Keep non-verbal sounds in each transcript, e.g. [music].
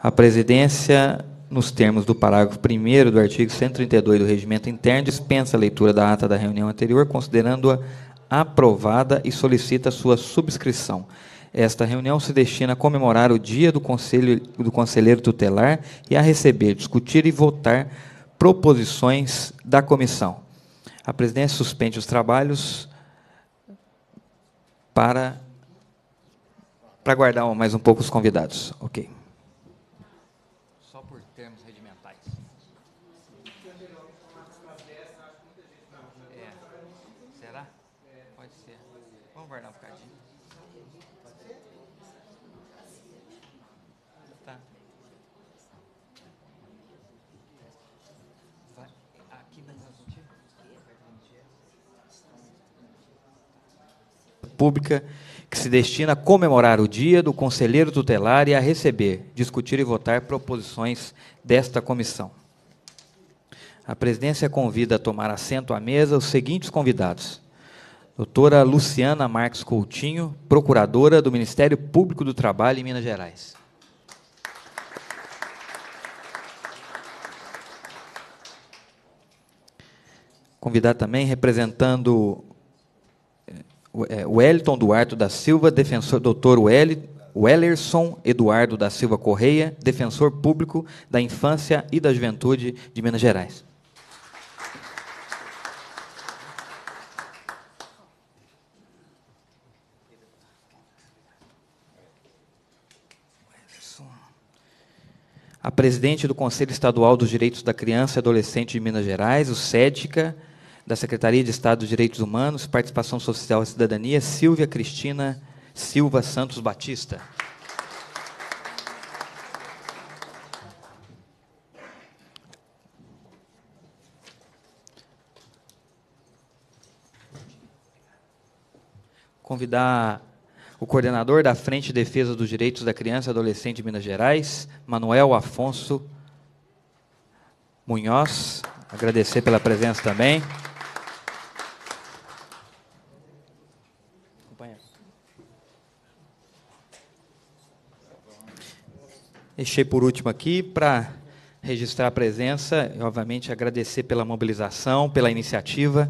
A presidência, nos termos do parágrafo 1 do artigo 132 do Regimento Interno, dispensa a leitura da ata da reunião anterior, considerando-a aprovada e solicita sua subscrição. Esta reunião se destina a comemorar o dia do, conselho, do conselheiro tutelar e a receber, discutir e votar proposições da comissão. A presidência suspende os trabalhos para para aguardar mais um pouco os convidados. OK. pública que se destina a comemorar o dia do conselheiro tutelar e a receber, discutir e votar proposições desta comissão. A presidência convida a tomar assento à mesa os seguintes convidados: Doutora Luciana Marques Coutinho, procuradora do Ministério Público do Trabalho em Minas Gerais. Convidar também, representando é, Wellington Duarte da Silva, defensor, doutor Wellerson Eduardo da Silva Correia, defensor público da infância e da juventude de Minas Gerais. A presidente do Conselho Estadual dos Direitos da Criança e Adolescente de Minas Gerais, o SEDCA, da Secretaria de Estado dos Direitos Humanos, Participação Social e Cidadania, Silvia Cristina Silva Santos Batista. Convidar o coordenador da Frente de Defesa dos Direitos da Criança e Adolescente de Minas Gerais, Manuel Afonso Munhoz, agradecer pela presença também. Deixei por último aqui para registrar a presença e, obviamente, agradecer pela mobilização, pela iniciativa.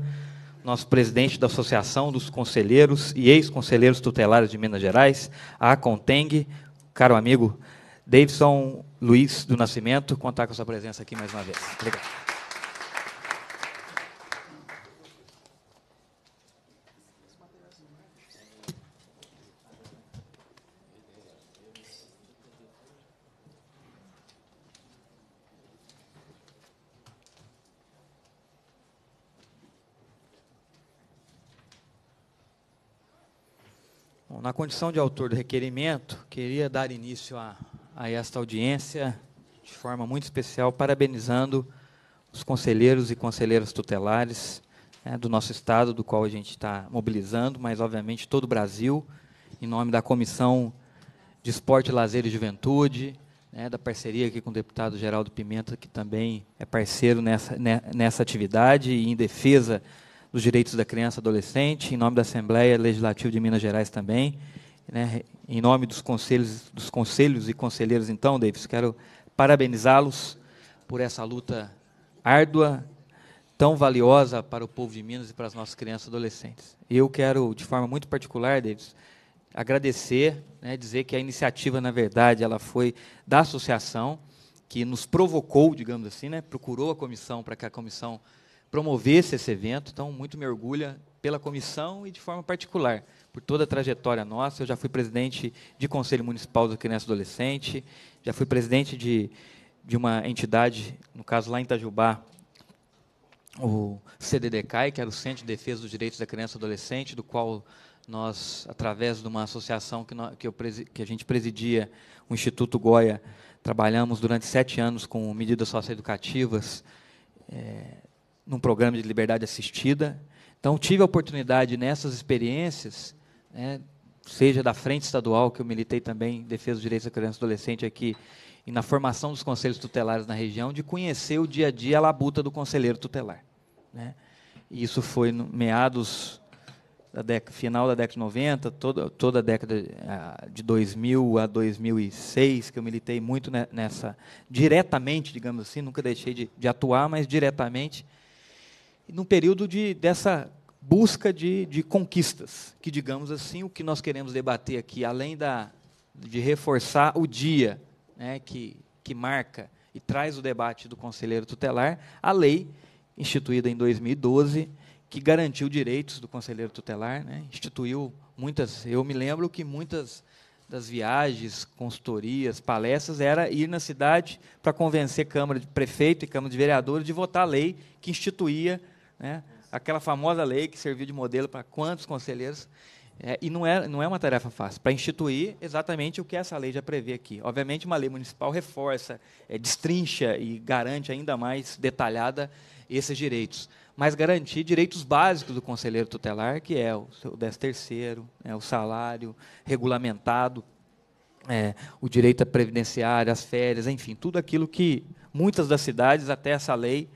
Nosso presidente da Associação dos Conselheiros e Ex-Conselheiros Tutelares de Minas Gerais, a Conteng, caro amigo Davidson Luiz do Nascimento, contar com a sua presença aqui mais uma vez. Obrigado. Bom, na condição de autor do requerimento, queria dar início a, a esta audiência de forma muito especial, parabenizando os conselheiros e conselheiras tutelares né, do nosso Estado, do qual a gente está mobilizando, mas, obviamente, todo o Brasil, em nome da Comissão de Esporte, Lazer e Juventude, né, da parceria aqui com o deputado Geraldo Pimenta, que também é parceiro nessa, né, nessa atividade e em defesa dos Direitos da Criança e Adolescente, em nome da Assembleia Legislativa de Minas Gerais também, né, em nome dos conselhos, dos conselhos e conselheiros, então, Davis, quero parabenizá-los por essa luta árdua, tão valiosa para o povo de Minas e para as nossas crianças e adolescentes. Eu quero, de forma muito particular, Davis, agradecer, né, dizer que a iniciativa, na verdade, ela foi da associação, que nos provocou, digamos assim, né, procurou a comissão para que a comissão promovesse esse evento, então muito me orgulha pela comissão e de forma particular, por toda a trajetória nossa. Eu já fui presidente de Conselho Municipal da Criança e Adolescente, já fui presidente de, de uma entidade, no caso lá em Itajubá, o CDDCAI, que era o Centro de Defesa dos Direitos da Criança e Adolescente, do qual nós, através de uma associação que, nós, que, eu, que a gente presidia, o Instituto Goya, trabalhamos durante sete anos com medidas socioeducativas, é, num programa de liberdade assistida. Então, tive a oportunidade nessas experiências, né, seja da frente estadual, que eu militei também em defesa dos direitos da criança e adolescente aqui, e na formação dos conselhos tutelares na região, de conhecer o dia a dia a labuta do conselheiro tutelar. Né? E isso foi no meados da década, final da década de 90, toda, toda a década de 2000 a 2006, que eu militei muito nessa, diretamente, digamos assim, nunca deixei de, de atuar, mas diretamente num período de, dessa busca de, de conquistas, que digamos assim, o que nós queremos debater aqui, além da, de reforçar o dia né, que, que marca e traz o debate do conselheiro tutelar, a lei instituída em 2012, que garantiu direitos do conselheiro tutelar, né, instituiu muitas, eu me lembro que muitas das viagens, consultorias, palestras, era ir na cidade para convencer Câmara de Prefeito e Câmara de Vereadores de votar a lei que instituía né? Aquela famosa lei que serviu de modelo para quantos conselheiros. É, e não é, não é uma tarefa fácil, para instituir exatamente o que essa lei já prevê aqui. Obviamente, uma lei municipal reforça, é, destrincha e garante ainda mais detalhada esses direitos. Mas garantir direitos básicos do conselheiro tutelar, que é o 13 terceiro, é o salário regulamentado, é, o direito a previdenciário as férias, enfim, tudo aquilo que muitas das cidades, até essa lei,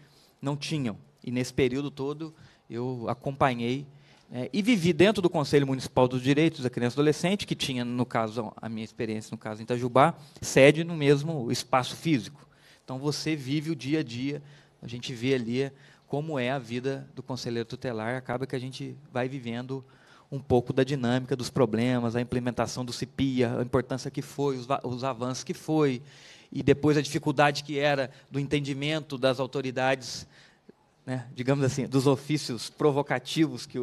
não tinham. E nesse período todo eu acompanhei é, e vivi dentro do Conselho Municipal dos Direitos da Criança e Adolescente, que tinha, no caso, a minha experiência, no caso em Itajubá, sede no mesmo espaço físico. Então você vive o dia a dia, a gente vê ali como é a vida do conselheiro tutelar, acaba que a gente vai vivendo um pouco da dinâmica dos problemas, a implementação do CIPIA, a importância que foi, os, os avanços que foi, e depois a dificuldade que era do entendimento das autoridades né, digamos assim, dos ofícios provocativos, que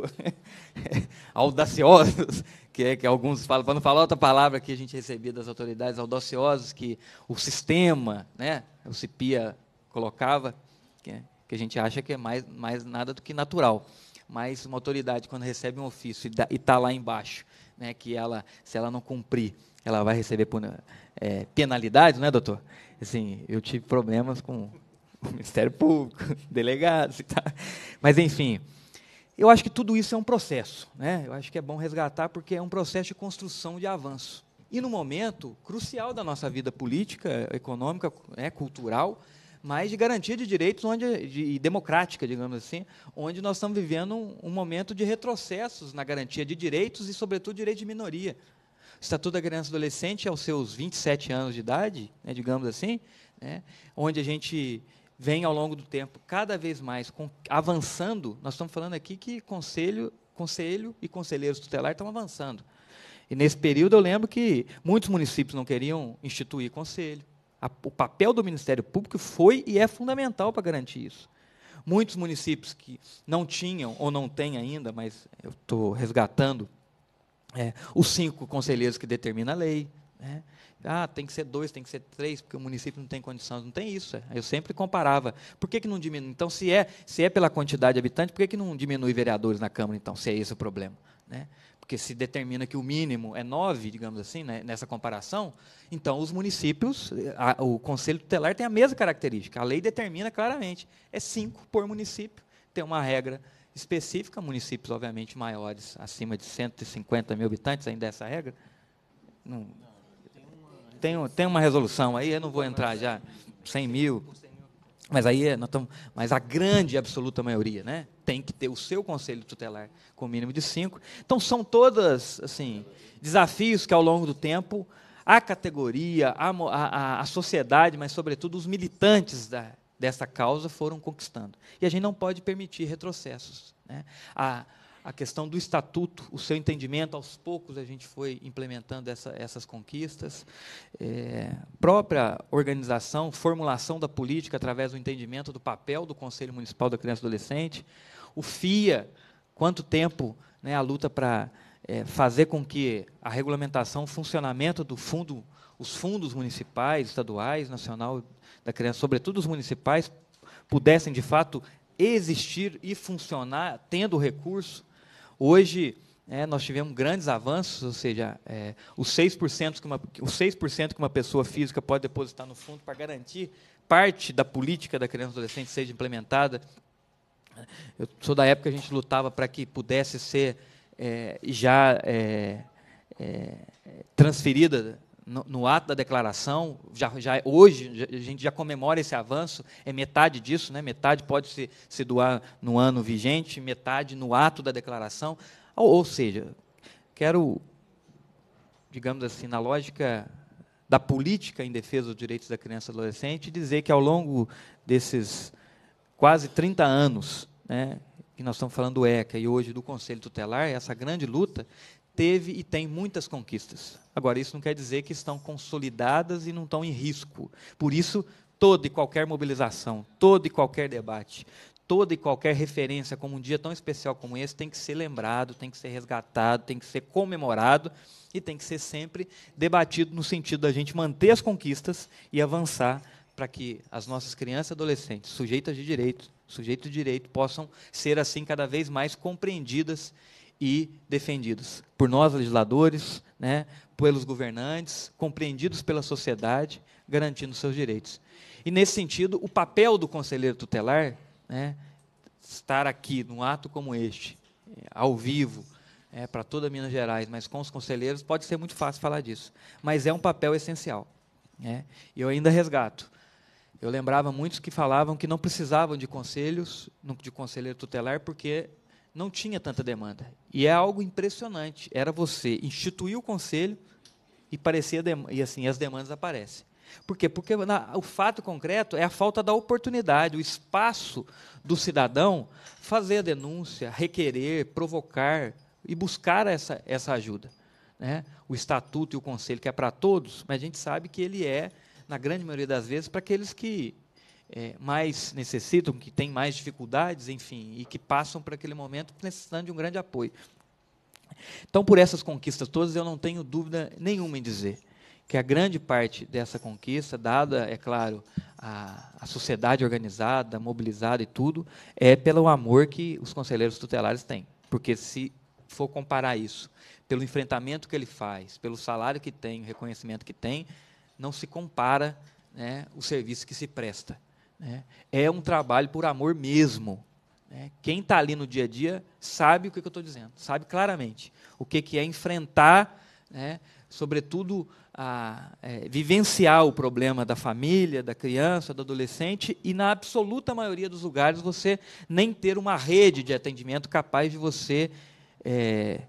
[laughs] audaciosos, que, é, que alguns falam, para não falar outra palavra que a gente recebia das autoridades, audaciosos, que o sistema, né, o CIPIA colocava, que, é, que a gente acha que é mais, mais nada do que natural. Mas uma autoridade, quando recebe um ofício e está lá embaixo, né, que ela, se ela não cumprir, ela vai receber é, penalidade, não é, doutor? Assim, eu tive problemas com o [laughs] Ministério Público, [laughs] delegados e tal. Mas, enfim, eu acho que tudo isso é um processo. Né? Eu acho que é bom resgatar, porque é um processo de construção de avanço. E no momento crucial da nossa vida política, econômica, né, cultural, mas de garantia de direitos onde, de, democrática, digamos assim, onde nós estamos vivendo um, um momento de retrocessos na garantia de direitos e, sobretudo, direito de minoria. O Estatuto da Criança e Adolescente, aos seus 27 anos de idade, né, digamos assim, né, onde a gente vem ao longo do tempo cada vez mais com, avançando. Nós estamos falando aqui que conselho, conselho e conselheiros tutelares estão avançando. E nesse período eu lembro que muitos municípios não queriam instituir conselho. A, o papel do Ministério Público foi e é fundamental para garantir isso. Muitos municípios que não tinham ou não têm ainda, mas eu estou resgatando é, os cinco conselheiros que determina a lei. Né? Ah, tem que ser dois, tem que ser três, porque o município não tem condição. Não tem isso. É. Eu sempre comparava. Por que, que não diminui? Então, se é, se é pela quantidade de habitantes, por que, que não diminui vereadores na Câmara, então, se é esse o problema? Né? Porque se determina que o mínimo é nove, digamos assim, né, nessa comparação, então os municípios, eh, a, o Conselho Tutelar tem a mesma característica. A lei determina claramente. É cinco por município, tem uma regra específica, municípios, obviamente, maiores, acima de 150 mil habitantes, ainda é essa regra. Não, tem, tem uma resolução aí, eu não vou entrar já, 100 mil, mas aí é, nós estamos, mas a grande e absoluta maioria, né? Tem que ter o seu conselho tutelar com mínimo de cinco. Então são todas assim desafios que ao longo do tempo a categoria, a, a, a sociedade, mas sobretudo os militantes da, dessa causa foram conquistando. E a gente não pode permitir retrocessos. Né? A, a questão do estatuto, o seu entendimento, aos poucos a gente foi implementando essa, essas conquistas, é, própria organização, formulação da política através do entendimento do papel do Conselho Municipal da Criança e Adolescente, o FIA, quanto tempo né, a luta para é, fazer com que a regulamentação, o funcionamento do fundo, os fundos municipais, estaduais, nacional da criança, sobretudo os municipais, pudessem de fato existir e funcionar tendo recurso Hoje, é, nós tivemos grandes avanços, ou seja, é, os 6%, que uma, os 6 que uma pessoa física pode depositar no fundo para garantir parte da política da criança e adolescente seja implementada. Eu sou da época que a gente lutava para que pudesse ser é, já é, é, transferida no, no ato da declaração, já, já, é hoje já, a gente já comemora esse avanço, é metade disso, né? metade pode se, se doar no ano vigente, metade no ato da declaração. Ou, ou seja, quero, digamos assim, na lógica da política em defesa dos direitos da criança e adolescente, dizer que ao longo desses quase 30 anos, né, que nós estamos falando do ECA e hoje do Conselho Tutelar, essa grande luta teve e tem muitas conquistas. Agora, isso não quer dizer que estão consolidadas e não estão em risco. Por isso, toda e qualquer mobilização, todo e qualquer debate, toda e qualquer referência como um dia tão especial como esse tem que ser lembrado, tem que ser resgatado, tem que ser comemorado e tem que ser sempre debatido no sentido da gente manter as conquistas e avançar para que as nossas crianças e adolescentes, sujeitas de direito, sujeitos de direito, possam ser assim cada vez mais compreendidas e defendidas por nós legisladores, né, pelos governantes, compreendidos pela sociedade, garantindo seus direitos. E, nesse sentido, o papel do conselheiro tutelar, né, estar aqui num ato como este, eh, ao vivo, é, para toda Minas Gerais, mas com os conselheiros, pode ser muito fácil falar disso. Mas é um papel essencial. Né? Eu ainda resgato. Eu lembrava muitos que falavam que não precisavam de conselhos, de conselheiro tutelar, porque não tinha tanta demanda. E é algo impressionante. Era você instituir o conselho e parecia e assim as demandas aparecem. Por quê? Porque na, o fato concreto é a falta da oportunidade, o espaço do cidadão fazer a denúncia, requerer, provocar e buscar essa, essa ajuda. Né? O estatuto e o conselho, que é para todos, mas a gente sabe que ele é, na grande maioria das vezes, para aqueles que é, mais necessitam, que têm mais dificuldades, enfim, e que passam por aquele momento precisando de um grande apoio. Então, por essas conquistas todas, eu não tenho dúvida nenhuma em dizer que a grande parte dessa conquista, dada, é claro, a, a sociedade organizada, mobilizada e tudo, é pelo amor que os conselheiros tutelares têm. Porque se for comparar isso, pelo enfrentamento que ele faz, pelo salário que tem, o reconhecimento que tem, não se compara né, o serviço que se presta. Né? É um trabalho por amor mesmo. Né? Quem está ali no dia a dia sabe o que, que eu estou dizendo, sabe claramente o que, que é enfrentar, né? sobretudo, a, é, vivenciar o problema da família, da criança, do adolescente, e na absoluta maioria dos lugares você nem ter uma rede de atendimento capaz de você. É,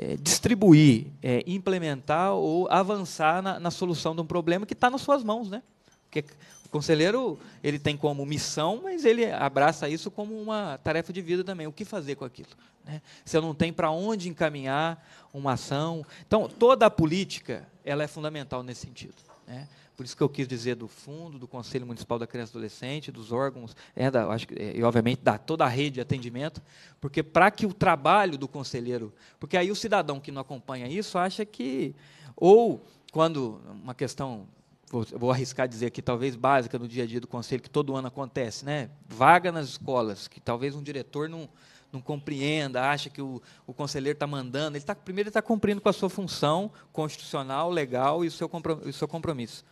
é, distribuir, é, implementar ou avançar na, na, solução de um problema que está nas suas mãos, né? Porque o conselheiro, ele tem como missão, mas ele abraça isso como uma tarefa de vida também. O que fazer com aquilo? Né? Se eu não tenho para onde encaminhar uma ação. Então, toda a política, ela é fundamental nesse sentido. Né? Por isso que eu quis dizer do fundo, do Conselho Municipal da Criança e Adolescente, dos órgãos, é, da, acho, é, e obviamente da toda a rede de atendimento, porque para que o trabalho do conselheiro, porque aí o cidadão que não acompanha isso acha que, ou quando uma questão vou, vou, arriscar dizer aqui, talvez básica no dia a dia do conselho, que todo ano acontece, né? Vaga nas escolas, que talvez um diretor não, não compreenda, acha que o, o conselheiro está mandando. Ele tá, primeiro, ele está cumprindo com a sua função constitucional, legal e o seu, o seu compromisso.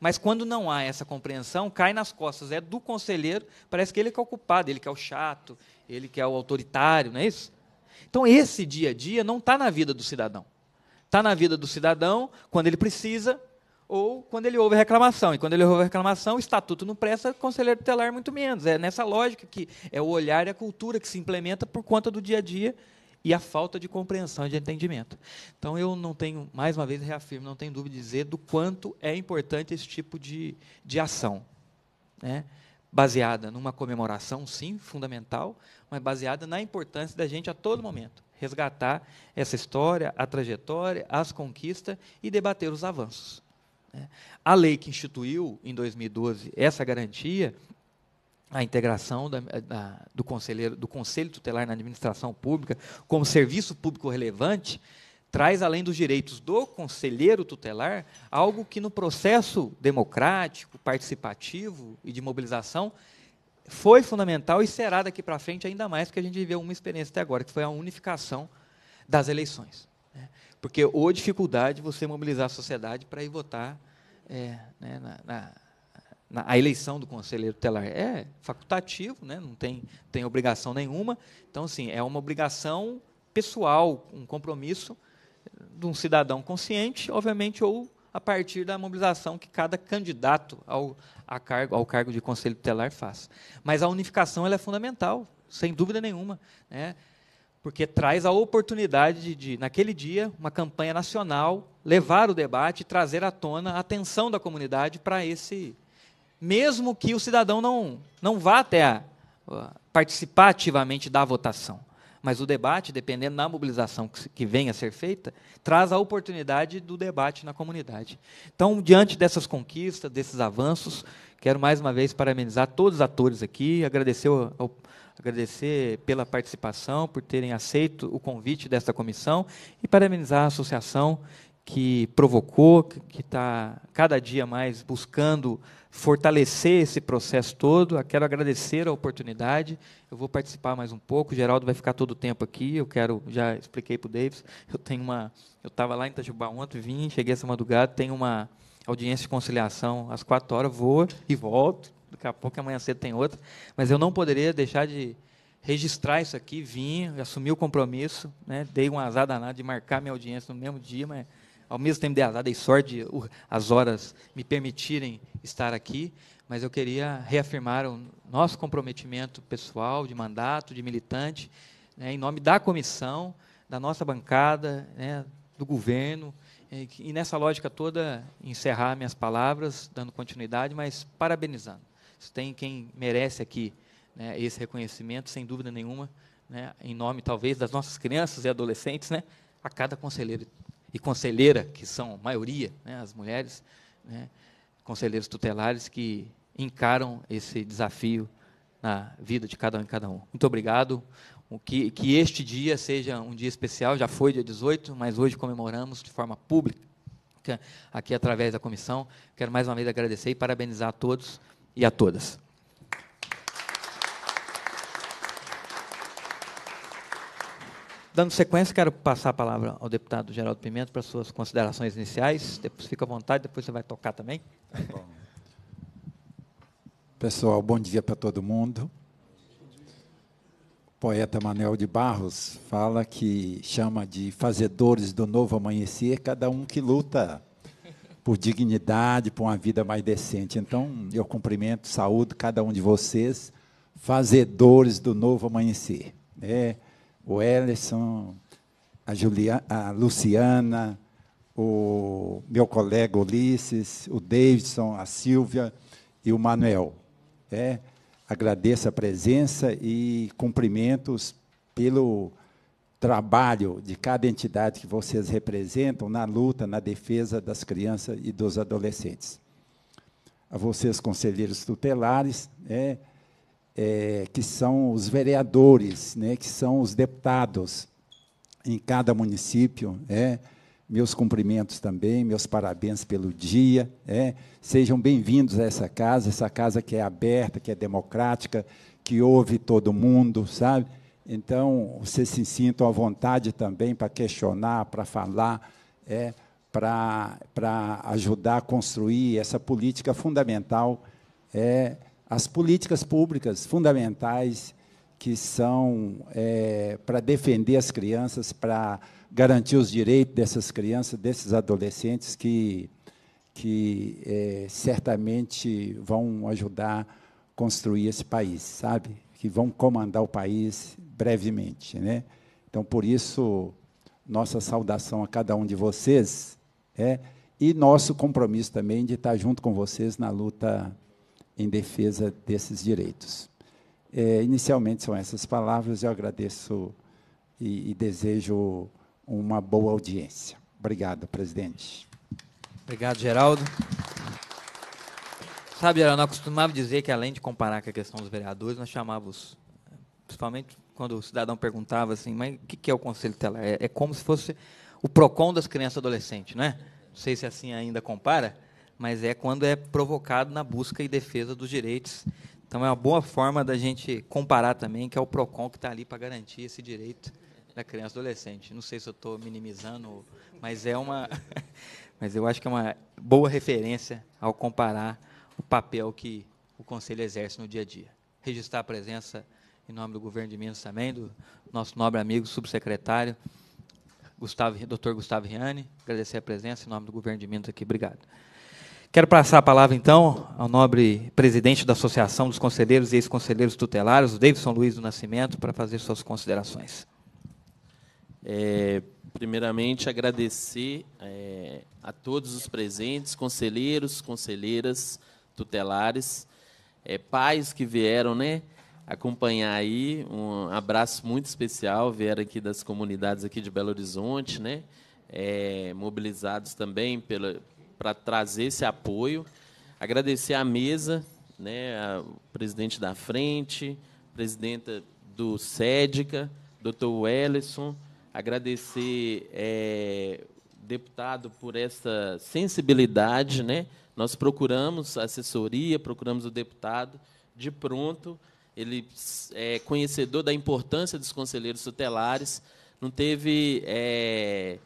Mas quando não há essa compreensão, cai nas costas. É do conselheiro, parece que ele que é o culpado, ele que é o chato, ele que é o autoritário, não é isso? Então, esse dia a dia não está na vida do cidadão. Está na vida do cidadão quando ele precisa, ou quando ele ouve reclamação. E quando ele ouve reclamação, o estatuto não presta, conselheiro tutelar muito menos. É nessa lógica que é o olhar e a cultura que se implementa por conta do dia a dia e a falta de compreensão e de entendimento. Então, eu não tenho, mais uma vez, reafirmo, não tenho dúvida de dizer do quanto é importante esse tipo de, de ação. Né? Baseada numa comemoração, sim, fundamental, mas baseada na importância da gente a todo momento resgatar essa história, a trajetória, as conquistas e debater os avanços. Né? A lei que instituiu, em 2012, essa garantia, a integração da, da, do, conselheiro, do Conselho Tutelar na Administração Pública como serviço público relevante, traz, além dos direitos do conselheiro tutelar, algo que no processo democrático, participativo e de mobilização foi fundamental e será daqui para frente ainda mais, porque a gente viveu uma experiência até agora, que foi a unificação das eleições. Porque ou dificuldade você mobilizar a sociedade para ir votar é, né, na, na, na, a eleição do conselheiro telar. É facultativo, né, não tem, tem obrigação nenhuma. Então, assim, é uma obrigação pessoal, um compromisso de um cidadão consciente, obviamente, ou a partir da mobilização que cada candidato ao, cargo, ao cargo de conselho tutelar faz. Mas a unificação é fundamental, sem dúvida nenhuma. Né? porque traz a oportunidade de, naquele dia, uma campanha nacional, levar o debate, trazer à tona a atenção da comunidade para esse. Mesmo que o cidadão não, não vá até a participar ativamente da votação. Mas o debate, dependendo da mobilização que, que venha a ser feita, traz a oportunidade do debate na comunidade. Então, diante dessas conquistas, desses avanços, quero mais uma vez parabenizar todos os atores aqui, agradecer ao, ao agradecer pela participação, por terem aceito o convite desta comissão e parabenizar a associação que provocou, que está cada dia mais buscando fortalecer esse processo todo. Eu quero agradecer a oportunidade. Eu vou participar mais um pouco. O Geraldo vai ficar todo o tempo aqui. Eu quero, já expliquei para o Davis. Eu tenho uma, eu estava lá em Itajubá ontem, vim, cheguei essa madrugada, tenho uma audiência de conciliação às quatro horas, vou e volto daqui a pouco, amanhã cedo tem outra, mas eu não poderia deixar de registrar isso aqui, vim, assumi o compromisso, né? dei um azar danado de marcar minha audiência no mesmo dia, mas ao mesmo tempo dei azar, dei sorte de as horas me permitirem estar aqui, mas eu queria reafirmar o nosso comprometimento pessoal, de mandato, de militante, né? em nome da comissão, da nossa bancada, né? do governo, e nessa lógica toda, encerrar minhas palavras, dando continuidade, mas parabenizando tem quem merece aqui né, esse reconhecimento, sem dúvida nenhuma, né, em nome talvez das nossas crianças e adolescentes, né, a cada conselheiro e conselheira, que são maioria, né, as mulheres, né, conselheiros tutelares que encaram esse desafio na vida de cada um e cada um. Muito obrigado. Que, que este dia seja um dia especial, já foi dia 18, mas hoje comemoramos de forma pública aqui através da comissão. Quero mais uma vez agradecer e parabenizar a todos e a todas. Dando sequência, quero passar a palavra ao deputado Geraldo Pimenta para suas considerações iniciais. Depois fica à vontade, depois você vai tocar também. bom. Pessoal, bom dia para todo mundo. O poeta Manuel de Barros fala que chama de fazedores do novo amanhecer cada um que luta por dignidade, por uma vida mais decente. Então, eu cumprimento, saúdo cada um de vocês, fazedores do novo amanhecer. É, o Ellison, a, Juliana, a Luciana, o meu colega Ulisses, o Davidson, a Silvia e o Manuel. É, agradeço a presença e cumprimentos pelo trabalho de cada entidade que vocês representam na luta, na defesa das crianças e dos adolescentes. A vocês, conselheiros tutelares, né, é, que são os vereadores, né, que são os deputados em cada município, né, meus cumprimentos também, meus parabéns pelo dia. É. Sejam bem-vindos a essa casa, essa casa que é aberta, que é democrática, que ouve todo mundo, sabe? Então, vocês se sintam à vontade também para questionar, para falar, é, para, para ajudar a construir essa política fundamental, é, as políticas públicas fundamentais que são é, para defender as crianças, para garantir os direitos dessas crianças, desses adolescentes que, que é, certamente vão ajudar a construir esse país, sabe? Que vão comandar o país brevemente. Né? Então, por isso, nossa saudação a cada um de vocês é, e nosso compromisso também de estar junto com vocês na luta em defesa desses direitos. É, inicialmente são essas palavras, eu agradeço e, e desejo uma boa audiência. Obrigado, presidente. Obrigado, Geraldo. Sabe, eu não costumava dizer que, além de comparar com a questão dos vereadores, nós chamávamos, principalmente quando o cidadão perguntava assim, mas o que é o Conselho Tutelar? É, é como se fosse o PROCON das crianças e adolescentes, não é? Não sei se assim ainda compara, mas é quando é provocado na busca e defesa dos direitos. Então é uma boa forma da gente comparar também que é o PROCON que está ali para garantir esse direito da criança e adolescente. Não sei se eu estou minimizando, mas é uma, [laughs] mas eu acho que é uma boa referência ao comparar o papel que o Conselho exerce no dia a dia. Registrar a presença em nome do governo de Minas também, do nosso nobre amigo subsecretário, Gustavo, Dr. Gustavo Riani, agradecer a presença em nome do governo de Minas aqui. Obrigado. Quero passar a palavra, então, ao nobre presidente da Associação dos Conselheiros e Ex-Conselheiros Tutelares, o Davidson Luiz do Nascimento, para fazer suas considerações. É, primeiramente, agradecer é, a todos os presentes, conselheiros, conselheiras, tutelares, é, pais que vieram, né? acompanhar aí. Um abraço muito especial, vieram aqui das comunidades aqui de Belo Horizonte, né? É, mobilizados também para trazer esse apoio. Agradecer à mesa, né, ao presidente da frente, presidenta do SEDCA, doutor Wellison, agradecer é, deputado por essa sensibilidade, né? Nós procuramos assessoria, procuramos o deputado de pronto ele é conhecedor da importância dos conselheiros tutelares, não teve, é,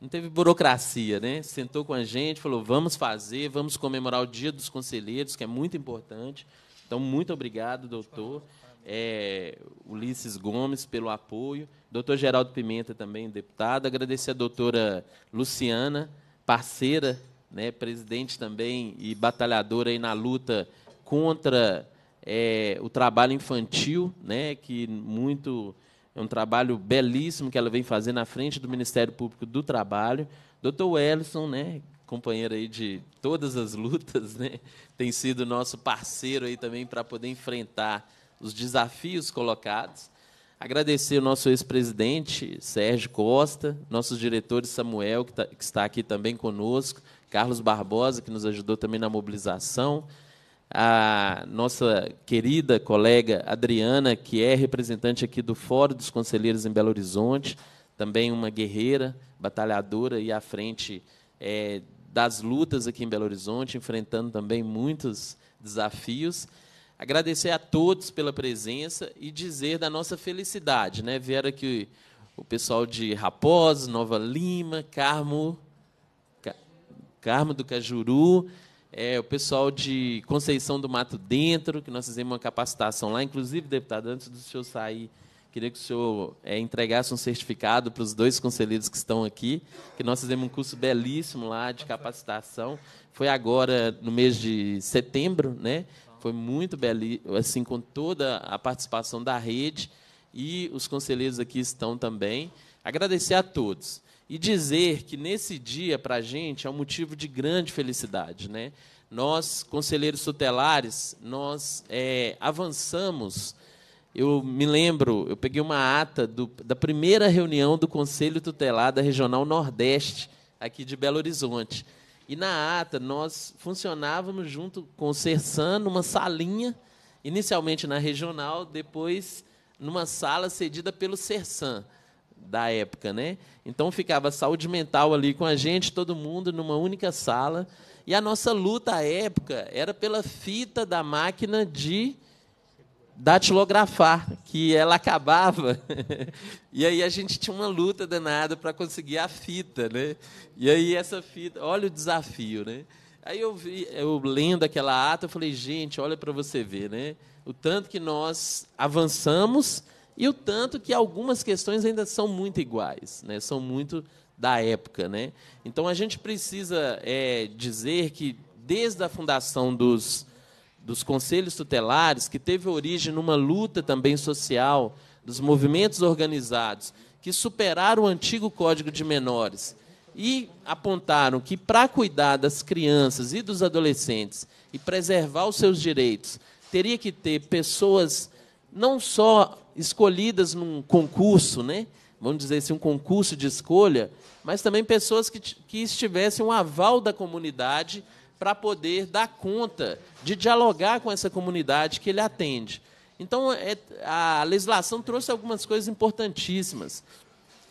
não teve burocracia, né? Sentou com a gente, falou: vamos fazer, vamos comemorar o Dia dos Conselheiros, que é muito importante. Então, muito obrigado, doutor. É, Ulisses Gomes pelo apoio, doutor Geraldo Pimenta também, deputado. Agradecer a doutora Luciana, parceira, né, presidente também e batalhadora aí na luta contra é, o trabalho infantil, né, que muito é um trabalho belíssimo que ela vem fazer na frente do Ministério Público do Trabalho. Doutor Wellison, né, companheiro aí de todas as lutas, né, tem sido nosso parceiro aí também para poder enfrentar os desafios colocados. Agradecer o nosso ex-presidente Sérgio Costa, nossos diretores Samuel, que, tá, que está aqui também conosco, Carlos Barbosa, que nos ajudou também na mobilização, a nossa querida colega Adriana, que é representante aqui do Fórum dos Conselheiros em Belo Horizonte, também uma guerreira, batalhadora e à frente é, das lutas aqui em Belo Horizonte, enfrentando também muitos desafios. Agradecer a todos pela presença e dizer da nossa felicidade. Né? Vieram aqui o pessoal de Raposa Nova Lima, Carmo, Carmo do Cajuru, é, o pessoal de Conceição do Mato Dentro, que nós fizemos uma capacitação lá. Inclusive, deputado, antes do senhor sair, queria que o senhor é, entregasse um certificado para os dois conselheiros que estão aqui, que nós fizemos um curso belíssimo lá de capacitação. Foi agora, no mês de setembro, né? Foi muito belíssimo, assim, com toda a participação da rede. E os conselheiros aqui estão também. Agradecer a todos. E dizer que nesse dia, para a gente, é um motivo de grande felicidade. Né? Nós, conselheiros tutelares, nós é, avançamos. Eu me lembro, eu peguei uma ata do, da primeira reunião do Conselho Tutelar da Regional Nordeste, aqui de Belo Horizonte. E na ata, nós funcionávamos junto com o Sersan, numa salinha, inicialmente na regional, depois numa sala cedida pelo Sersan da época, né? Então ficava saúde mental ali com a gente, todo mundo numa única sala, e a nossa luta à época era pela fita da máquina de datilografar, que ela acabava. [laughs] e aí a gente tinha uma luta danada para conseguir a fita, né? E aí essa fita, olha o desafio, né? Aí eu vi, eu lendo aquela ata, eu falei, gente, olha para você ver, né? O tanto que nós avançamos e o tanto que algumas questões ainda são muito iguais, né? são muito da época. Né? Então, a gente precisa é, dizer que, desde a fundação dos, dos conselhos tutelares, que teve origem numa luta também social dos movimentos organizados, que superaram o antigo Código de Menores e apontaram que, para cuidar das crianças e dos adolescentes e preservar os seus direitos, teria que ter pessoas não só escolhidas num concurso, né? vamos dizer assim, um concurso de escolha, mas também pessoas que, que estivessem um aval da comunidade para poder dar conta de dialogar com essa comunidade que ele atende. Então, é, a legislação trouxe algumas coisas importantíssimas.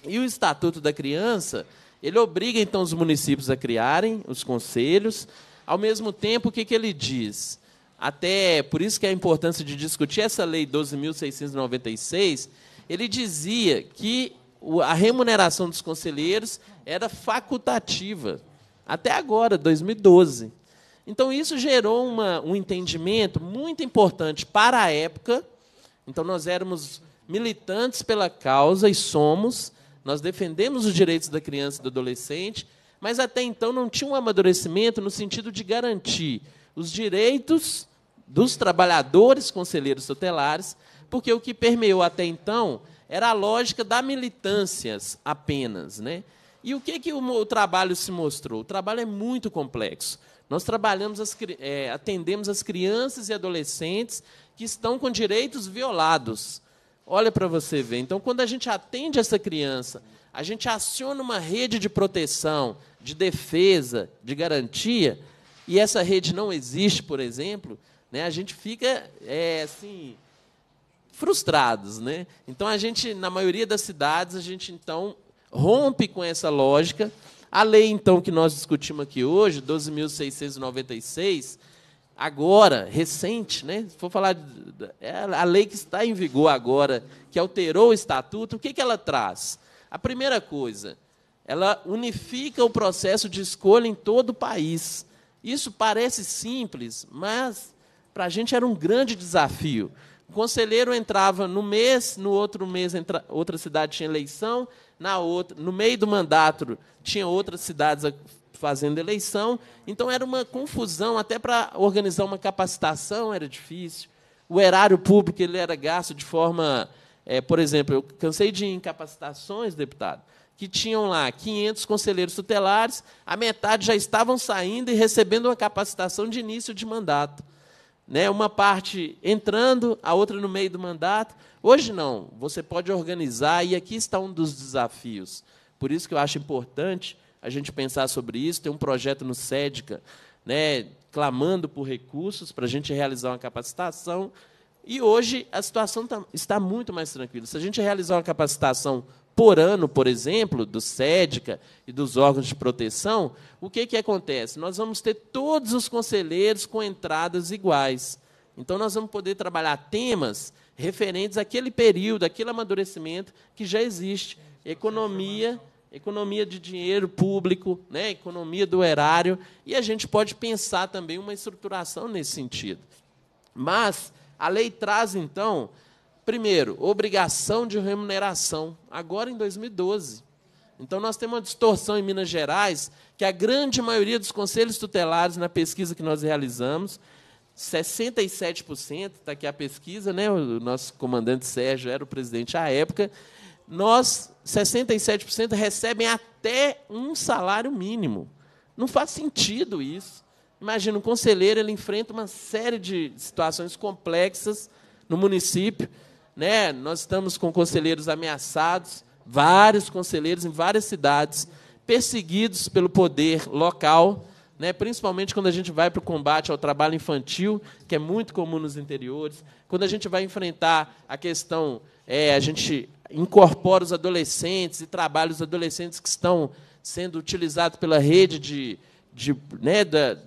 E o Estatuto da Criança, ele obriga, então, os municípios a criarem os conselhos. Ao mesmo tempo, o que, que ele diz? Até por isso que a importância de discutir essa lei 12.696, ele dizia que a remuneração dos conselheiros era facultativa, até agora, 2012. Então, isso gerou uma, um entendimento muito importante para a época. Então, nós éramos militantes pela causa e somos, nós defendemos os direitos da criança e do adolescente, mas até então não tinha um amadurecimento no sentido de garantir os direitos dos trabalhadores conselheiros tutelares, porque o que permeou até então era a lógica da militância apenas. Né? E o que, que o, o trabalho se mostrou? O trabalho é muito complexo. Nós trabalhamos, as, é, atendemos as crianças e adolescentes que estão com direitos violados. Olha para você ver. Então, quando a gente atende essa criança, a gente aciona uma rede de proteção, de defesa, de garantia, e essa rede não existe, por exemplo, né? A gente fica é, assim frustrados, né? Então a gente, na maioria das cidades, a gente então rompe com essa lógica. A lei então que nós discutimos aqui hoje, 12.696, agora recente, né? Se falar é a lei que está em vigor agora, que alterou o estatuto, o que que ela traz? A primeira coisa, ela unifica o processo de escolha em todo o país. Isso parece simples, mas para a gente era um grande desafio. O conselheiro entrava no mês, no outro mês entra, outra cidade tinha eleição, na outra, no meio do mandato tinha outras cidades fazendo eleição. Então era uma confusão, até para organizar uma capacitação era difícil. O erário público ele era gasto de forma, é, por exemplo, eu cansei de incapacitações, deputado, que tinham lá 500 conselheiros tutelares, a metade já estavam saindo e recebendo uma capacitação de início de mandato né, uma parte entrando, a outra no meio do mandato. Hoje não, você pode organizar, e aqui está um dos desafios. Por isso que eu acho importante a gente pensar sobre isso, tem um projeto no SEDCA, né, clamando por recursos para a gente realizar uma capacitação. E hoje a situação tá, está muito mais tranquila. Se a gente realizar uma capacitação por ano, por exemplo, do SEDCA e dos órgãos de proteção, o que, que acontece? Nós vamos ter todos os conselheiros com entradas iguais. Então, nós vamos poder trabalhar temas referentes àquele período, àquele amadurecimento que já existe. Economia, economia de dinheiro público, né? economia do erário, e a gente pode pensar também uma estruturação nesse sentido. Mas a lei traz, então, Primeiro, obrigação de remuneração, agora em 2012. Então, nós temos uma distorção em Minas Gerais, que a grande maioria dos conselhos tutelares, na pesquisa que nós realizamos, 67%, está aqui a pesquisa, né? o nosso comandante Sérgio era o presidente à época, nós, 67%, recebem até um salário mínimo. Não faz sentido isso. Imagina, um conselheiro ele enfrenta uma série de situações complexas no município, né? Nós estamos com conselheiros ameaçados, vários conselheiros em várias cidades, perseguidos pelo poder local, né? principalmente quando a gente vai para o combate ao trabalho infantil, que é muito comum nos interiores, quando a gente vai enfrentar a questão, é, a gente incorpora os adolescentes e trabalha os adolescentes que estão sendo utilizados pela rede de, de, né, da,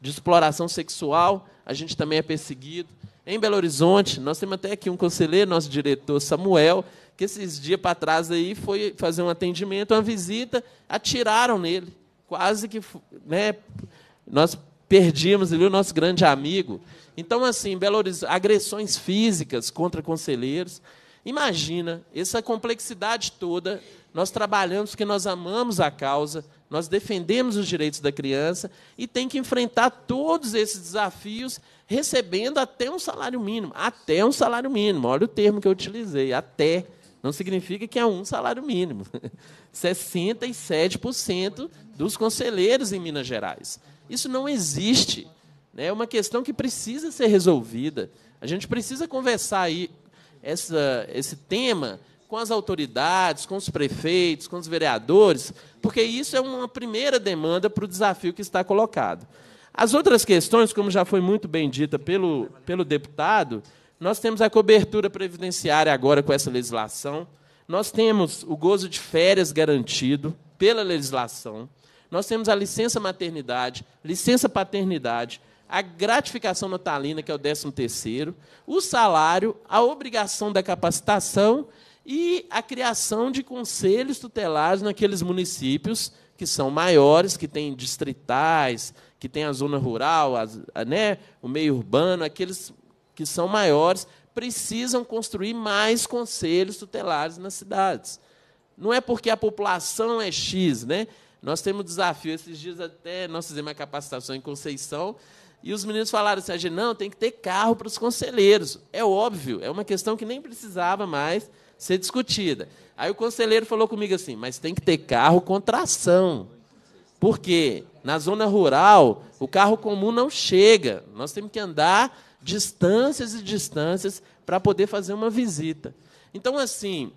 de exploração sexual, a gente também é perseguido. Em Belo Horizonte, nós temos até aqui um conselheiro, nosso diretor Samuel, que esses dias para trás aí foi fazer um atendimento, uma visita, atiraram nele. Quase que né, nós perdíamos ali o nosso grande amigo. Então, assim, Belo Horizonte, agressões físicas contra conselheiros. Imagina essa complexidade toda nós trabalhamos porque nós amamos a causa, nós defendemos os direitos da criança e tem que enfrentar todos esses desafios recebendo até um salário mínimo. Até um salário mínimo. Olha o termo que eu utilizei, até. Não significa que é um salário mínimo. 67% [laughs] dos conselheiros em Minas Gerais. Isso não existe. Né? É uma questão que precisa ser resolvida. A gente precisa conversar aí essa, esse tema com as autoridades, com os prefeitos, com os vereadores, porque isso é uma primeira demanda para o desafio que está colocado. As outras questões, como já foi muito bem dita pelo, pelo deputado, nós temos a cobertura previdenciária agora com essa legislação, nós temos o gozo de férias garantido pela legislação, nós temos a licença maternidade, licença paternidade, a gratificação natalina, que é o 13º, o salário, a obrigação da capacitação e a criação de conselhos tutelares naqueles municípios que são maiores, que têm distritais, que têm a zona rural, a, né, o meio urbano, aqueles que são maiores precisam construir mais conselhos tutelares nas cidades. Não é porque a população é X, né? Nós temos desafio esses dias até nós fizemos uma capacitação em Conceição e os meninos falaram assim, não, tem que ter carro para os conselheiros. É óbvio, é uma questão que nem precisava mais, ser discutida. Aí o conselheiro falou comigo assim: mas tem que ter carro com tração. Por quê? Na zona rural, o carro comum não chega. Nós temos que andar distâncias e distâncias para poder fazer uma visita. Então, assim,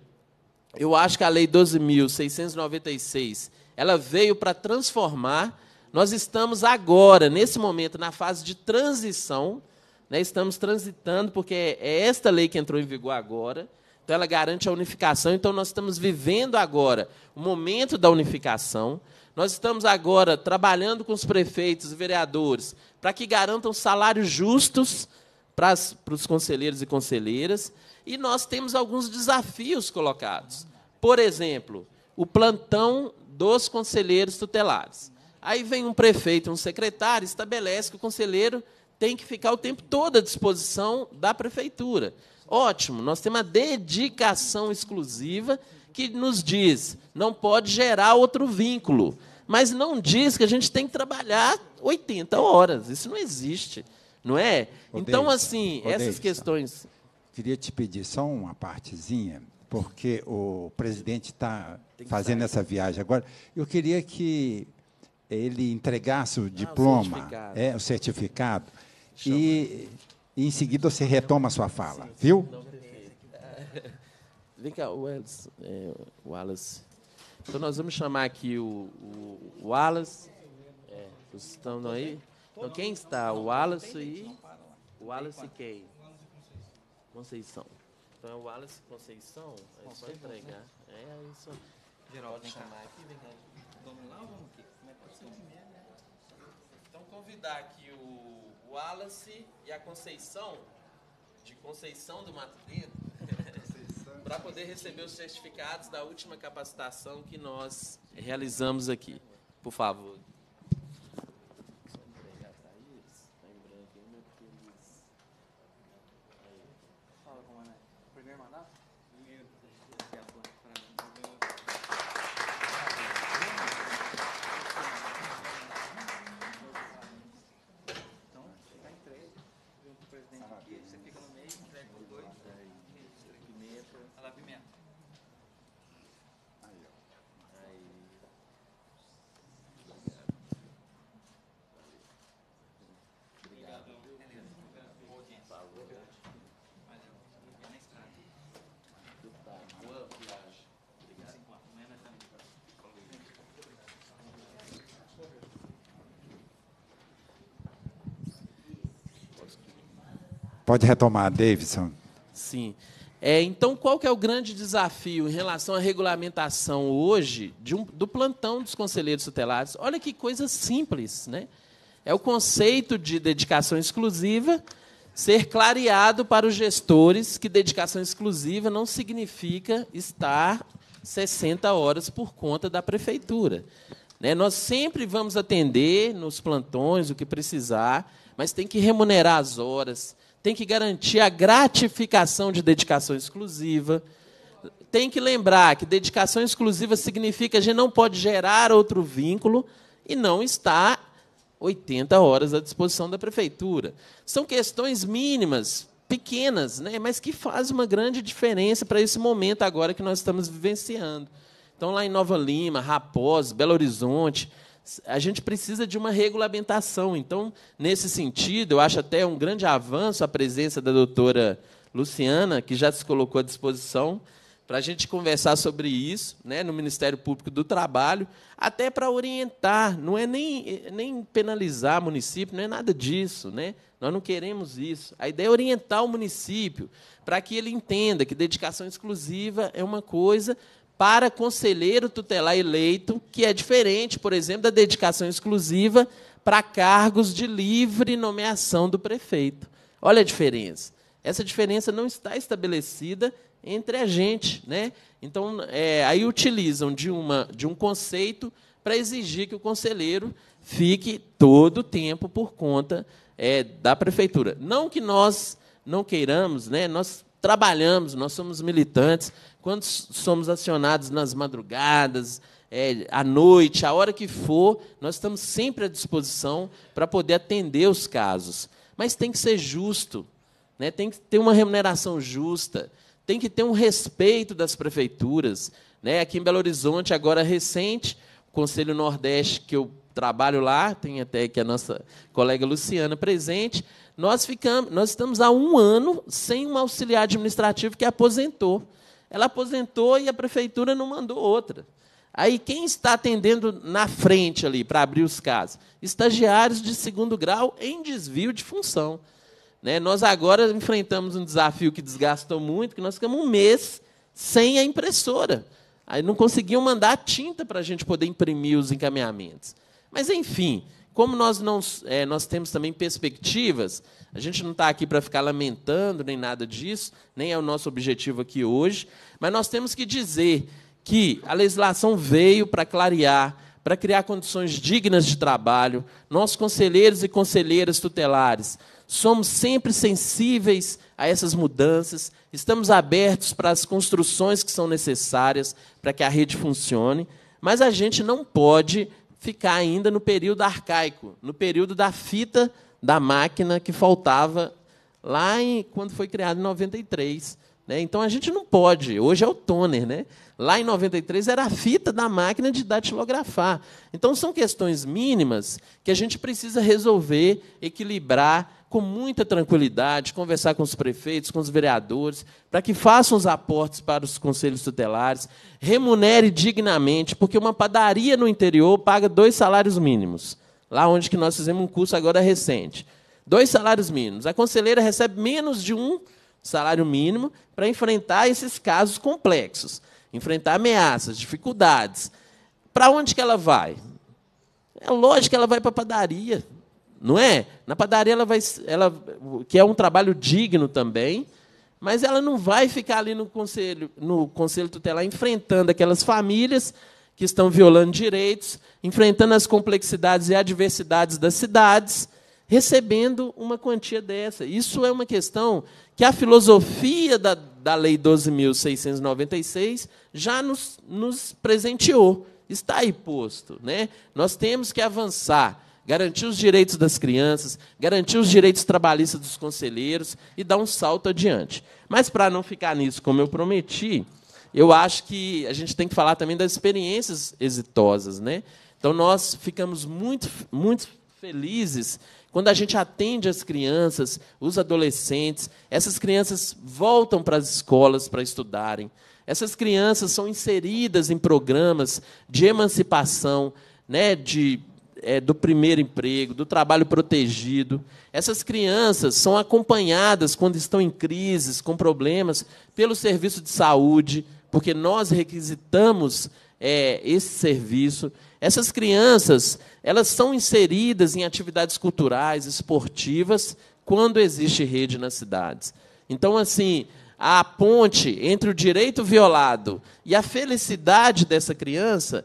eu acho que a Lei 12.696 ela veio para transformar. Nós estamos agora, nesse momento, na fase de transição. Né? Estamos transitando, porque é esta lei que entrou em vigor agora. Então, ela garante a unificação. Então, nós estamos vivendo agora o momento da unificação. Nós estamos agora trabalhando com os prefeitos e vereadores para que garantam salários justos para, as, para os conselheiros e conselheiras. E nós temos alguns desafios colocados. Por exemplo, o plantão dos conselheiros tutelares. Aí vem um prefeito, um secretário, estabelece que o conselheiro tem que ficar o tempo todo à disposição da prefeitura. Ótimo, nós temos a dedicação exclusiva que nos diz, não pode gerar outro vínculo. Mas não diz que a gente tem que trabalhar 80 horas. Isso não existe, não é? Ô, então, Deus, assim, ô, essas Deus, questões. Queria te pedir só uma partezinha, porque o presidente está fazendo essa viagem agora. Eu queria que ele entregasse o diploma, ah, o certificado. É, o certificado. e e em seguida você retoma a sua fala, viu? Vem cá, o Wallace. É, Wallace. Então nós vamos chamar aqui o, o Wallace. É, vocês estão aí? Então quem está? O Wallace e. O Wallace e quem? Conceição. Então é o Wallace e Conceição. É só entregar. Né? É, é isso. Geraldo, vem chamar aqui, Vamos lá ou vamos aqui? Como é que pode ser? Então convidar aqui o. Wallace e a Conceição, de Conceição do Mato Dentro, [laughs] para poder receber os certificados da última capacitação que nós realizamos aqui. Por favor. Pode retomar, Davidson. Sim. É, então, qual que é o grande desafio em relação à regulamentação hoje um, do plantão dos conselheiros tutelares? Olha que coisa simples, né? É o conceito de dedicação exclusiva ser clareado para os gestores que dedicação exclusiva não significa estar 60 horas por conta da prefeitura. Né? Nós sempre vamos atender nos plantões o que precisar, mas tem que remunerar as horas, tem que garantir a gratificação de dedicação exclusiva. Tem que lembrar que dedicação exclusiva significa que a gente não pode gerar outro vínculo e não está 80 horas à disposição da prefeitura. São questões mínimas, pequenas, né? mas que fazem uma grande diferença para esse momento agora que nós estamos vivenciando. Então, lá em Nova Lima, Raposa, Belo Horizonte, a gente precisa de uma regulamentação. Então, nesse sentido, eu acho até um grande avanço a presença da doutora Luciana, que já se colocou à disposição para a gente conversar sobre isso né, no Ministério Público do Trabalho, até para orientar, não é nem, nem penalizar município, não é nada disso. Né? Nós não queremos isso. A ideia é orientar o município para que ele entenda que dedicação exclusiva é uma coisa para conselheiro tutelar eleito, que é diferente, por exemplo, da dedicação exclusiva para cargos de livre nomeação do prefeito. Olha a diferença. Essa diferença não está estabelecida entre a gente, né? Então, é, aí utilizam de uma de um conceito para exigir que o conselheiro fique todo o tempo por conta é, da prefeitura. Não que nós não queiramos, né? Nós trabalhamos, nós somos militantes. Quando somos acionados nas madrugadas, é, à noite, a hora que for, nós estamos sempre à disposição para poder atender os casos. Mas tem que ser justo, né? tem que ter uma remuneração justa, tem que ter um respeito das prefeituras. Né? Aqui em Belo Horizonte, agora recente, o Conselho Nordeste, que eu trabalho lá, tem até aqui a nossa colega Luciana presente. Nós, ficamos, nós estamos há um ano sem um auxiliar administrativo que aposentou. Ela aposentou e a prefeitura não mandou outra. Aí quem está atendendo na frente ali para abrir os casos? Estagiários de segundo grau em desvio de função. Né? Nós agora enfrentamos um desafio que desgastou muito, que nós ficamos um mês sem a impressora. Aí não conseguiam mandar tinta para a gente poder imprimir os encaminhamentos. Mas, enfim, como nós, não, é, nós temos também perspectivas, a gente não está aqui para ficar lamentando nem nada disso, nem é o nosso objetivo aqui hoje, mas nós temos que dizer que a legislação veio para clarear, para criar condições dignas de trabalho. Nós, conselheiros e conselheiras tutelares, somos sempre sensíveis a essas mudanças, estamos abertos para as construções que são necessárias para que a rede funcione, mas a gente não pode ficar ainda no período arcaico, no período da fita da máquina que faltava lá em, quando foi criado em 93. Né? Então a gente não pode, hoje é o toner. Né? Lá em 93 era a fita da máquina de datilografar. Então são questões mínimas que a gente precisa resolver, equilibrar com muita tranquilidade, conversar com os prefeitos, com os vereadores, para que façam os aportes para os conselhos tutelares, remunere dignamente, porque uma padaria no interior paga dois salários mínimos. Lá onde que nós fizemos um curso agora recente. Dois salários mínimos. A conselheira recebe menos de um salário mínimo para enfrentar esses casos complexos, enfrentar ameaças, dificuldades. Para onde que ela vai? É lógico que ela vai para a padaria não é? Na padaria ela vai, ela, que é um trabalho digno também, mas ela não vai ficar ali no conselho, no conselho tutelar enfrentando aquelas famílias que estão violando direitos, enfrentando as complexidades e adversidades das cidades, recebendo uma quantia dessa. Isso é uma questão que a filosofia da, da Lei 12.696 já nos, nos presenteou, está aí posto. Né? Nós temos que avançar garantir os direitos das crianças, garantir os direitos trabalhistas dos conselheiros e dar um salto adiante. Mas, para não ficar nisso, como eu prometi, eu acho que a gente tem que falar também das experiências exitosas. Né? Então, nós ficamos muito, muito felizes quando a gente atende as crianças, os adolescentes. Essas crianças voltam para as escolas para estudarem. Essas crianças são inseridas em programas de emancipação, né, de é, do primeiro emprego, do trabalho protegido. Essas crianças são acompanhadas quando estão em crises, com problemas, pelo serviço de saúde, porque nós requisitamos é, esse serviço. Essas crianças elas são inseridas em atividades culturais, esportivas, quando existe rede nas cidades. Então, assim, a ponte entre o direito violado e a felicidade dessa criança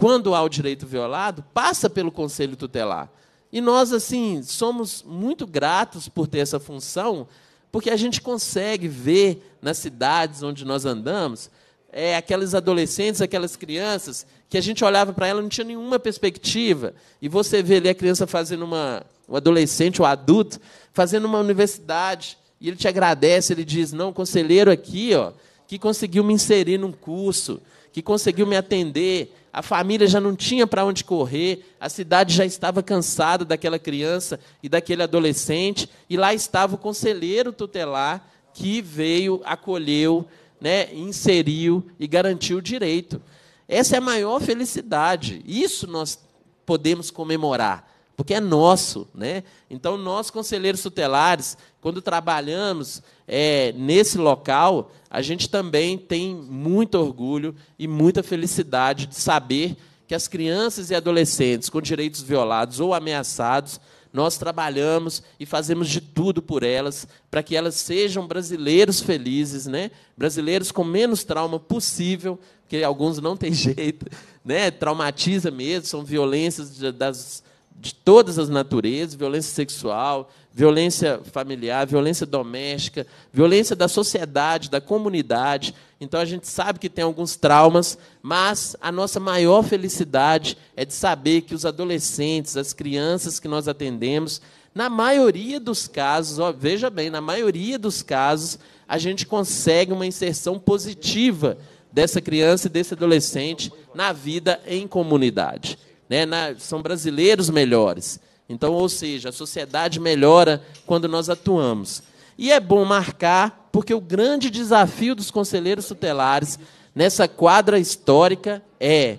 quando há o direito violado, passa pelo conselho tutelar. E nós, assim, somos muito gratos por ter essa função, porque a gente consegue ver nas cidades onde nós andamos é, aquelas adolescentes, aquelas crianças, que a gente olhava para ela não tinha nenhuma perspectiva. E você vê ali a criança fazendo uma. o um adolescente, o um adulto, fazendo uma universidade. E ele te agradece, ele diz: Não, conselheiro aqui, ó, que conseguiu me inserir num curso, que conseguiu me atender, a família já não tinha para onde correr, a cidade já estava cansada daquela criança e daquele adolescente, e lá estava o conselheiro tutelar que veio, acolheu, né, inseriu e garantiu o direito. Essa é a maior felicidade. Isso nós podemos comemorar, porque é nosso, né? Então nós conselheiros tutelares quando trabalhamos é, nesse local, a gente também tem muito orgulho e muita felicidade de saber que as crianças e adolescentes com direitos violados ou ameaçados, nós trabalhamos e fazemos de tudo por elas, para que elas sejam brasileiros felizes, né? brasileiros com menos trauma possível, porque alguns não têm [laughs] jeito, né? traumatiza mesmo, são violências das, de todas as naturezas, violência sexual, violência familiar, violência doméstica, violência da sociedade, da comunidade. Então a gente sabe que tem alguns traumas, mas a nossa maior felicidade é de saber que os adolescentes, as crianças que nós atendemos, na maioria dos casos, ó, veja bem, na maioria dos casos, a gente consegue uma inserção positiva dessa criança e desse adolescente na vida em comunidade. Né? Na, são brasileiros melhores então, ou seja, a sociedade melhora quando nós atuamos. E é bom marcar, porque o grande desafio dos conselheiros tutelares nessa quadra histórica é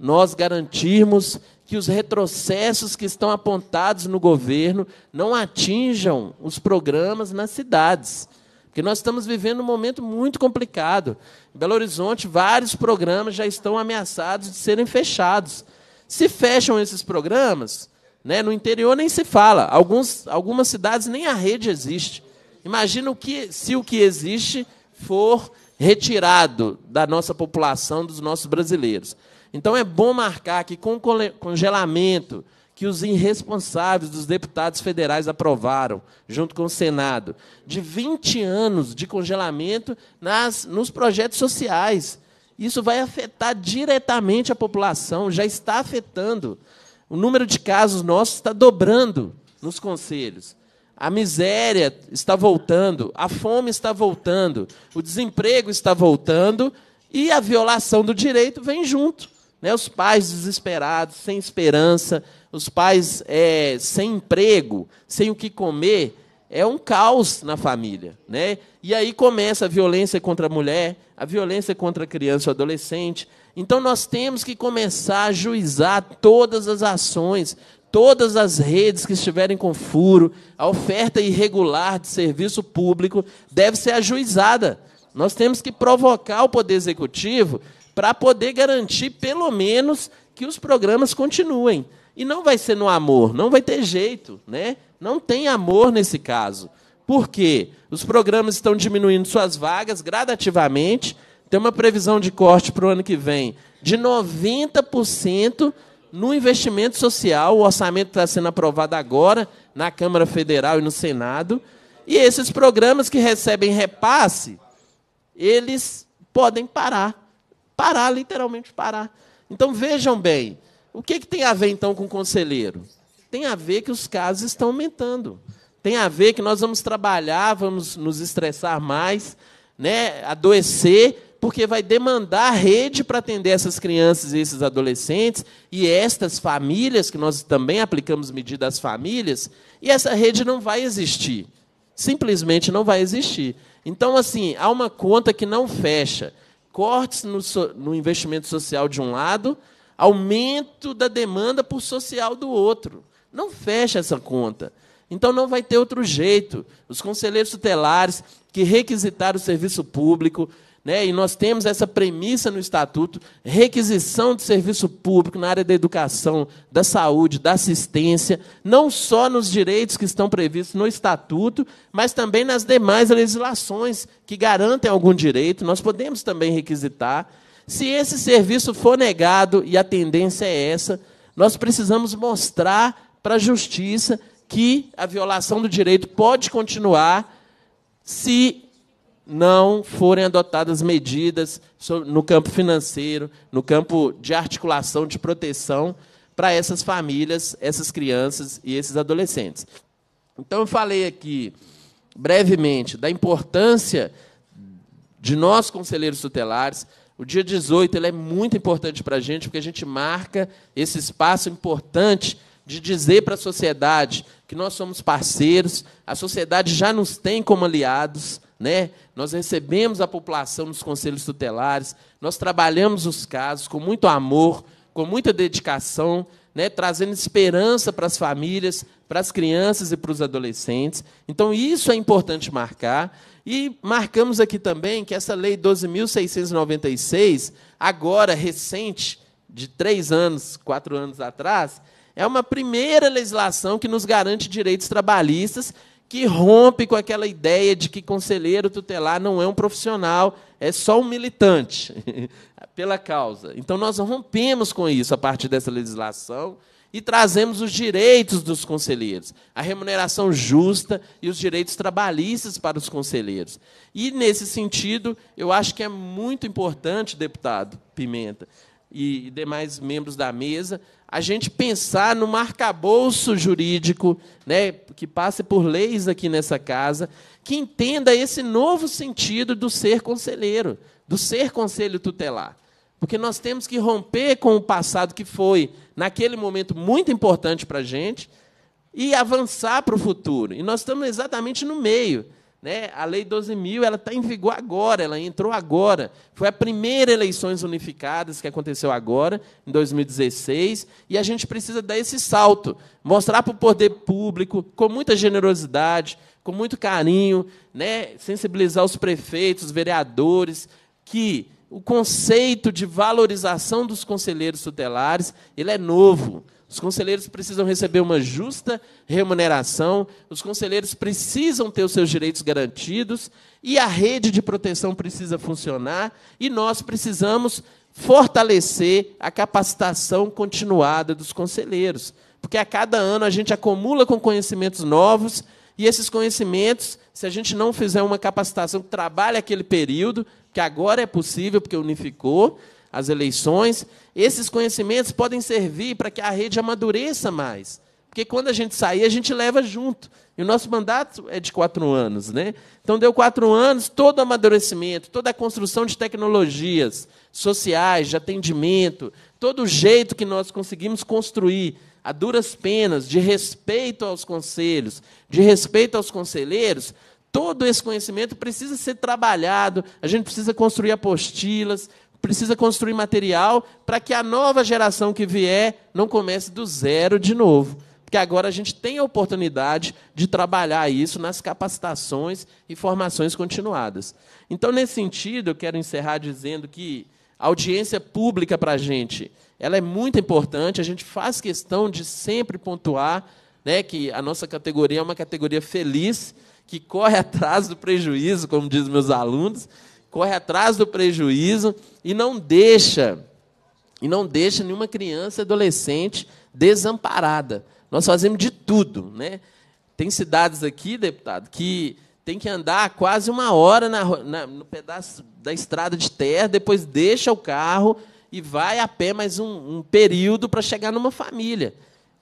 nós garantirmos que os retrocessos que estão apontados no governo não atinjam os programas nas cidades. Porque nós estamos vivendo um momento muito complicado. Em Belo Horizonte, vários programas já estão ameaçados de serem fechados. Se fecham esses programas, né? No interior nem se fala. Alguns, algumas cidades nem a rede existe. Imagina o que, se o que existe for retirado da nossa população, dos nossos brasileiros. Então é bom marcar que com o congelamento que os irresponsáveis dos deputados federais aprovaram, junto com o Senado, de 20 anos de congelamento nas, nos projetos sociais. Isso vai afetar diretamente a população, já está afetando. O número de casos nossos está dobrando nos conselhos. A miséria está voltando, a fome está voltando, o desemprego está voltando e a violação do direito vem junto. Né? Os pais desesperados, sem esperança, os pais é, sem emprego, sem o que comer, é um caos na família. Né? E aí começa a violência contra a mulher, a violência contra a criança ou adolescente, então nós temos que começar a juizar todas as ações, todas as redes que estiverem com furo, a oferta irregular de serviço público deve ser ajuizada. Nós temos que provocar o Poder Executivo para poder garantir, pelo menos, que os programas continuem. E não vai ser no amor, não vai ter jeito, né? Não tem amor nesse caso. Por quê? Os programas estão diminuindo suas vagas gradativamente tem uma previsão de corte para o ano que vem de 90% no investimento social. O orçamento está sendo aprovado agora na Câmara Federal e no Senado. E esses programas que recebem repasse, eles podem parar. Parar, literalmente parar. Então vejam bem, o que, que tem a ver então com o conselheiro? Tem a ver que os casos estão aumentando. Tem a ver que nós vamos trabalhar, vamos nos estressar mais, né? adoecer porque vai demandar rede para atender essas crianças e esses adolescentes e estas famílias, que nós também aplicamos medida às famílias, e essa rede não vai existir. Simplesmente não vai existir. Então, assim, há uma conta que não fecha. Cortes no, so, no investimento social de um lado, aumento da demanda por social do outro. Não fecha essa conta. Então não vai ter outro jeito. Os conselheiros tutelares que requisitaram o serviço público, né? E nós temos essa premissa no estatuto, requisição de serviço público na área da educação, da saúde, da assistência, não só nos direitos que estão previstos no estatuto, mas também nas demais legislações que garantem algum direito, nós podemos também requisitar. Se esse serviço for negado e a tendência é essa, nós precisamos mostrar para a justiça que a violação do direito pode continuar se não forem adotadas medidas no campo financeiro, no campo de articulação, de proteção para essas famílias, essas crianças e esses adolescentes. Então, eu falei aqui brevemente da importância de nós, conselheiros tutelares. O dia 18 ele é muito importante para a gente, porque a gente marca esse espaço importante de dizer para a sociedade que nós somos parceiros, a sociedade já nos tem como aliados, né? Nós recebemos a população nos conselhos tutelares, nós trabalhamos os casos com muito amor, com muita dedicação, né? trazendo esperança para as famílias, para as crianças e para os adolescentes. Então, isso é importante marcar. E marcamos aqui também que essa lei 12.696, agora recente, de três anos, quatro anos atrás, é uma primeira legislação que nos garante direitos trabalhistas que rompe com aquela ideia de que conselheiro tutelar não é um profissional, é só um militante [laughs] pela causa. Então, nós rompemos com isso a partir dessa legislação e trazemos os direitos dos conselheiros, a remuneração justa e os direitos trabalhistas para os conselheiros. E, nesse sentido, eu acho que é muito importante, deputado Pimenta, e demais membros da mesa, a gente pensar no arcabouço jurídico, né, que passe por leis aqui nessa casa, que entenda esse novo sentido do ser conselheiro, do ser conselho tutelar. Porque nós temos que romper com o passado que foi, naquele momento, muito importante para a gente, e avançar para o futuro. E nós estamos exatamente no meio. Né? A Lei 12.000 ela está em vigor agora, ela entrou agora. Foi a primeira eleições unificadas que aconteceu agora, em 2016, e a gente precisa dar esse salto, mostrar para o poder público, com muita generosidade, com muito carinho, né? sensibilizar os prefeitos, os vereadores, que o conceito de valorização dos conselheiros tutelares ele é novo. Os conselheiros precisam receber uma justa remuneração, os conselheiros precisam ter os seus direitos garantidos, e a rede de proteção precisa funcionar, e nós precisamos fortalecer a capacitação continuada dos conselheiros, porque a cada ano a gente acumula com conhecimentos novos, e esses conhecimentos, se a gente não fizer uma capacitação que trabalhe aquele período, que agora é possível porque unificou, as eleições, esses conhecimentos podem servir para que a rede amadureça mais. Porque quando a gente sair, a gente leva junto. E o nosso mandato é de quatro anos. Né? Então, deu quatro anos, todo o amadurecimento, toda a construção de tecnologias sociais, de atendimento, todo o jeito que nós conseguimos construir a duras penas, de respeito aos conselhos, de respeito aos conselheiros, todo esse conhecimento precisa ser trabalhado, a gente precisa construir apostilas, precisa construir material para que a nova geração que vier não comece do zero de novo. Porque agora a gente tem a oportunidade de trabalhar isso nas capacitações e formações continuadas. Então, nesse sentido, eu quero encerrar dizendo que a audiência pública para a gente ela é muito importante, a gente faz questão de sempre pontuar né, que a nossa categoria é uma categoria feliz, que corre [laughs] atrás do prejuízo, como dizem meus alunos, corre atrás do prejuízo e não deixa e não deixa nenhuma criança adolescente desamparada. Nós fazemos de tudo, né? Tem cidades aqui, deputado, que tem que andar quase uma hora na, na, no pedaço da estrada de terra, depois deixa o carro e vai a pé mais um, um período para chegar numa família.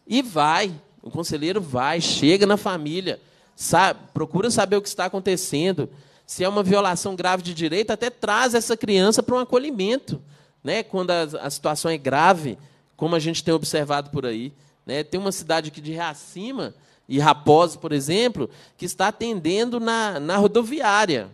E vai, o conselheiro vai, chega na família, sabe, procura saber o que está acontecendo, se é uma violação grave de direito, até traz essa criança para um acolhimento, né? quando a, a, situação é grave, como a gente tem observado por aí. Né? Tem uma cidade aqui de Reacima e Raposa, por exemplo, que está atendendo na, na rodoviária.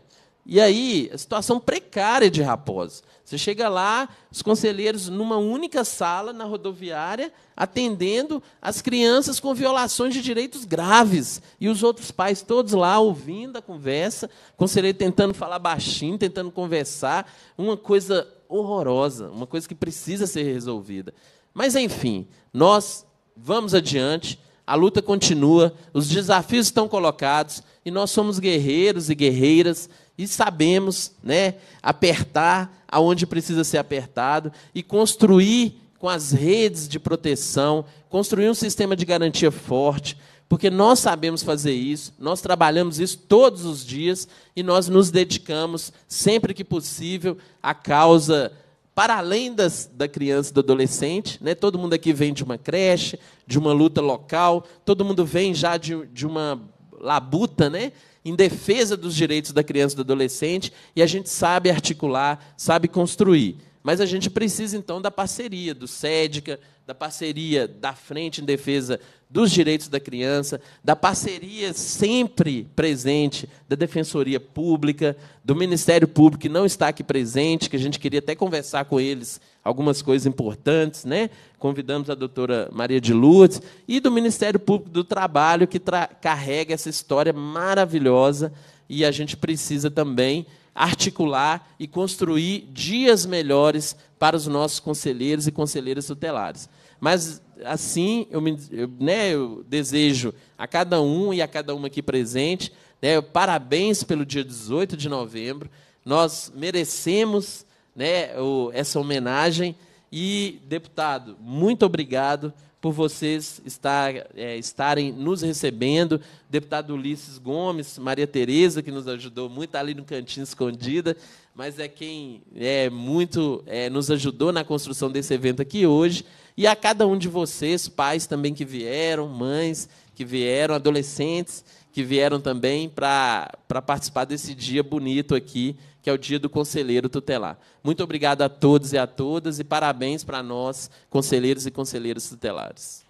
E aí, a situação precária de Raposa. Você chega lá, os conselheiros numa única sala na rodoviária, atendendo as crianças com violações de direitos graves. E os outros pais todos lá ouvindo a conversa, o conselheiro tentando falar baixinho, tentando conversar. Uma coisa horrorosa, uma coisa que precisa ser resolvida. Mas, enfim, nós vamos adiante, a luta continua, os desafios estão colocados e nós somos guerreiros e guerreiras e sabemos né, apertar aonde precisa ser apertado e construir com as redes de proteção, construir um sistema de garantia forte, porque nós sabemos fazer isso, nós trabalhamos isso todos os dias e nós nos dedicamos sempre que possível à causa para além das, da criança e do adolescente. Né? Todo mundo aqui vem de uma creche, de uma luta local, todo mundo vem já de, de uma labuta, né? em defesa dos direitos da criança e do adolescente, e a gente sabe articular, sabe construir. Mas a gente precisa, então, da parceria do SEDCA, da parceria da Frente em Defesa dos Direitos da Criança, da parceria sempre presente da Defensoria Pública, do Ministério Público, que não está aqui presente, que a gente queria até conversar com eles algumas coisas importantes, né? Convidamos a doutora Maria de Lourdes e do Ministério Público do Trabalho, que tra carrega essa história maravilhosa e a gente precisa também articular e construir dias melhores para os nossos conselheiros e conselheiras tutelares. Mas assim, eu, me, eu, né, eu desejo a cada um e a cada uma aqui presente, né, parabéns pelo dia 18 de novembro. Nós merecemos né, o, essa homenagem. E, deputado, muito obrigado por vocês estar, é, estarem nos recebendo. Deputado Ulisses Gomes, Maria Tereza, que nos ajudou muito, ali no cantinho escondida, mas é quem é muito é, nos ajudou na construção desse evento aqui hoje. E a cada um de vocês, pais também que vieram, mães que vieram, adolescentes que vieram também para participar desse dia bonito aqui que é o dia do conselheiro tutelar. Muito obrigado a todos e a todas e parabéns para nós, conselheiros e conselheiras tutelares.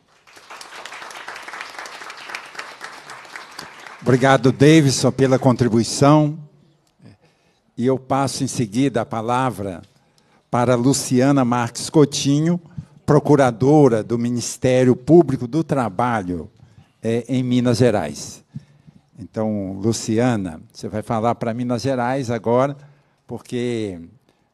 Obrigado, Davidson, pela contribuição. E eu passo em seguida a palavra para Luciana Marques Coutinho, procuradora do Ministério Público do Trabalho eh, em Minas Gerais. Então, Luciana, você vai falar para Minas Gerais agora, porque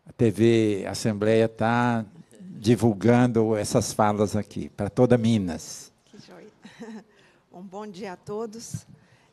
a TV Assembleia está divulgando essas falas aqui para toda Minas. Que joia. [laughs] Um bom dia a todos.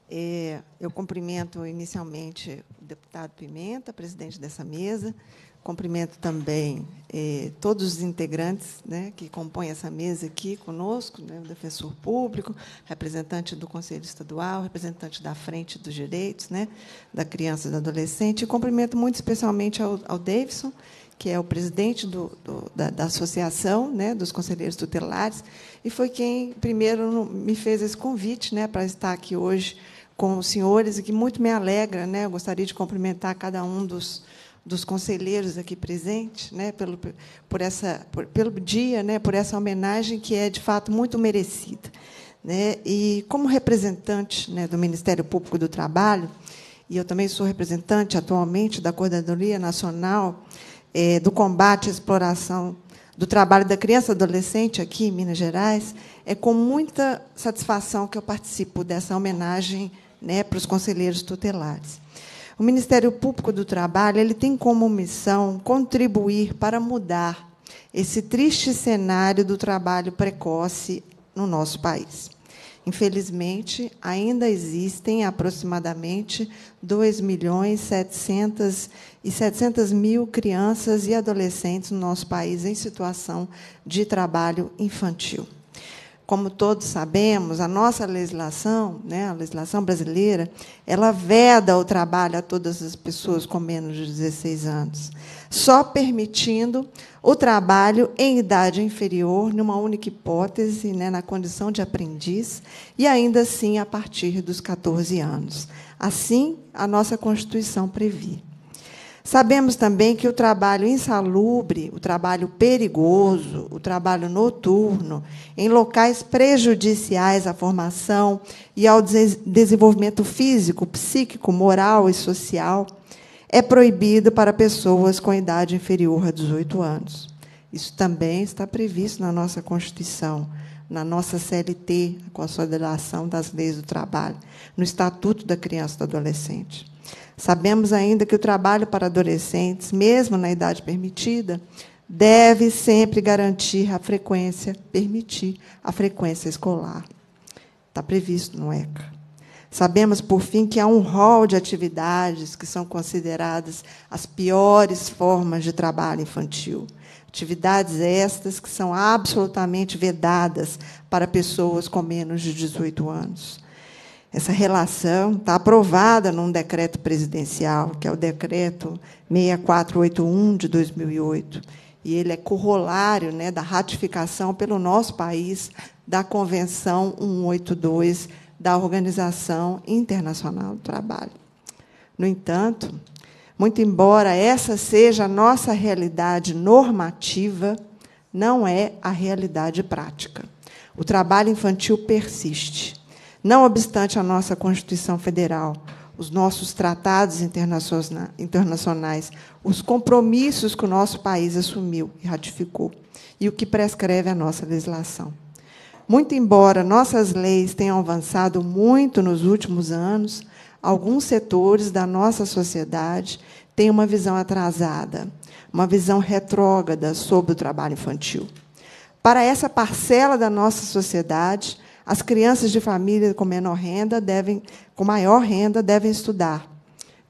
É, eu cumprimento inicialmente o deputado Pimenta, presidente dessa mesa, Cumprimento também eh, todos os integrantes né, que compõem essa mesa aqui conosco, né, o defensor público, representante do Conselho Estadual, representante da Frente dos Direitos né, da Criança e do Adolescente. E cumprimento muito especialmente ao, ao Davidson, que é o presidente do, do, da, da, associação né, dos conselheiros tutelares, e foi quem primeiro me fez esse convite né, para estar aqui hoje com os senhores, e que muito me alegra. Né, eu gostaria de cumprimentar cada um dos dos conselheiros aqui presentes, né, pelo, por essa, por, pelo dia, né, por essa homenagem que é de fato muito merecida, né, e como representante né, do Ministério Público do Trabalho, e eu também sou representante atualmente da Coordenadoria Nacional é, do Combate à Exploração do Trabalho da Criança e Adolescente aqui em Minas Gerais, é com muita satisfação que eu participo dessa homenagem né, para os conselheiros tutelares. O Ministério Público do Trabalho ele tem como missão contribuir para mudar esse triste cenário do trabalho precoce no nosso país. Infelizmente, ainda existem aproximadamente 2 milhões 700 e 700 mil crianças e adolescentes no nosso país em situação de trabalho infantil como todos sabemos, a nossa legislação, né, a legislação brasileira, ela veda o trabalho a todas as pessoas com menos de 16 anos, só permitindo o trabalho em idade inferior, numa única hipótese, né, na condição de aprendiz, e ainda assim a partir dos 14 anos. Assim, a nossa Constituição prevê. Sabemos também que o trabalho insalubre, o trabalho perigoso, o trabalho noturno, em locais prejudiciais à formação e ao desenvolvimento físico, psíquico, moral e social, é proibido para pessoas com idade inferior a 18 anos. Isso também está previsto na nossa Constituição, na nossa CLT, a Consolidação das Leis do Trabalho, no Estatuto da Criança e do Adolescente. Sabemos ainda que o trabalho para adolescentes, mesmo na idade permitida, deve sempre garantir a frequência, permitir a frequência escolar. Está previsto no ECA. Sabemos, por fim, que há um rol de atividades que são consideradas as piores formas de trabalho infantil. Atividades estas que são absolutamente vedadas para pessoas com menos de 18 anos. Essa relação está aprovada num decreto presidencial, que é o decreto 6481 de 2008, e ele é corolário né, da ratificação pelo nosso país da Convenção 182 da Organização Internacional do Trabalho. No entanto, muito embora essa seja a nossa realidade normativa, não é a realidade prática. O trabalho infantil persiste. Não obstante a nossa Constituição Federal, os nossos tratados internacionais, os compromissos que o nosso país assumiu e ratificou, e o que prescreve a nossa legislação. Muito embora nossas leis tenham avançado muito nos últimos anos, alguns setores da nossa sociedade têm uma visão atrasada, uma visão retrógrada sobre o trabalho infantil. Para essa parcela da nossa sociedade, as crianças de família com menor renda devem, com maior renda, devem estudar,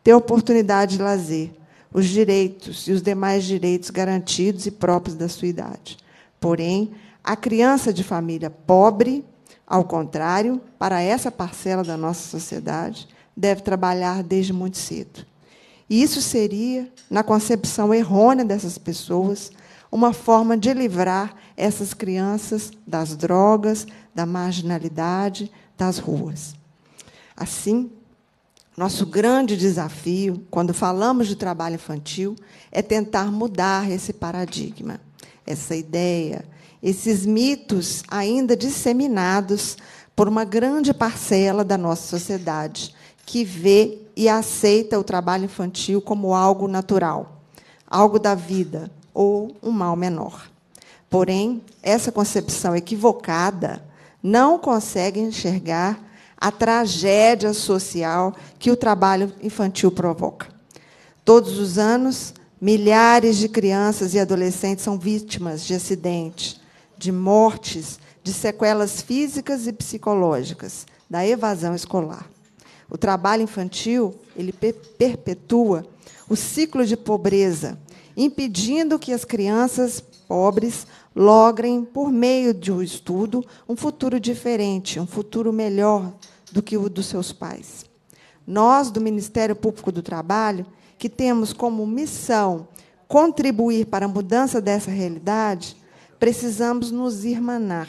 ter oportunidade de lazer, os direitos e os demais direitos garantidos e próprios da sua idade. Porém, a criança de família pobre, ao contrário, para essa parcela da nossa sociedade, deve trabalhar desde muito cedo. E isso seria, na concepção errônea dessas pessoas, uma forma de livrar essas crianças das drogas, da marginalidade, das ruas. Assim, nosso grande desafio, quando falamos de trabalho infantil, é tentar mudar esse paradigma, essa ideia, esses mitos ainda disseminados por uma grande parcela da nossa sociedade, que vê e aceita o trabalho infantil como algo natural, algo da vida, ou um mal menor. Porém, essa concepção equivocada não consegue enxergar a tragédia social que o trabalho infantil provoca. Todos os anos, milhares de crianças e adolescentes são vítimas de acidentes, de mortes, de sequelas físicas e psicológicas, da evasão escolar. O trabalho infantil, ele perpetua o ciclo de pobreza impedindo que as crianças pobres logrem, por meio de um estudo, um futuro diferente, um futuro melhor do que o dos seus pais. Nós, do Ministério Público do Trabalho, que temos como missão contribuir para a mudança dessa realidade, precisamos nos irmanar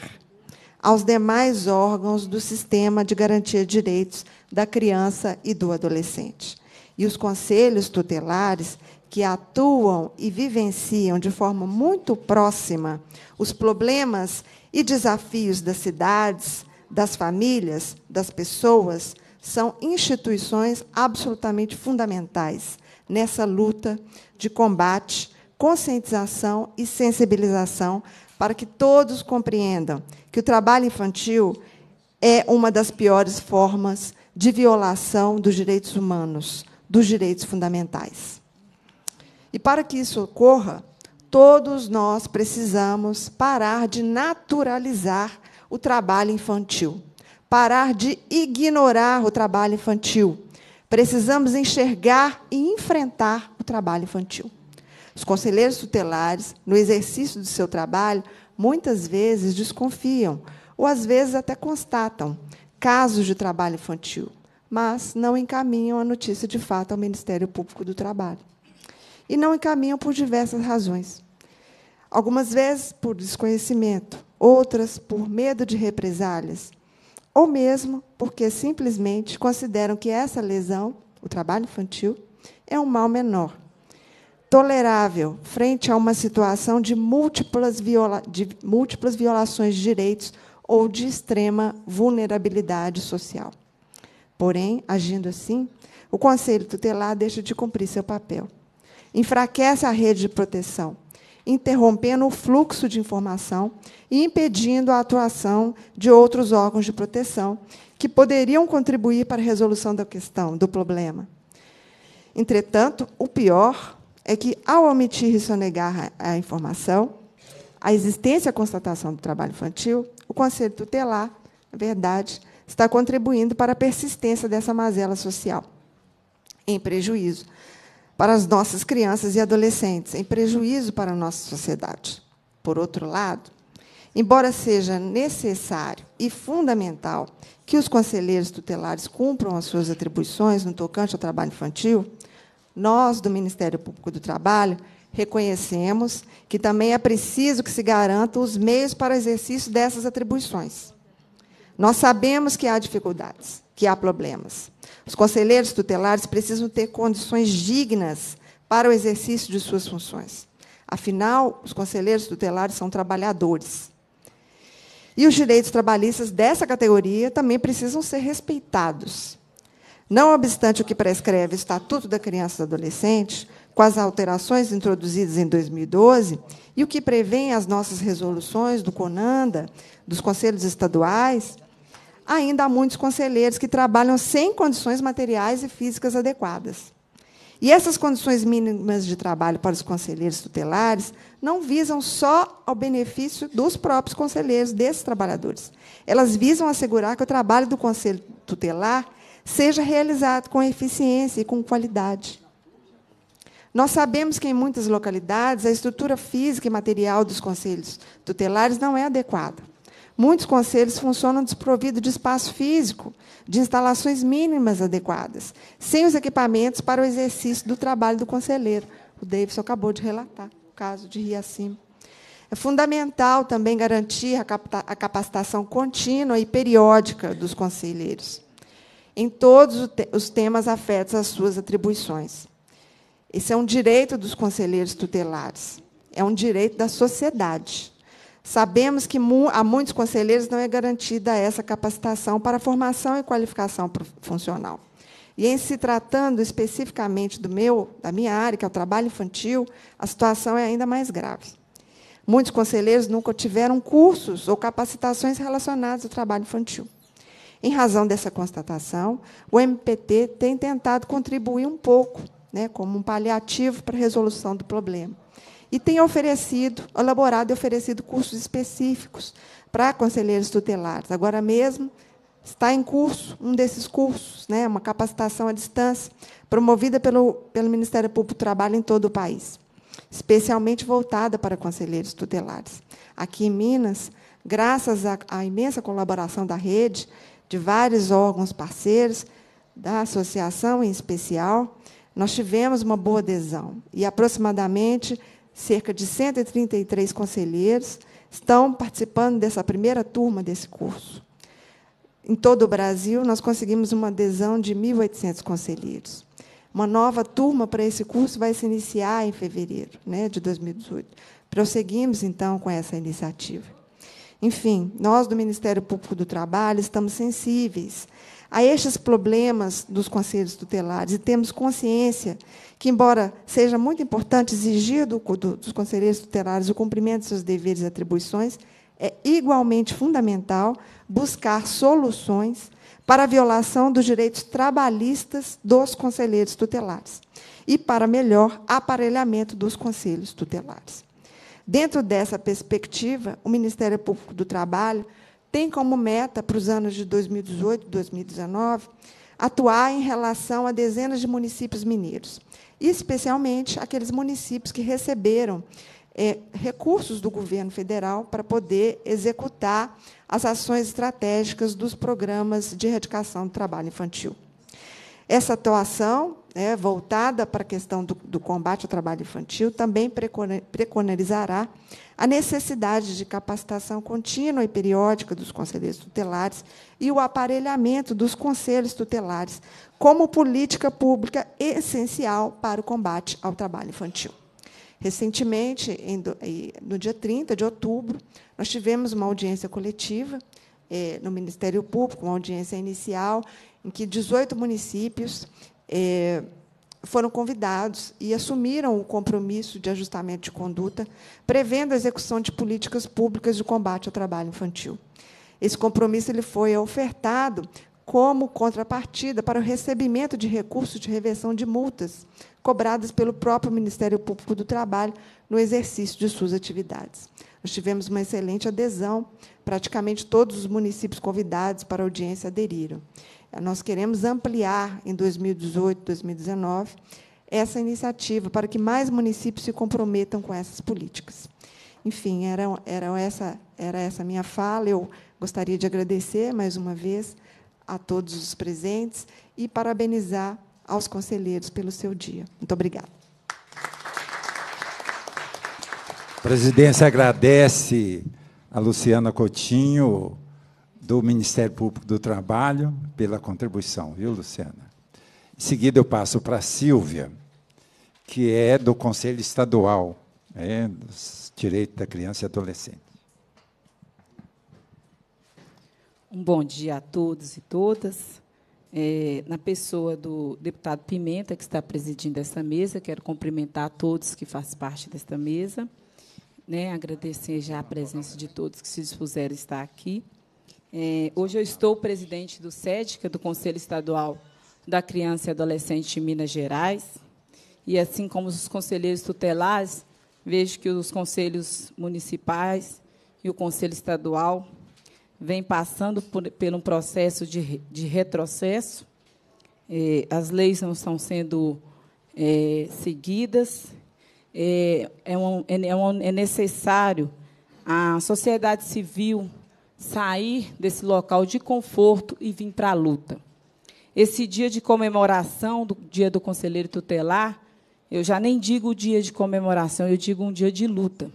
aos demais órgãos do sistema de garantia de direitos da criança e do adolescente. E os conselhos tutelares que atuam e vivenciam de forma muito próxima os problemas e desafios das cidades, das famílias, das pessoas, são instituições absolutamente fundamentais nessa luta de combate, conscientização e sensibilização para que todos compreendam que o trabalho infantil é uma das piores formas de violação dos direitos humanos, dos direitos fundamentais. E para que isso ocorra, todos nós precisamos parar de naturalizar o trabalho infantil, parar de ignorar o trabalho infantil. Precisamos enxergar e enfrentar o trabalho infantil. Os conselheiros tutelares, no exercício do seu trabalho, muitas vezes desconfiam, ou às vezes até constatam, casos de trabalho infantil, mas não encaminham a notícia de fato ao Ministério Público do Trabalho e não encaminham por diversas razões. Algumas vezes por desconhecimento, outras por medo de represálias, ou mesmo porque simplesmente consideram que essa lesão, o trabalho infantil, é um mal menor, tolerável frente a uma situação de múltiplas, viola de múltiplas violações de direitos ou de extrema vulnerabilidade social. Porém, agindo assim, o Conselho Tutelar deixa de cumprir seu papel enfraquece a rede de proteção, interrompendo o fluxo de informação e impedindo a atuação de outros órgãos de proteção que poderiam contribuir para a resolução da questão, do problema. Entretanto, o pior é que, ao omitir e sonegar a informação, a existência e a constatação do trabalho infantil, o Conselho Tutelar, na verdade, está contribuindo para a persistência dessa mazela social, em prejuízo para as nossas crianças e adolescentes, em prejuízo para a nossa sociedade. Por outro lado, embora seja necessário e fundamental que os conselheiros tutelares cumpram as suas atribuições no tocante ao trabalho infantil, nós, do Ministério Público do Trabalho, reconhecemos que também é preciso que se garantam os meios para o exercício dessas atribuições. Nós sabemos que há dificuldades, que há problemas, os conselheiros tutelares precisam ter condições dignas para o exercício de suas funções. Afinal, os conselheiros tutelares são trabalhadores. E os direitos trabalhistas dessa categoria também precisam ser respeitados. Não obstante o que prescreve o Estatuto da Criança e do Adolescente, com as alterações introduzidas em 2012 e o que prevêem as nossas resoluções do CONANDA, dos conselhos estaduais, ainda há muitos conselheiros que trabalham sem condições materiais e físicas adequadas. E essas condições mínimas de trabalho para os conselheiros tutelares não visam só ao benefício dos próprios conselheiros, desses trabalhadores. Elas visam assegurar que o trabalho do conselho tutelar seja realizado com eficiência e com qualidade. Nós sabemos que em muitas localidades a estrutura física e material dos conselhos tutelares não é adequada. Muitos conselhos funcionam desprovidos de espaço físico, de instalações mínimas adequadas, sem os equipamentos para o exercício do trabalho do conselheiro. O Davidson acabou de relatar o caso de Riacima. É fundamental também garantir a capacitação contínua e periódica dos conselheiros em todos os temas afetos às suas atribuições. Esse é um direito dos conselheiros tutelares, é um direito da sociedade. Sabemos que a muitos conselheiros não é garantida essa capacitação para formação e qualificação funcional. E em se tratando especificamente do meu, da minha área, que é o trabalho infantil, a situação é ainda mais grave. Muitos conselheiros nunca tiveram cursos ou capacitações relacionadas ao trabalho infantil. Em razão dessa constatação, o MPT tem tentado contribuir um pouco, né, como um paliativo para a resolução do problema e tem oferecido, elaborado e oferecido cursos específicos para conselheiros tutelares. Agora mesmo está em curso um desses cursos, né, uma capacitação à distância, promovida pelo, pelo Ministério Público do Trabalho em todo o país, especialmente voltada para conselheiros tutelares. Aqui em Minas, graças à, à imensa colaboração da rede, de vários órgãos parceiros, da associação em especial, nós tivemos uma boa adesão. E aproximadamente cerca de 133 conselheiros estão participando dessa primeira turma desse curso. Em todo o Brasil, nós conseguimos uma adesão de 1.800 conselheiros. Uma nova turma para esse curso vai se iniciar em fevereiro né, de 2018. Prosseguimos, então, com essa iniciativa. Enfim, nós do Ministério Público do Trabalho estamos sensíveis a estes problemas dos conselhos tutelares e temos consciência que, embora seja muito importante exigir do, do, dos conselheiros tutelares o cumprimento de seus deveres e atribuições, é igualmente fundamental buscar soluções para a violação dos direitos trabalhistas dos conselheiros tutelares e para melhor aparelhamento dos conselhos tutelares. Dentro dessa perspectiva, o Ministério Público do Trabalho tem como meta para os anos de 2018 e 2019 atuar em relação a dezenas de municípios mineiros, especialmente aqueles municípios que receberam é, recursos do governo federal para poder executar as ações estratégicas dos programas de erradicação do trabalho infantil. Essa atuação né, voltada para a questão do, do, combate ao trabalho infantil, também preconizará a necessidade de capacitação contínua e periódica dos conselheiros tutelares e o aparelhamento dos conselhos tutelares como política pública essencial para o combate ao trabalho infantil. Recentemente, no dia 30 de outubro, nós tivemos uma audiência coletiva eh, no Ministério Público, uma audiência inicial, em que 18 municípios é, foram convidados e assumiram o compromisso de ajustamento de conduta, prevendo a execução de políticas públicas de combate ao trabalho infantil. Esse compromisso ele foi ofertado como contrapartida para o recebimento de recursos de reversão de multas cobradas pelo próprio Ministério Público do Trabalho no exercício de suas atividades. Nós tivemos uma excelente adesão praticamente todos os municípios convidados para a audiência aderiram. Nós queremos ampliar em 2018, 2019 essa iniciativa para que mais municípios se comprometam com essas políticas. Enfim, era, era, essa, era essa minha fala. Eu gostaria de agradecer mais uma vez a todos os presentes e parabenizar aos conselheiros pelo seu dia. Muito obrigada. A presidência agradece a Luciana Coutinho, do Ministério Público do Trabalho, pela contribuição, viu, Luciana? Em seguida, eu passo para a Silvia, que é do Conselho Estadual é, dos Direitos da Criança e Adolescente. Um bom dia a todos e todas. É, na pessoa do deputado Pimenta, que está presidindo essa mesa, quero cumprimentar a todos que fazem parte desta mesa né, agradecer já a presença de todos que se dispuseram a estar aqui. É, hoje eu estou presidente do SED, que é do Conselho Estadual da Criança e Adolescente de Minas Gerais, e assim como os conselheiros tutelares, vejo que os conselhos municipais e o Conselho Estadual vem passando por, por um processo de, de retrocesso. É, as leis não estão sendo é, seguidas, é, é, um, é, é, um, é necessário a sociedade civil sair desse local de conforto e vir para a luta. Esse dia de comemoração do Dia do Conselheiro Tutelar, eu já nem digo o dia de comemoração, eu digo um dia de luta,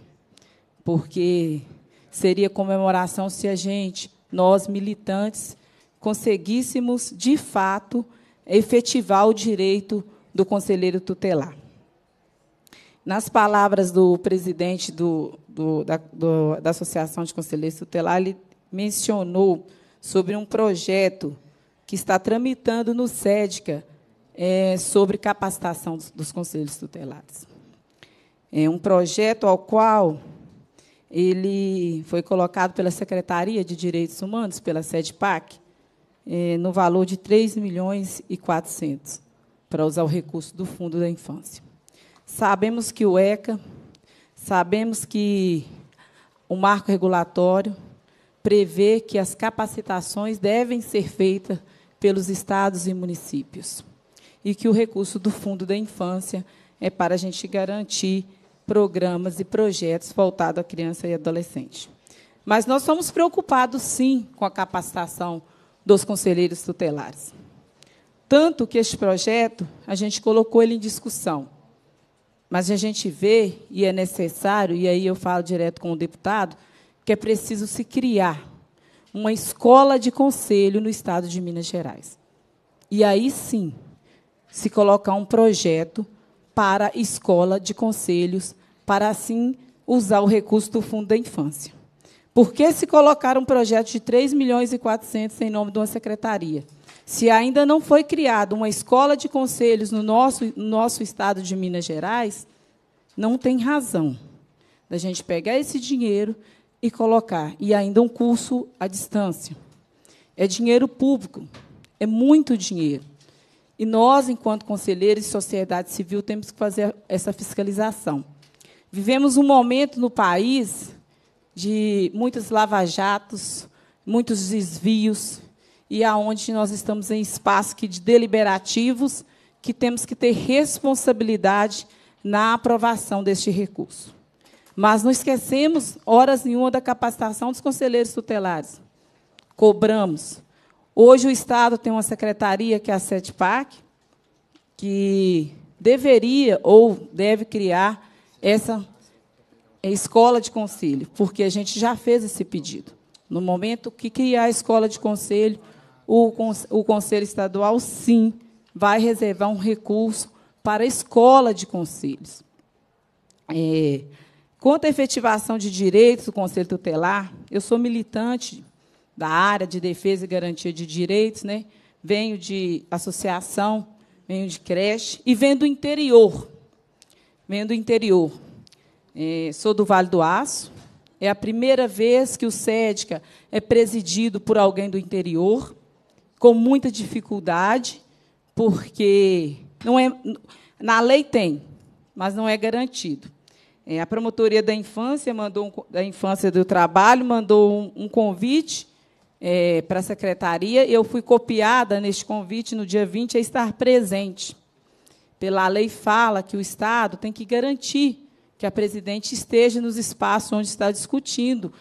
porque seria comemoração se a gente, nós militantes, conseguíssemos de fato efetivar o direito do conselheiro tutelar. Nas palavras do presidente do, do, da, do, da Associação de Conselheiros Tutelar, ele mencionou sobre um projeto que está tramitando no SEDCA é, sobre capacitação dos, dos conselheiros tutelares. É um projeto ao qual ele foi colocado pela Secretaria de Direitos Humanos, pela SEDPAC, é, no valor de 3 milhões e 400, para usar o recurso do Fundo da Infância. Sabemos que o ECA, sabemos que o marco regulatório prevê que as capacitações devem ser feitas pelos estados e municípios e que o recurso do Fundo da Infância é para a gente garantir programas e projetos voltados à criança e adolescente. Mas nós somos preocupados, sim, com a capacitação dos conselheiros tutelares. Tanto que este projeto, a gente colocou ele em discussão. Mas a gente vê, e é necessário, e aí eu falo direto com o deputado, que é preciso se criar uma escola de conselho no estado de Minas Gerais. E aí sim, se colocar um projeto para escola de conselhos, para assim usar o recurso do Fundo da Infância. Por que se colocar um projeto de 3 milhões e 400 em nome de uma secretaria? Se ainda não foi criada uma escola de conselhos no nosso, no nosso estado de Minas Gerais, não tem razão da gente pegar esse dinheiro e colocar, e ainda um curso à distância. É dinheiro público, é muito dinheiro. E nós, enquanto conselheiros e sociedade civil, temos que fazer essa fiscalização. Vivemos um momento no país de muitos lava-jatos, muitos desvios, e aonde nós estamos em espaços que, de deliberativos que temos que ter responsabilidade na aprovação deste recurso. Mas não esquecemos, horas nenhuma, da capacitação dos conselheiros tutelares. Cobramos. Hoje o Estado tem uma secretaria, que é a SETPAC, que deveria ou deve criar essa escola de conselho, porque a gente já fez esse pedido. No momento que criar a escola de conselho, o, o Conselho Estadual, sim, vai reservar um recurso para a escola de conselhos. É, quanto à efetivação de direitos do Conselho Tutelar, eu sou militante da área de defesa e garantia de direitos, né? venho de associação, venho de creche e venho do interior. Venho do interior. É, sou do Vale do Aço. É a primeira vez que o SEDCA é presidido por alguém do interior com muita dificuldade, porque não é, na lei tem, mas não é garantido. É, a promotoria da infância mandou um, da infância do trabalho mandou um, um convite é, para a secretaria. Eu fui copiada neste convite no dia 20 a estar presente. Pela lei fala que o Estado tem que garantir que a presidente esteja nos espaços onde está discutindo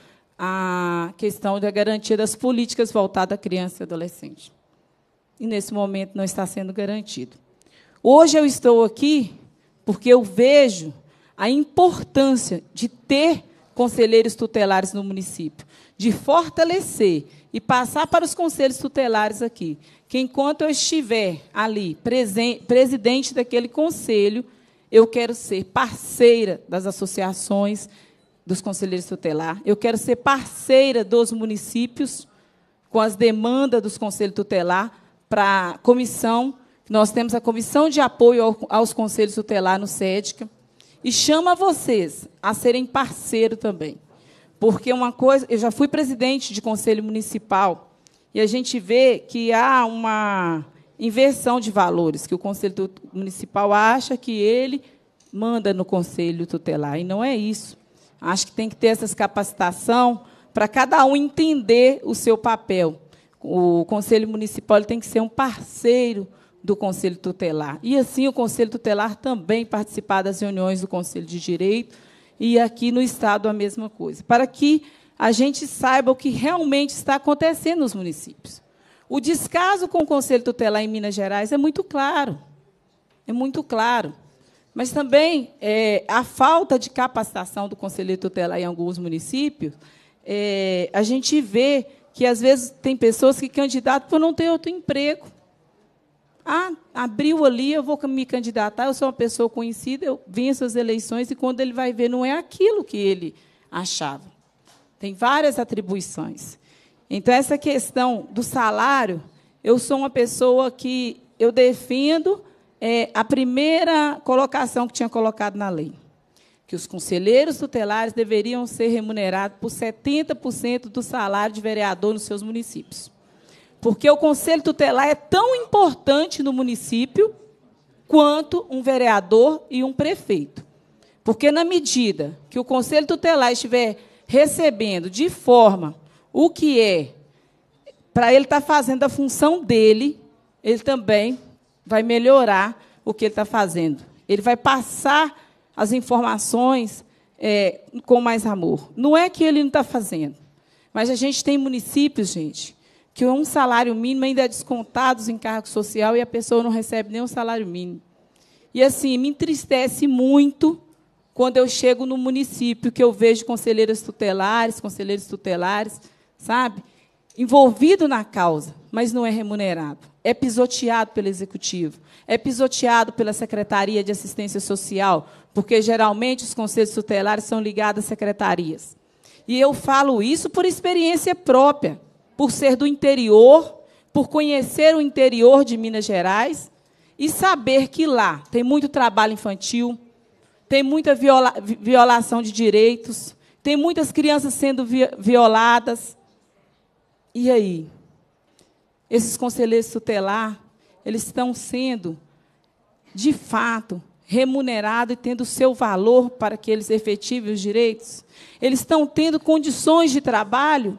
a questão da garantia das políticas voltadas à criança e adolescente. E nesse momento não está sendo garantido. Hoje eu estou aqui porque eu vejo a importância de ter conselheiros tutelares no município, de fortalecer e passar para os conselhos tutelares aqui, que enquanto eu estiver ali, presidente daquele conselho, eu quero ser parceira das associações dos conselheiros tutelar. Eu quero ser parceira dos municípios com as demandas dos conselhos tutelar para a comissão. Nós temos a comissão de apoio aos conselhos tutelar no SEDCA. E chama vocês a serem parceiro também. Porque uma coisa, eu já fui presidente de conselho municipal e a gente vê que há uma inversão de valores, que o conselho municipal acha que ele manda no conselho tutelar e não é isso. Acho que tem que ter essas capacitação para cada um entender o seu papel. O Conselho Municipal tem que ser um parceiro do Conselho Tutelar. E assim o Conselho Tutelar também participar das reuniões do Conselho de Direito e aqui no Estado a mesma coisa, para que a gente saiba o que realmente está acontecendo nos municípios. O descaso com o Conselho Tutelar em Minas Gerais é muito claro. É muito claro. Mas também é, a falta de capacitação do conselheiro tutelar em alguns municípios, é, a gente vê que, às vezes, tem pessoas que candidatam por não ter outro emprego. Ah, abriu ali, eu vou me candidatar, eu sou uma pessoa conhecida, eu venço as eleições, e quando ele vai ver, não é aquilo que ele achava. Tem várias atribuições. Então, essa questão do salário, eu sou uma pessoa que eu defendo é, a primeira colocação que tinha colocado na lei, que os conselheiros tutelares deveriam ser remunerados por 70% do salário de vereador nos seus municípios. Porque o conselho tutelar é tão importante no município quanto um vereador e um prefeito. Porque, na medida que o conselho tutelar estiver recebendo de forma o que é, para ele estar tá fazendo a função dele, ele também vai melhorar o que ele está fazendo. Ele vai passar as informações é, com mais amor. Não é que ele não está fazendo, mas a gente tem municípios, gente, que um salário mínimo ainda é descontado em cargo social e a pessoa não recebe nem salário mínimo. E assim, me entristece muito quando eu chego no município que eu vejo conselheiras tutelares, conselheiros tutelares, sabe? Envolvido na causa, mas não é remunerado é pisoteado pelo executivo, é pisoteado pela Secretaria de Assistência Social, porque geralmente os conselhos tutelares são ligados a secretarias. E eu falo isso por experiência própria, por ser do interior, por conhecer o interior de Minas Gerais e saber que lá tem muito trabalho infantil, tem muita viola violação de direitos, tem muitas crianças sendo vi violadas. E aí? esses conselheiros tutelar, eles estão sendo, de fato, remunerados e tendo o seu valor para que eles efetivem os direitos? Eles estão tendo condições de trabalho?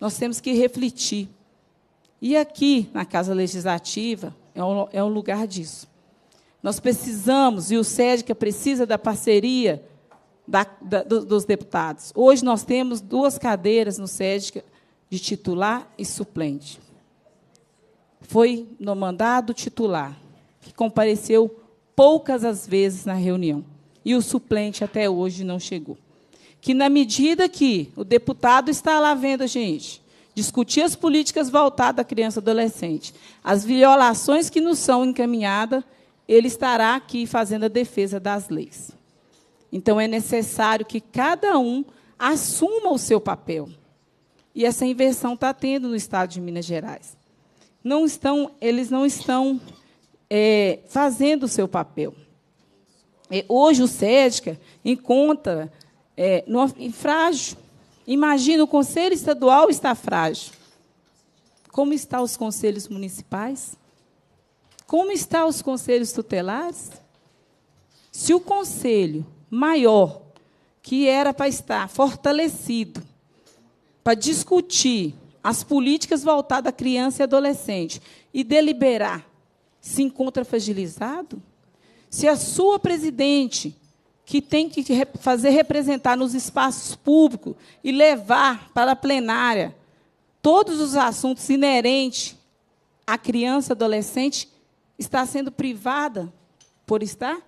Nós temos que refletir. E aqui, na Casa Legislativa, é um, é lugar disso. Nós precisamos, e o SEDCA precisa da parceria da, da, dos deputados. Hoje nós temos duas cadeiras no SEDCA de titular e suplente. Foi no mandado titular, que compareceu poucas as vezes na reunião, e o suplente até hoje não chegou. Que, na medida que o deputado está lá vendo a gente, discutir as políticas voltadas à criança e adolescente, as violações que nos são encaminhadas, ele estará aqui fazendo a defesa das leis. Então, é necessário que cada um assuma o seu papel. E essa inversão está tendo no estado de Minas Gerais. Não estão, eles não estão é, fazendo o seu papel. É, hoje o SEDCA encontra é, no, frágil. Imagina, o Conselho Estadual está frágil. Como estão os conselhos municipais? Como estão os conselhos tutelares? Se o conselho maior, que era para estar fortalecido, para discutir as políticas voltadas à criança e adolescente e deliberar, se encontra fragilizado? Se a sua presidente, que tem que fazer representar nos espaços públicos e levar para a plenária todos os assuntos inerentes à criança e adolescente, está sendo privada por estar?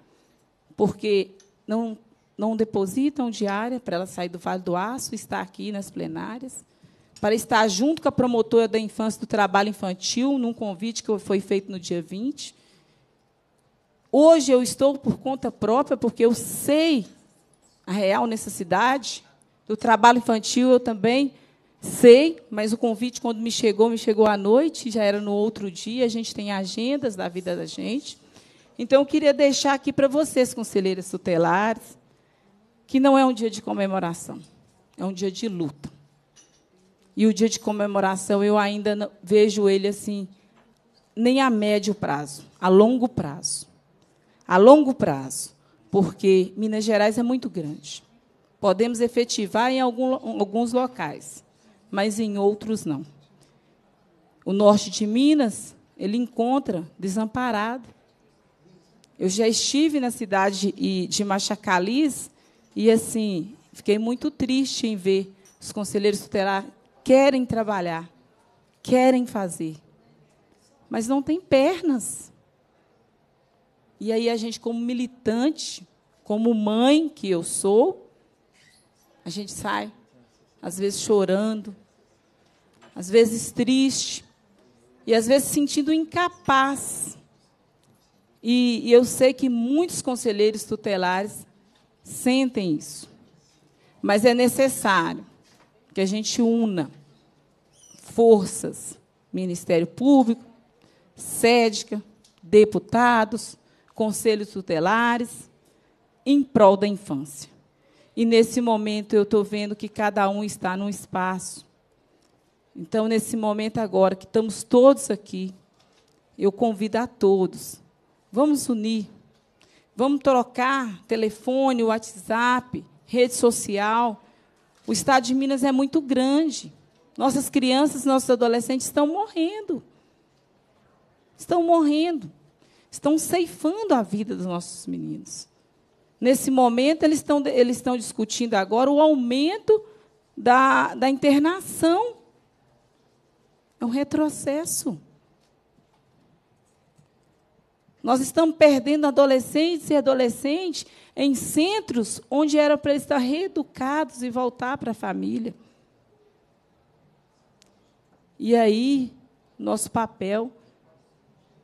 Porque não não depositam diária para ela sair do Vale do Aço, estar aqui nas plenárias, para estar junto com a promotora da infância do trabalho infantil, num convite que foi feito no dia 20. Hoje eu estou por conta própria, porque eu sei a real necessidade do trabalho infantil, eu também sei, mas o convite, quando me chegou, me chegou à noite, já era no outro dia, a gente tem agendas da vida da gente. Então, eu queria deixar aqui para vocês, conselheiras tutelares, que não é um dia de comemoração, é um dia de luta. E o dia de comemoração eu ainda não, vejo ele assim, nem a médio prazo, a longo prazo. A longo prazo, porque Minas Gerais é muito grande. Podemos efetivar em algum, alguns locais, mas em outros não. O norte de Minas, ele encontra desamparado. Eu já estive na cidade de Machacalis, e, assim, fiquei muito triste em ver os conselheiros tutelares querem trabalhar, querem fazer, mas não têm pernas. E aí a gente, como militante, como mãe que eu sou, a gente sai, às vezes chorando, às vezes triste, e às vezes sentindo incapaz. E, e eu sei que muitos conselheiros tutelares sentem isso. Mas é necessário que a gente una forças, Ministério Público, SEDCA, deputados, conselhos tutelares, em prol da infância. E, nesse momento, eu estou vendo que cada um está num espaço. Então, nesse momento agora, que estamos todos aqui, eu convido a todos, vamos unir Vamos trocar telefone, WhatsApp, rede social. O estado de Minas é muito grande. Nossas crianças, nossos adolescentes estão morrendo. Estão morrendo. Estão ceifando a vida dos nossos meninos. Nesse momento, eles estão, eles estão discutindo agora o aumento da, da internação. É um retrocesso. Nós estamos perdendo adolescentes e adolescentes em centros onde era para estar reeducados e voltar para a família. E aí, nosso papel,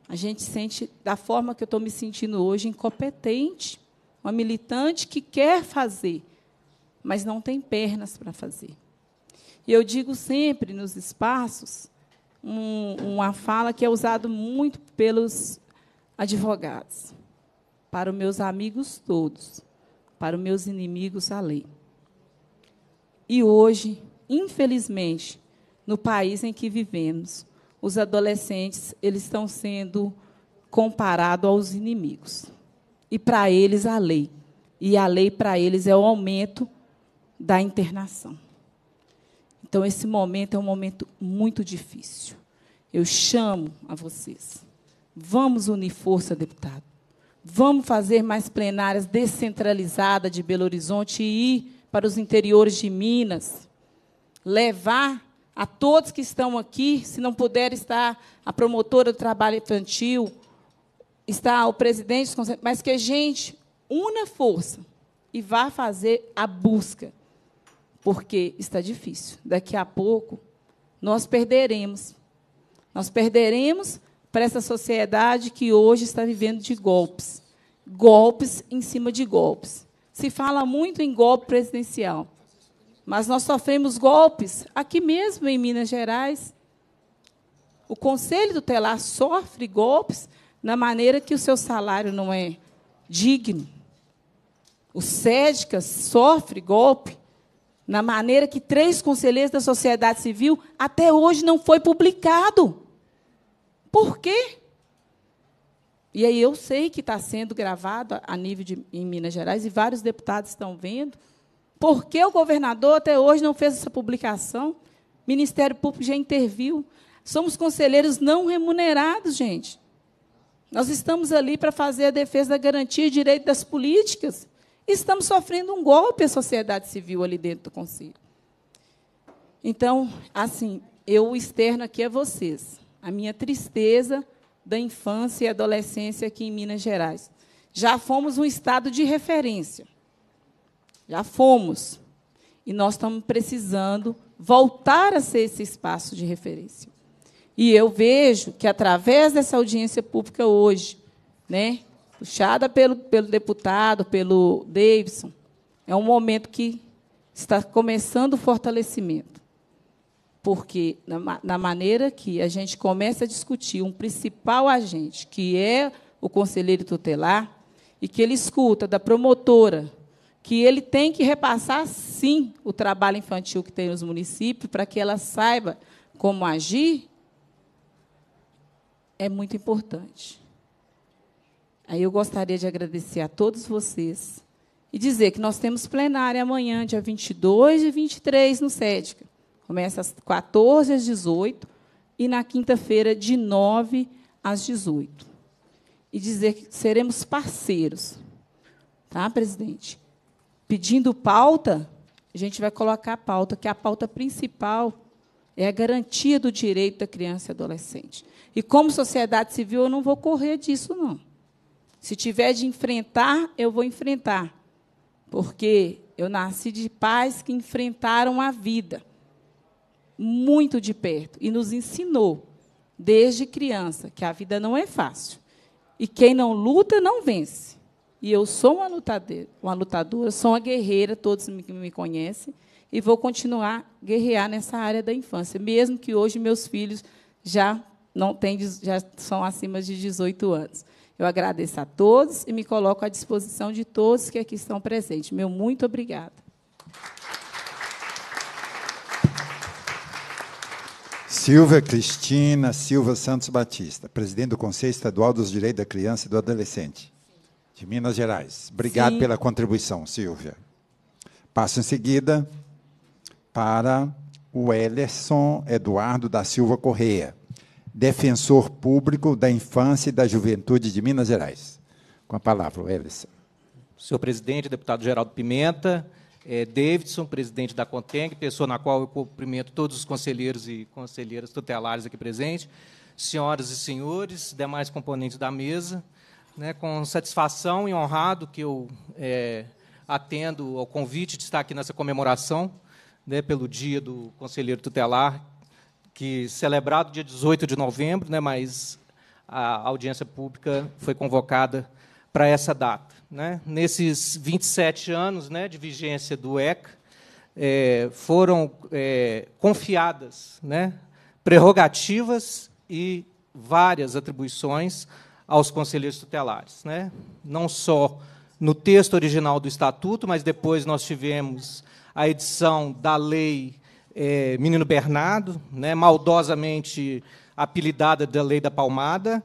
a gente sente, da forma que eu estou me sentindo hoje, incompetente, uma militante que quer fazer, mas não tem pernas para fazer. E eu digo sempre nos espaços um, uma fala que é usada muito pelos advogados, para os meus amigos todos, para os meus inimigos a lei. E hoje, infelizmente, no país em que vivemos, os adolescentes eles estão sendo comparados aos inimigos. E para eles a lei. E a lei para eles é o aumento da internação. Então, esse momento é um momento muito difícil. Eu chamo a vocês Vamos unir força, deputado. Vamos fazer mais plenárias descentralizadas de Belo Horizonte e ir para os interiores de Minas. Levar a todos que estão aqui, se não puder estar a promotora do trabalho infantil, está o presidente, mas que a gente una força e vá fazer a busca, porque está difícil. Daqui a pouco nós perderemos. Nós perderemos para essa sociedade que hoje está vivendo de golpes. Golpes em cima de golpes. Se fala muito em golpe presidencial, mas nós sofremos golpes aqui mesmo em Minas Gerais. O Conselho do Telar sofre golpes na maneira que o seu salário não é digno. O Sédica sofre golpe na maneira que três conselheiros da sociedade civil até hoje não foi publicado. Por quê? E aí eu sei que está sendo gravado a nível de em Minas Gerais e vários deputados estão vendo. Por que o governador até hoje não fez essa publicação? O Ministério Público já interviu. Somos conselheiros não remunerados, gente. Nós estamos ali para fazer a defesa da garantia de direito das políticas. Estamos sofrendo um golpe à sociedade civil ali dentro do Conselho. Então, assim, eu externo aqui a vocês a minha tristeza da infância e adolescência aqui em Minas Gerais. Já fomos um estado de referência. Já fomos. E nós estamos precisando voltar a ser esse espaço de referência. E eu vejo que, através dessa audiência pública hoje, né, puxada pelo, pelo deputado, pelo Davidson, é um momento que está começando o fortalecimento. Porque, na, na maneira que a gente começa a discutir um principal agente, que é o conselheiro tutelar, e que ele escuta da promotora, que ele tem que repassar, sim, o trabalho infantil que tem nos municípios, para que ela saiba como agir, é muito importante. Aí eu gostaria de agradecer a todos vocês e dizer que nós temos plenária amanhã, dia 22 e 23, no SEDCA. Começa às 14 às 18 e na quinta-feira de 9 às 18. E dizer que seremos parceiros. Tá, presidente? Pedindo pauta, a gente vai colocar a pauta, que a pauta principal é a garantia do direito da criança e adolescente. E como sociedade civil, eu não vou correr disso, não. Se tiver de enfrentar, eu vou enfrentar. Porque eu nasci de pais que enfrentaram a vida muito de perto e nos ensinou, desde criança, que a vida não é fácil. E quem não luta, não vence. E eu sou uma lutadora, uma lutadora sou uma guerreira, todos que me conhecem, e vou continuar guerrear nessa área da infância, mesmo que hoje meus filhos já não têm, já são acima de 18 anos. Eu agradeço a todos e me coloco à disposição de todos que aqui estão presentes. Meu muito obrigada. Silvia Cristina Silva Santos Batista, presidente do Conselho Estadual dos Direitos da Criança e do Adolescente, de Minas Gerais. Obrigado Sim. pela contribuição, Silvia. Passo em seguida para o Elerson Eduardo da Silva Correia, defensor público da infância e da juventude de Minas Gerais. Com a palavra, o Elerson. Senhor presidente, deputado Geraldo Pimenta, é, Davidson, presidente da Conteng, pessoa na qual eu cumprimento todos os conselheiros e conselheiras tutelares aqui presentes, senhoras e senhores, demais componentes da mesa, né, com satisfação e honrado que eu é, atendo ao convite de estar aqui nessa comemoração né, pelo dia do conselheiro tutelar, que celebrado dia 18 de novembro, né, mas a audiência pública foi convocada para essa data né, nesses 27 anos né, de vigência do ECA, é, foram é, confiadas né, prerrogativas e várias atribuições aos conselheiros tutelares. Né? Não só no texto original do Estatuto, mas depois nós tivemos a edição da Lei é, Menino Bernardo, né, maldosamente apelidada da Lei da Palmada,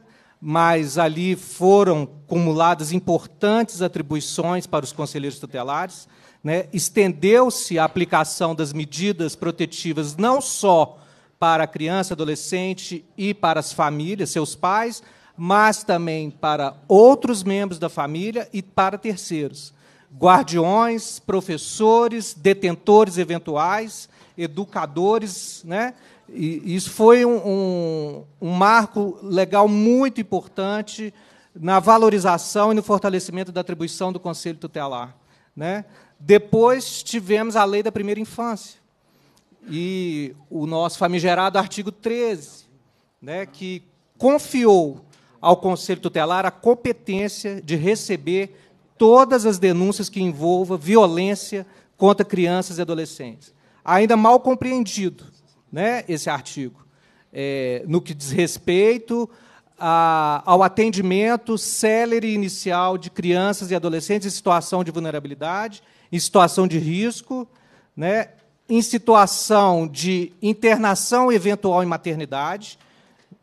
mas ali foram acumuladas importantes atribuições para os conselheiros tutelares. Né? Estendeu-se a aplicação das medidas protetivas não só para a criança, adolescente e para as famílias, seus pais, mas também para outros membros da família e para terceiros. Guardiões, professores, detentores eventuais, educadores, né? E isso foi um, um, um marco legal muito importante na valorização e no fortalecimento da atribuição do Conselho Tutelar. Né? Depois tivemos a Lei da Primeira Infância e o nosso famigerado artigo 13, né, que confiou ao Conselho Tutelar a competência de receber todas as denúncias que envolvam violência contra crianças e adolescentes. Ainda mal compreendido né, esse artigo, é, no que diz respeito a, ao atendimento célere inicial de crianças e adolescentes em situação de vulnerabilidade, em situação de risco, né, em situação de internação eventual em maternidade,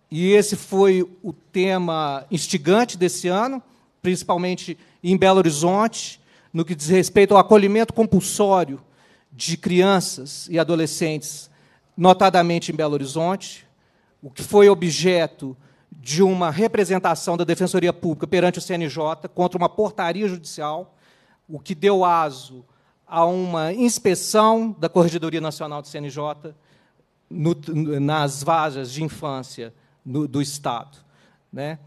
e esse foi o tema instigante desse ano, principalmente em Belo Horizonte, no que diz respeito ao acolhimento compulsório de crianças e adolescentes notadamente em Belo Horizonte, o que foi objeto de uma representação da Defensoria Pública perante o CNJ contra uma portaria judicial, o que deu aso a uma inspeção da Corregedoria Nacional do CNJ no, nas vagas de infância no, do Estado. Né?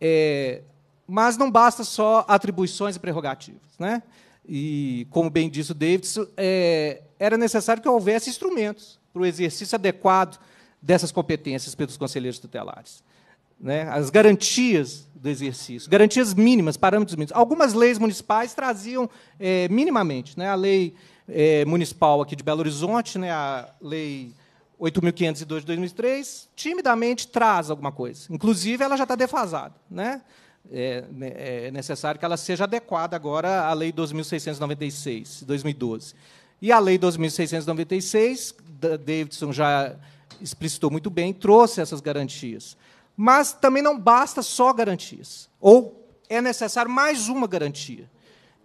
É, mas não basta só atribuições e prerrogativas. Né? E, como bem disse o Davidson, é, era necessário que houvesse instrumentos para o exercício adequado dessas competências pelos conselheiros tutelares. Né? As garantias do exercício, garantias mínimas, parâmetros mínimos. Algumas leis municipais traziam é, minimamente, né? a lei é, municipal aqui de Belo Horizonte, né? a lei 8.502 de 2003, timidamente traz alguma coisa. Inclusive, ela já está defasada. Né? É, né? é, necessário que ela seja adequada agora à lei 2.696, de 2012. E a lei 2.696 Davidson já explicitou muito bem, trouxe essas garantias. Mas também não basta só garantias, ou é necessário mais uma garantia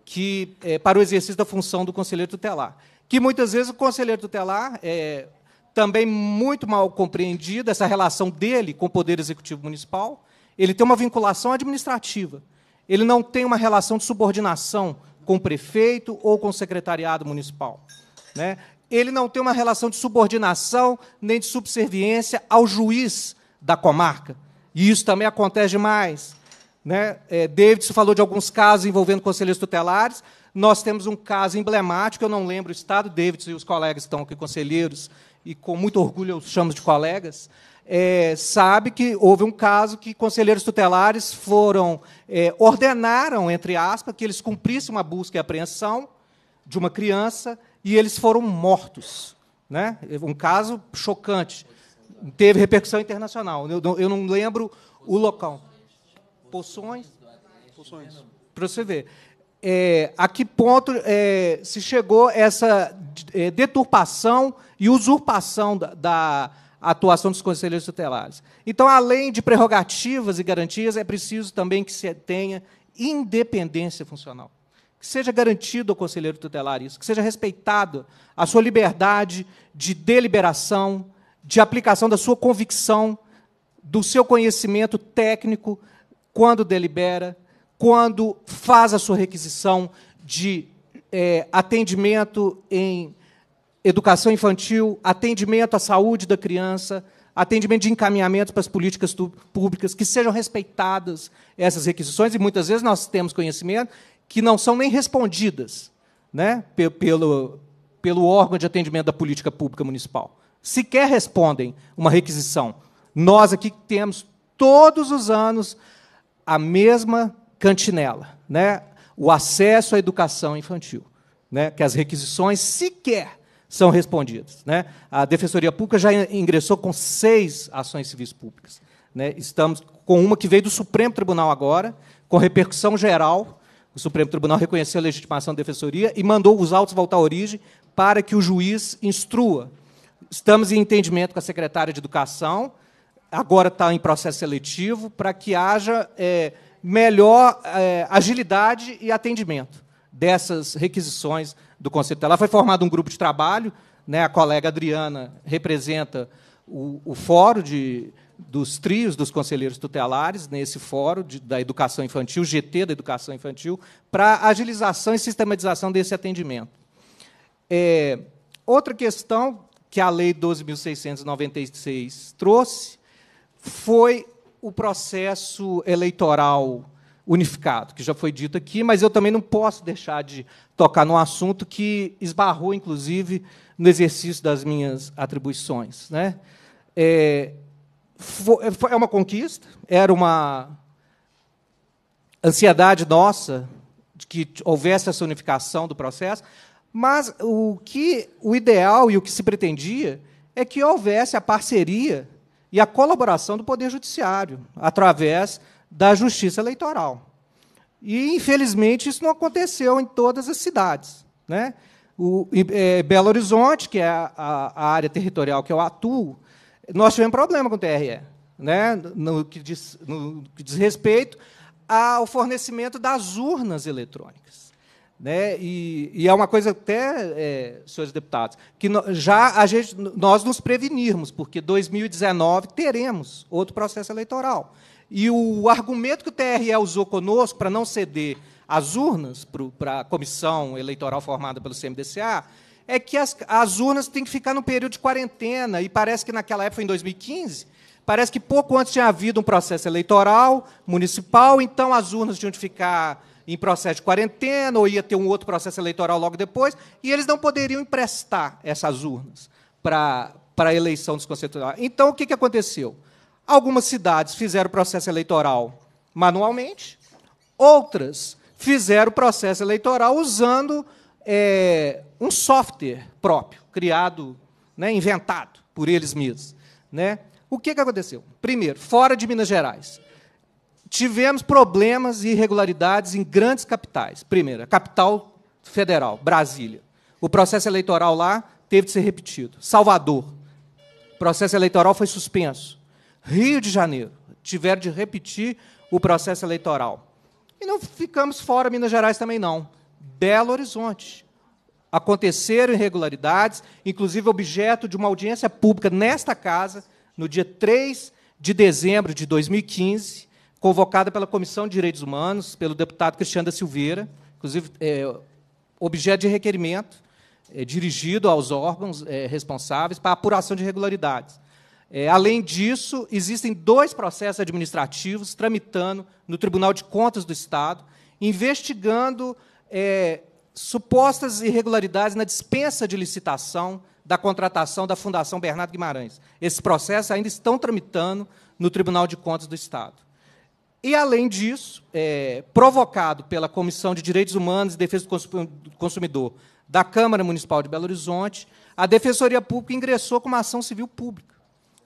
que é, para o exercício da função do conselheiro tutelar, que muitas vezes o conselheiro tutelar é também muito mal compreendido essa relação dele com o poder executivo municipal. Ele tem uma vinculação administrativa. Ele não tem uma relação de subordinação com o prefeito ou com o secretariado municipal. Né? ele não tem uma relação de subordinação nem de subserviência ao juiz da comarca. E isso também acontece demais. Né? É, falou de alguns casos envolvendo conselheiros tutelares. Nós temos um caso emblemático, eu não lembro o estado, David, e os colegas estão aqui, conselheiros, e com muito orgulho eu os chamo de colegas, é, sabe que houve um caso que conselheiros tutelares foram, é, ordenaram, entre aspas, que eles cumprissem uma busca e apreensão de uma criança e eles foram mortos. Né? Um caso chocante. Teve repercussão internacional. Eu, eu não lembro o local. Poções? Poções. Para você ver. É, a que ponto é, se chegou essa é, deturpação e usurpação da, da atuação dos conselheiros tutelares. Então, além de prerrogativas e garantias, é preciso também que se tenha independência funcional que seja garantido ao conselheiro tutelar isso, que seja respeitado a sua liberdade de deliberação, de aplicação da sua convicção, do seu conhecimento técnico, quando delibera, quando faz a sua requisição de é, atendimento em educação infantil, atendimento à saúde da criança, atendimento de encaminhamento para as políticas públicas, que sejam respeitadas essas requisições, e muitas vezes nós temos conhecimento que não são nem respondidas né, pelo, pelo órgão de atendimento da política pública municipal. Sequer respondem uma requisição. Nós aqui temos todos os anos a mesma cantinela, né? o acesso à educação infantil, né? que as requisições sequer são respondidas. Né? A Defensoria Pública já ingressou com seis ações civis públicas. Né? Estamos com uma que veio do Supremo Tribunal agora, com repercussão geral, o Supremo Tribunal reconheceu a legitimação da defensoria e mandou os autos voltar à origem para que o juiz instrua. Estamos em entendimento com a secretária de Educação, agora está em processo seletivo, para que haja é, melhor é, agilidade e atendimento dessas requisições do Conselho Tutelar. Foi formado um grupo de trabalho, né, a colega Adriana representa o, o fórum de, dos trios dos conselheiros tutelares nesse fórum de, da educação infantil, GT da educação infantil, para agilização e sistematização desse atendimento. É, outra questão que a Lei 12.696 trouxe foi o processo eleitoral unificado, que já foi dito aqui, mas eu também não posso deixar de tocar num assunto que esbarrou, inclusive, no exercício das minhas atribuições. Né? É, é, é uma conquista, era uma ansiedade nossa de que houvesse essa unificação do processo, mas o que o ideal e o que se pretendia é que houvesse a parceria e a colaboração do poder judiciário através da justiça eleitoral. E infelizmente isso não aconteceu em todas as cidades, né? O, é, Belo Horizonte, que é a, a área territorial que eu atuo, nós tivemos problema com o TRE, né? no, que diz, no que diz respeito ao fornecimento das urnas eletrônicas. Né? E, e é uma coisa até, é, senhores deputados, que no, já a gente, nós nos prevenirmos, porque 2019 teremos outro processo eleitoral. E o argumento que o TRE usou conosco para não ceder as urnas para a comissão eleitoral formada pelo CMDCA é que as, as urnas têm que ficar num período de quarentena, e parece que naquela época, em 2015, parece que pouco antes tinha havido um processo eleitoral municipal, então as urnas tinham que ficar em processo de quarentena, ou ia ter um outro processo eleitoral logo depois, e eles não poderiam emprestar essas urnas para, para a eleição dos constitucionais. Então, o que, que aconteceu? Algumas cidades fizeram o processo eleitoral manualmente, outras fizeram o processo eleitoral usando é, um software próprio, criado, né, inventado por eles mesmos. Né? O que, que aconteceu? Primeiro, fora de Minas Gerais, tivemos problemas e irregularidades em grandes capitais. Primeiro, a capital federal, Brasília. O processo eleitoral lá teve de ser repetido. Salvador, o processo eleitoral foi suspenso. Rio de Janeiro, tiveram de repetir o processo eleitoral. E não ficamos fora Minas Gerais também não. Belo Horizonte, aconteceram irregularidades, inclusive objeto de uma audiência pública nesta casa, no dia 3 de dezembro de 2015, convocada pela Comissão de Direitos Humanos, pelo deputado Cristiano da Silveira, inclusive é, objeto de requerimento é, dirigido aos órgãos é, responsáveis para apuração de irregularidades. É, além disso, existem dois processos administrativos tramitando no Tribunal de Contas do Estado, investigando é, supostas irregularidades na dispensa de licitação da contratação da Fundação Bernardo Guimarães. Esses processos ainda estão tramitando no Tribunal de Contas do Estado. E, além disso, é, provocado pela Comissão de Direitos Humanos e Defesa do Consumidor da Câmara Municipal de Belo Horizonte, a Defensoria Pública ingressou com uma ação civil pública,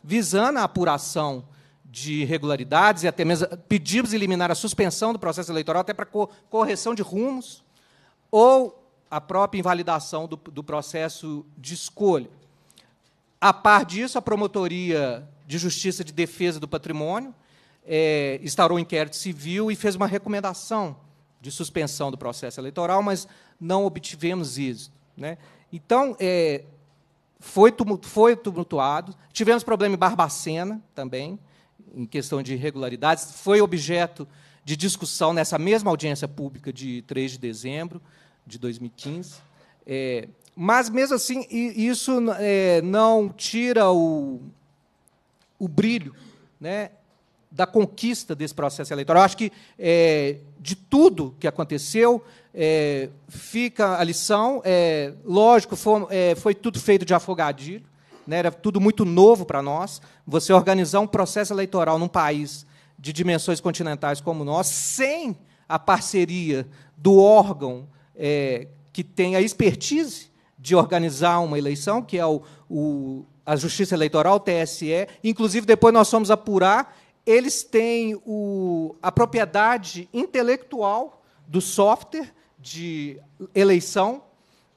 visando a apuração de irregularidades e até mesmo pedidos de eliminar a suspensão do processo eleitoral, até para correção de rumos ou a própria invalidação do, do processo de escolha. A par disso, a Promotoria de Justiça de Defesa do Patrimônio é, instaurou um inquérito civil e fez uma recomendação de suspensão do processo eleitoral, mas não obtivemos isso. Né? Então, é, foi, tumultu foi tumultuado. Tivemos problema em Barbacena também, em questão de irregularidades. Foi objeto de discussão nessa mesma audiência pública de 3 de dezembro de 2015. É, mas, mesmo assim, isso é, não tira o, o brilho né, da conquista desse processo eleitoral. Eu acho que, é, de tudo que aconteceu, é, fica a lição. É, lógico, foi, é, foi tudo feito de afogadilho, né, era tudo muito novo para nós. Você organizar um processo eleitoral num país de dimensões continentais como o nosso, sem a parceria do órgão é, que tem a expertise de organizar uma eleição, que é o, o, a Justiça Eleitoral, o TSE. Inclusive, depois nós fomos apurar, eles têm o, a propriedade intelectual do software de eleição.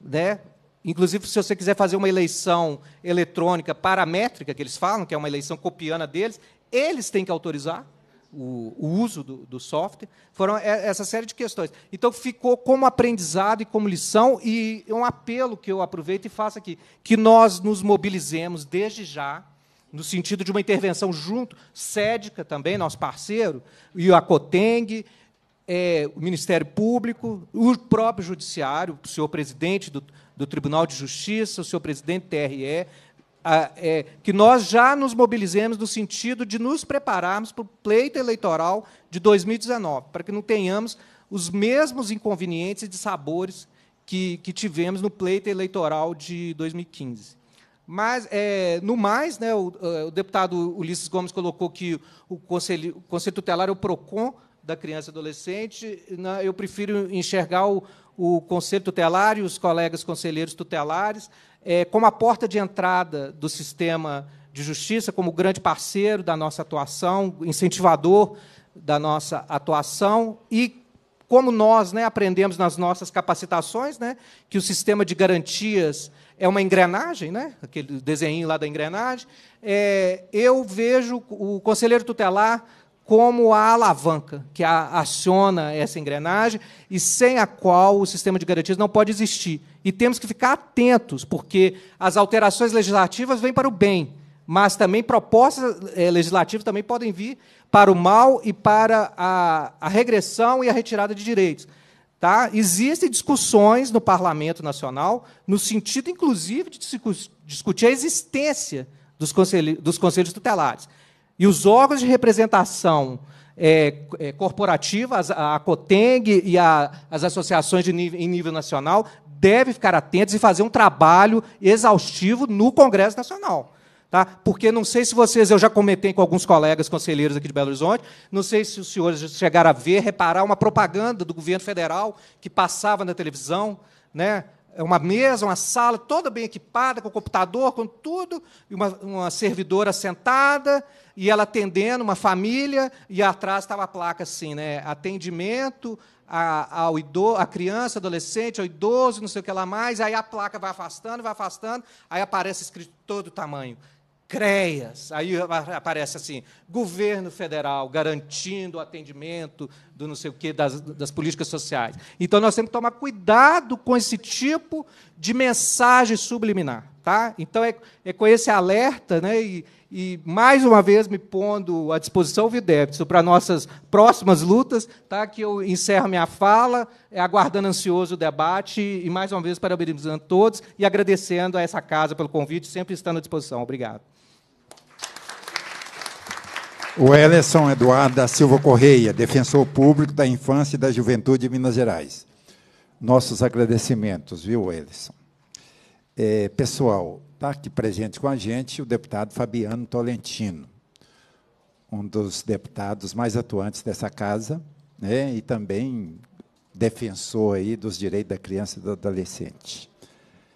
Né? Inclusive, se você quiser fazer uma eleição eletrônica paramétrica, que eles falam, que é uma eleição copiana deles, eles têm que autorizar o, o uso do, do, software. Foram essa série de questões. Então, ficou como aprendizado e como lição, e um apelo que eu aproveito e faço aqui: que nós nos mobilizemos desde já, no sentido de uma intervenção junto, SEDCA também, nosso parceiro, e a COTENG, é, o Ministério Público, o próprio Judiciário, o senhor presidente do, do Tribunal de Justiça, o senhor presidente do TRE, é, que nós já nos mobilizemos no sentido de nos prepararmos para o pleito eleitoral de 2019, para que não tenhamos os mesmos inconvenientes e dissabores que, que tivemos no pleito eleitoral de 2015. Mas, é, no mais, né, o, o, deputado Ulisses Gomes colocou que o Conselho, o conselho Tutelar é o PROCON da criança e adolescente. Né, eu prefiro enxergar o, o Conselho Tutelar e os colegas conselheiros tutelares é, como a porta de entrada do sistema de justiça, como grande parceiro da nossa atuação, incentivador da nossa atuação e como nós né, aprendemos nas nossas capacitações, né, que o sistema de garantias é uma engrenagem, né, aquele desenho lá da engrenagem, é, eu vejo o conselheiro tutelar como a alavanca que aciona essa engrenagem e sem a qual o sistema de garantias não pode existir. E temos que ficar atentos, porque as alterações legislativas vêm para o bem, mas também propostas eh, legislativas também podem vir para o mal e para a, a regressão e a retirada de direitos. Tá? Existem discussões no Parlamento Nacional, no sentido, inclusive, de discutir a existência dos conselhos, dos conselhos tutelares. E os órgãos de representação é, é, a COTENG e a, as associações nível, em nível nacional, devem ficar atentos e fazer um trabalho exaustivo no Congresso Nacional. Tá? Porque não sei se vocês, eu já comentei com alguns colegas conselheiros aqui de Belo Horizonte, não sei se os senhores chegaram a ver, reparar uma propaganda do governo federal que passava na televisão, né? É uma mesa, uma sala toda bem equipada, com computador, com tudo, e uma, uma servidora sentada, e ela atendendo uma família, e atrás estava a placa assim, né? Atendimento a, ao idoso, a criança, adolescente, ao idoso, não sei o que lá mais, aí a placa vai afastando, vai afastando, aí aparece escrito todo o tamanho. CREAS. Aí aparece assim: governo federal garantindo o atendimento do não sei o quê, das, das políticas sociais. Então nós temos que tomar cuidado com esse tipo de mensagem subliminar. Tá? Então é, é com esse alerta né, e, e mais uma vez me pondo à disposição, Vidébito, para nossas próximas lutas, tá? que eu encerro minha fala, é, aguardando ansioso o debate, e mais uma vez parabenizando todos e agradecendo a essa casa pelo convite, sempre estando à disposição. Obrigado. O Elerson Eduardo da Silva Correia, defensor público da infância e da juventude de Minas Gerais. Nossos agradecimentos, viu, Elerson? É, pessoal, Está aqui presente com a gente o deputado Fabiano Tolentino, um dos deputados mais atuantes dessa casa, né, e também defensor aí dos direitos da criança e do adolescente.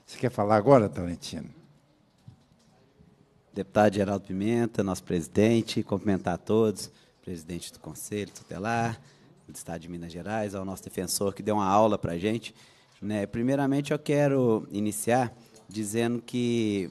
Você quer falar agora, Tolentino? Deputado Geraldo Pimenta, nosso presidente, cumprimentar a todos, presidente do Conselho Tutelar, do Estado de Minas Gerais, ao nosso defensor que deu uma aula para a gente. Né. Primeiramente, eu quero iniciar dizendo que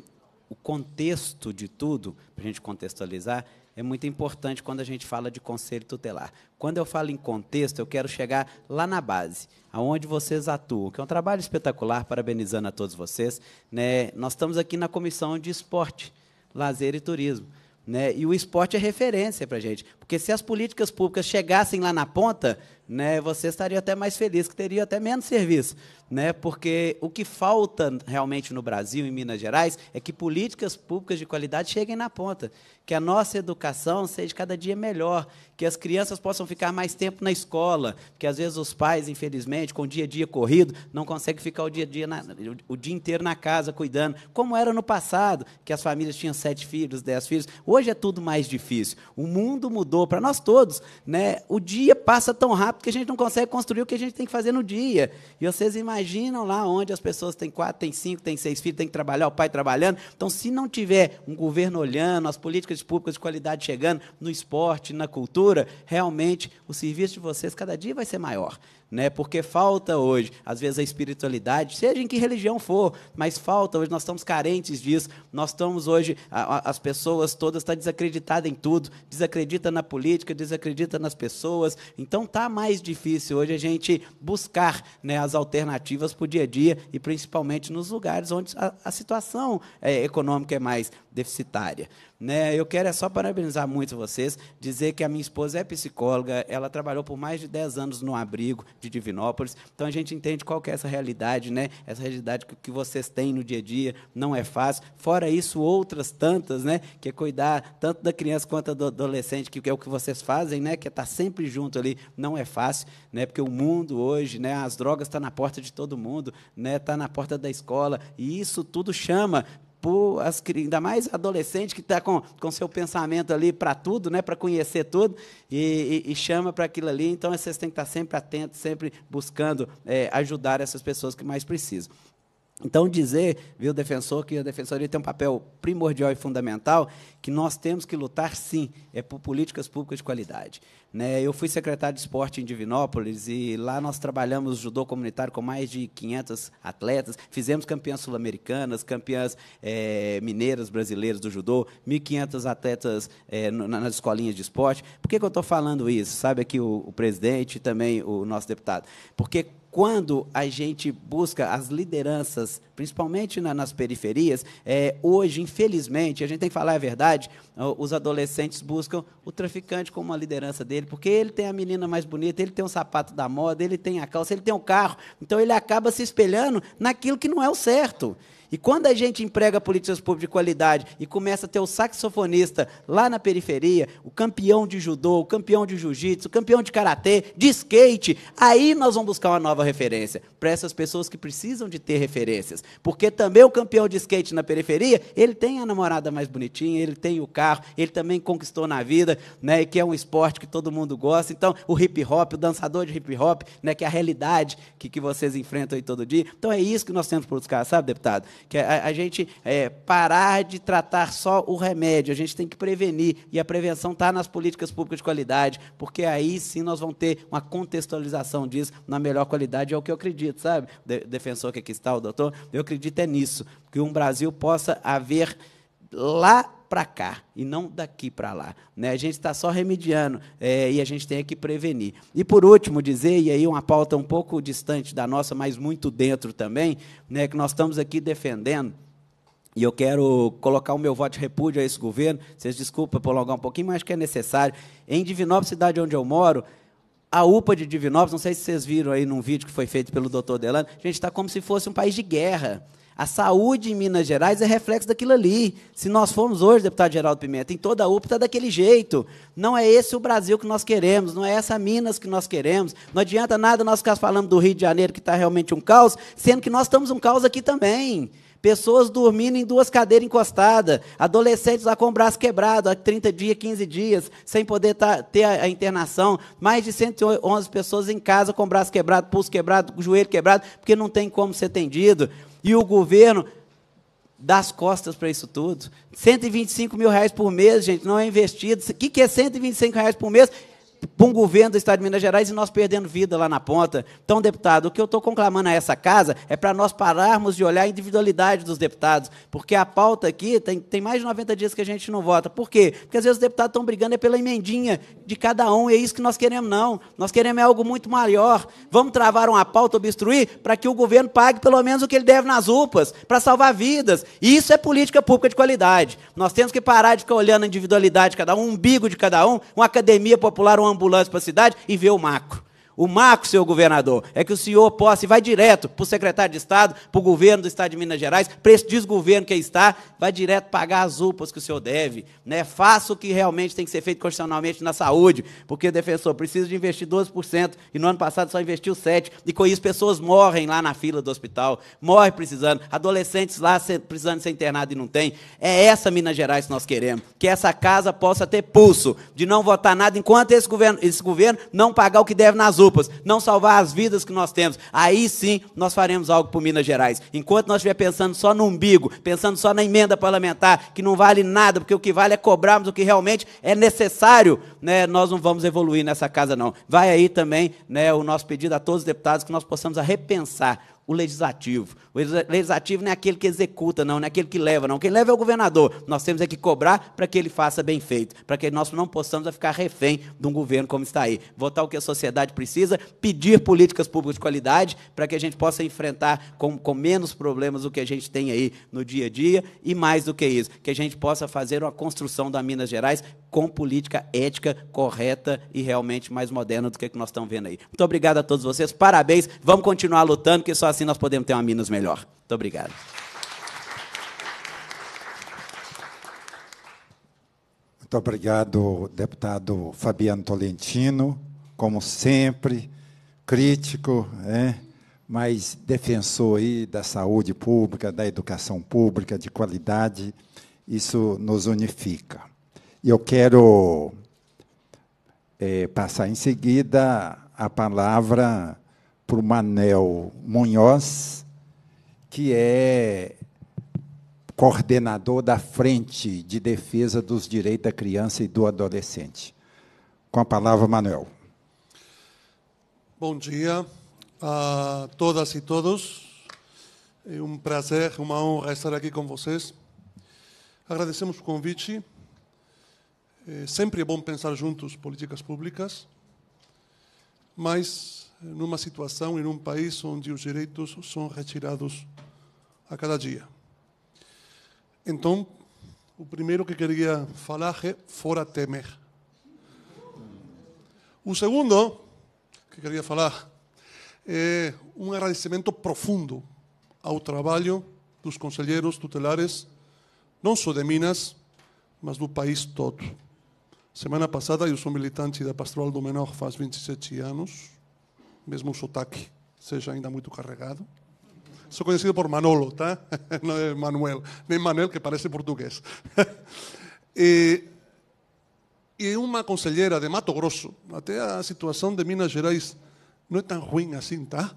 o contexto de tudo, para a gente contextualizar, é muito importante quando a gente fala de conselho tutelar. Quando eu falo em contexto, eu quero chegar lá na base, aonde vocês atuam, que é um trabalho espetacular, parabenizando a todos vocês. Né? Nós estamos aqui na comissão de esporte, lazer e turismo. Né? E o esporte é referência para a gente. Porque se as políticas públicas chegassem lá na ponta, né, você estaria até mais feliz, que teria até menos serviço. Né? Porque o que falta realmente no Brasil, em Minas Gerais, é que políticas públicas de qualidade cheguem na ponta. Que a nossa educação seja cada dia melhor, que as crianças possam ficar mais tempo na escola, porque às vezes os pais, infelizmente, com o dia a dia corrido, não conseguem ficar o dia, a dia na, o, o dia inteiro na casa cuidando, como era no passado, que as famílias tinham sete filhos, dez filhos. Hoje é tudo mais difícil. O mundo mudou mudou para nós todos, né? O dia passa tão rápido que a gente não consegue construir o que a gente tem que fazer no dia. E vocês imaginam lá onde as pessoas têm quatro, têm cinco, têm seis filhos, têm que trabalhar, o pai trabalhando. Então, se não tiver um governo olhando, as políticas públicas de qualidade chegando no esporte, na cultura, realmente o serviço de vocês cada dia vai ser maior né? Porque falta hoje, às vezes a espiritualidade, seja em que religião for, mas falta hoje, nós estamos carentes disso. Nós estamos hoje a, a, as pessoas todas estão tá desacreditadas em tudo, desacredita na política, desacredita nas pessoas. Então tá mais difícil hoje a gente buscar, né, as alternativas para o dia a dia e principalmente nos lugares onde a, a situação é, econômica é mais deficitária. Né? Eu quero é só parabenizar muito vocês, dizer que a minha esposa é psicóloga, ela trabalhou por mais de 10 anos no abrigo de Divinópolis, então a gente entende qual que é essa realidade, né? essa realidade que, que vocês têm no dia a dia, não é fácil. Fora isso, outras tantas, né? que é cuidar tanto da criança quanto do adolescente, que é o que vocês fazem, né? que é estar tá sempre junto ali, não é fácil, né? porque o mundo hoje, né? as drogas estão tá na porta de todo mundo, estão né? Tá na porta da escola, e isso tudo chama por as ainda mais adolescente que está com, com seu pensamento ali para tudo, né, para conhecer tudo e, e, e chama para aquilo ali. Então vocês têm que estar tá sempre atentos, sempre buscando é, ajudar essas pessoas que mais precisam. Então, dizer, viu, defensor, que a defensoria tem um papel primordial e fundamental, que nós temos que lutar, sim, é por políticas públicas de qualidade. Né? Eu fui secretário de esporte em Divinópolis e lá nós trabalhamos judô comunitário com mais de 500 atletas, fizemos campeãs sul-americanas, campeãs é, mineiras brasileiras do judô, 1.500 atletas é, nas escolinhas de esporte. Por que, que eu estou falando isso? Sabe aqui o, o presidente e também o nosso deputado. Porque quando a gente busca as lideranças, principalmente na, nas periferias, é, hoje, infelizmente, a gente tem que falar a verdade, os adolescentes buscam o traficante como a liderança dele, porque ele tem a menina mais bonita, ele tem o sapato da moda, ele tem a calça, ele tem o carro. Então, ele acaba se espelhando naquilo que não é o certo. E quando a gente emprega políticas públicas de qualidade e começa a ter o saxofonista lá na periferia, o campeão de judô, o campeão de jiu-jitsu, o campeão de karatê, de skate, aí nós vamos buscar uma nova referência para essas pessoas que precisam de ter referências. Porque também o campeão de skate na periferia, ele tem a namorada mais bonitinha, ele tem o carro, ele também conquistou na vida, né, que é um esporte que todo mundo gosta. Então, o hip hop, o dançador de hip hop, né, que é a realidade que, que vocês enfrentam aí todo dia. Então, é isso que nós temos que buscar, sabe, deputado? que a, a gente é, parar de tratar só o remédio, a gente tem que prevenir, e a prevenção está nas políticas públicas de qualidade, porque aí sim nós vamos ter uma contextualização disso na melhor qualidade, é o que eu acredito, sabe? De, defensor que aqui é está, o doutor, eu acredito é nisso, que um Brasil possa haver lá para cá e não daqui para lá. Né? A gente está só remediando é, e a gente tem que prevenir. E por último, dizer, e aí uma pauta um pouco distante da nossa, mas muito dentro também, né, que nós estamos aqui defendendo. E eu quero colocar o meu voto de repúdio a esse governo. Vocês desculpem prolongar um pouquinho, mas acho que é necessário. Em Divinópolis, cidade onde eu moro, a UPA de Divinópolis, não sei se vocês viram aí num vídeo que foi feito pelo doutor Delano, a gente está como se fosse um país de guerra. A saúde em Minas Gerais é reflexo daquilo ali. Se nós formos hoje, deputado Geraldo Pimenta, em toda a UPA está daquele jeito. Não é esse o Brasil que nós queremos, não é essa Minas que nós queremos. Não adianta nada nós ficarmos falando do Rio de Janeiro, que está realmente um caos, sendo que nós estamos um caos aqui também. Pessoas dormindo em duas cadeiras encostadas, adolescentes lá com o braço quebrado há 30 dias, 15 dias, sem poder tá, ter a, a, internação, mais de 111 pessoas em casa com o braço quebrado, pulso quebrado, joelho quebrado, porque não tem como ser atendido. E o governo dá as costas para isso tudo. 125 mil reais por mês, gente, não é investido. O que é 125 reais por mês? um governo do Estado de Minas Gerais e nós perdendo vida lá na ponta. Então, deputado, o que eu estou conclamando a essa casa é para nós pararmos de olhar a individualidade dos deputados, porque a pauta aqui tem, tem mais de 90 dias que a gente não vota. Por quê? Porque às vezes os deputados estão brigando é pela emendinha de cada um, e é isso que nós queremos não. Nós queremos é algo muito maior. Vamos travar uma pauta, obstruir, para que o governo pague pelo menos o que ele deve nas UPAs, para salvar vidas. E isso é política pública de qualidade. Nós temos que parar de ficar olhando a individualidade de cada um, o umbigo de cada um, uma academia popular, uma ambulância para a cidade e ver o macro o Marco, senhor governador, é que o senhor possa e vai direto para o secretário de Estado, para o governo do Estado de Minas Gerais, para esse desgoverno que aí está, vai direto pagar as UPAs que o senhor deve. Né? Faça o que realmente tem que ser feito constitucionalmente na saúde, porque, defensor, precisa de investir 12% e no ano passado só investiu 7%, e com isso pessoas morrem lá na fila do hospital, morrem precisando, adolescentes lá precisando ser internados e não tem. É essa Minas Gerais que nós queremos, que essa casa possa ter pulso de não votar nada enquanto esse governo, esse governo não pagar o que deve nas UPAs não salvar as vidas que nós temos, aí sim nós faremos algo por Minas Gerais. Enquanto nós estivermos pensando só no umbigo, pensando só na emenda parlamentar, que não vale nada, porque o que vale é cobrarmos o que realmente é necessário, né, nós não vamos evoluir nessa casa, não. Vai aí também né, o nosso pedido a todos os deputados que nós possamos repensar o legislativo, legislativo não é aquele que executa, não, não é aquele que leva, não. Quem leva é o governador. Nós temos é que cobrar para que ele faça bem feito, para que nós não possamos ficar refém de um governo como está aí. Votar o que a sociedade precisa, pedir políticas públicas de qualidade, para que a gente possa enfrentar com, com menos problemas o que a gente tem aí no dia a dia, e mais do que isso, que a gente possa fazer uma construção da Minas Gerais com política ética correta e realmente mais moderna do que, que nós estamos vendo aí. Muito obrigado a todos vocês, parabéns, vamos continuar lutando, que só assim nós podemos ter uma Minas melhor melhor. Muito obrigado. Muito obrigado, deputado Fabiano Tolentino, como sempre, crítico, né? mas defensor aí da saúde pública, da educação pública de qualidade. Isso nos unifica. E eu quero é, passar em seguida a palavra para o Manel Munhoz, que é coordenador da Frente de Defesa dos Direitos da Criança e do Adolescente. Com a palavra, Manuel. Bom dia a todas e todos. É um prazer, uma honra estar aqui com vocês. Agradecemos o convite. É sempre é bom pensar juntos políticas públicas, mas numa situação e num país onde os direitos são retirados a cada dia. Então, o primeiro que queria falar é fora Temer. O segundo que queria falar é um agradecimento profundo ao trabalho dos conselheiros tutelares, não só de Minas, mas do país todo. Semana passada eu sou militante da Pastoral do Menor faz 27 anos, mesmo o sotaque seja ainda muito carregado. Sou conhecido por Manolo, tá? Não é Manuel. Nem Manuel, que parece português. [laughs] E, eh, e uma conselheira de Mato Grosso, até a situação de Minas Gerais não é tão ruim assim, tá?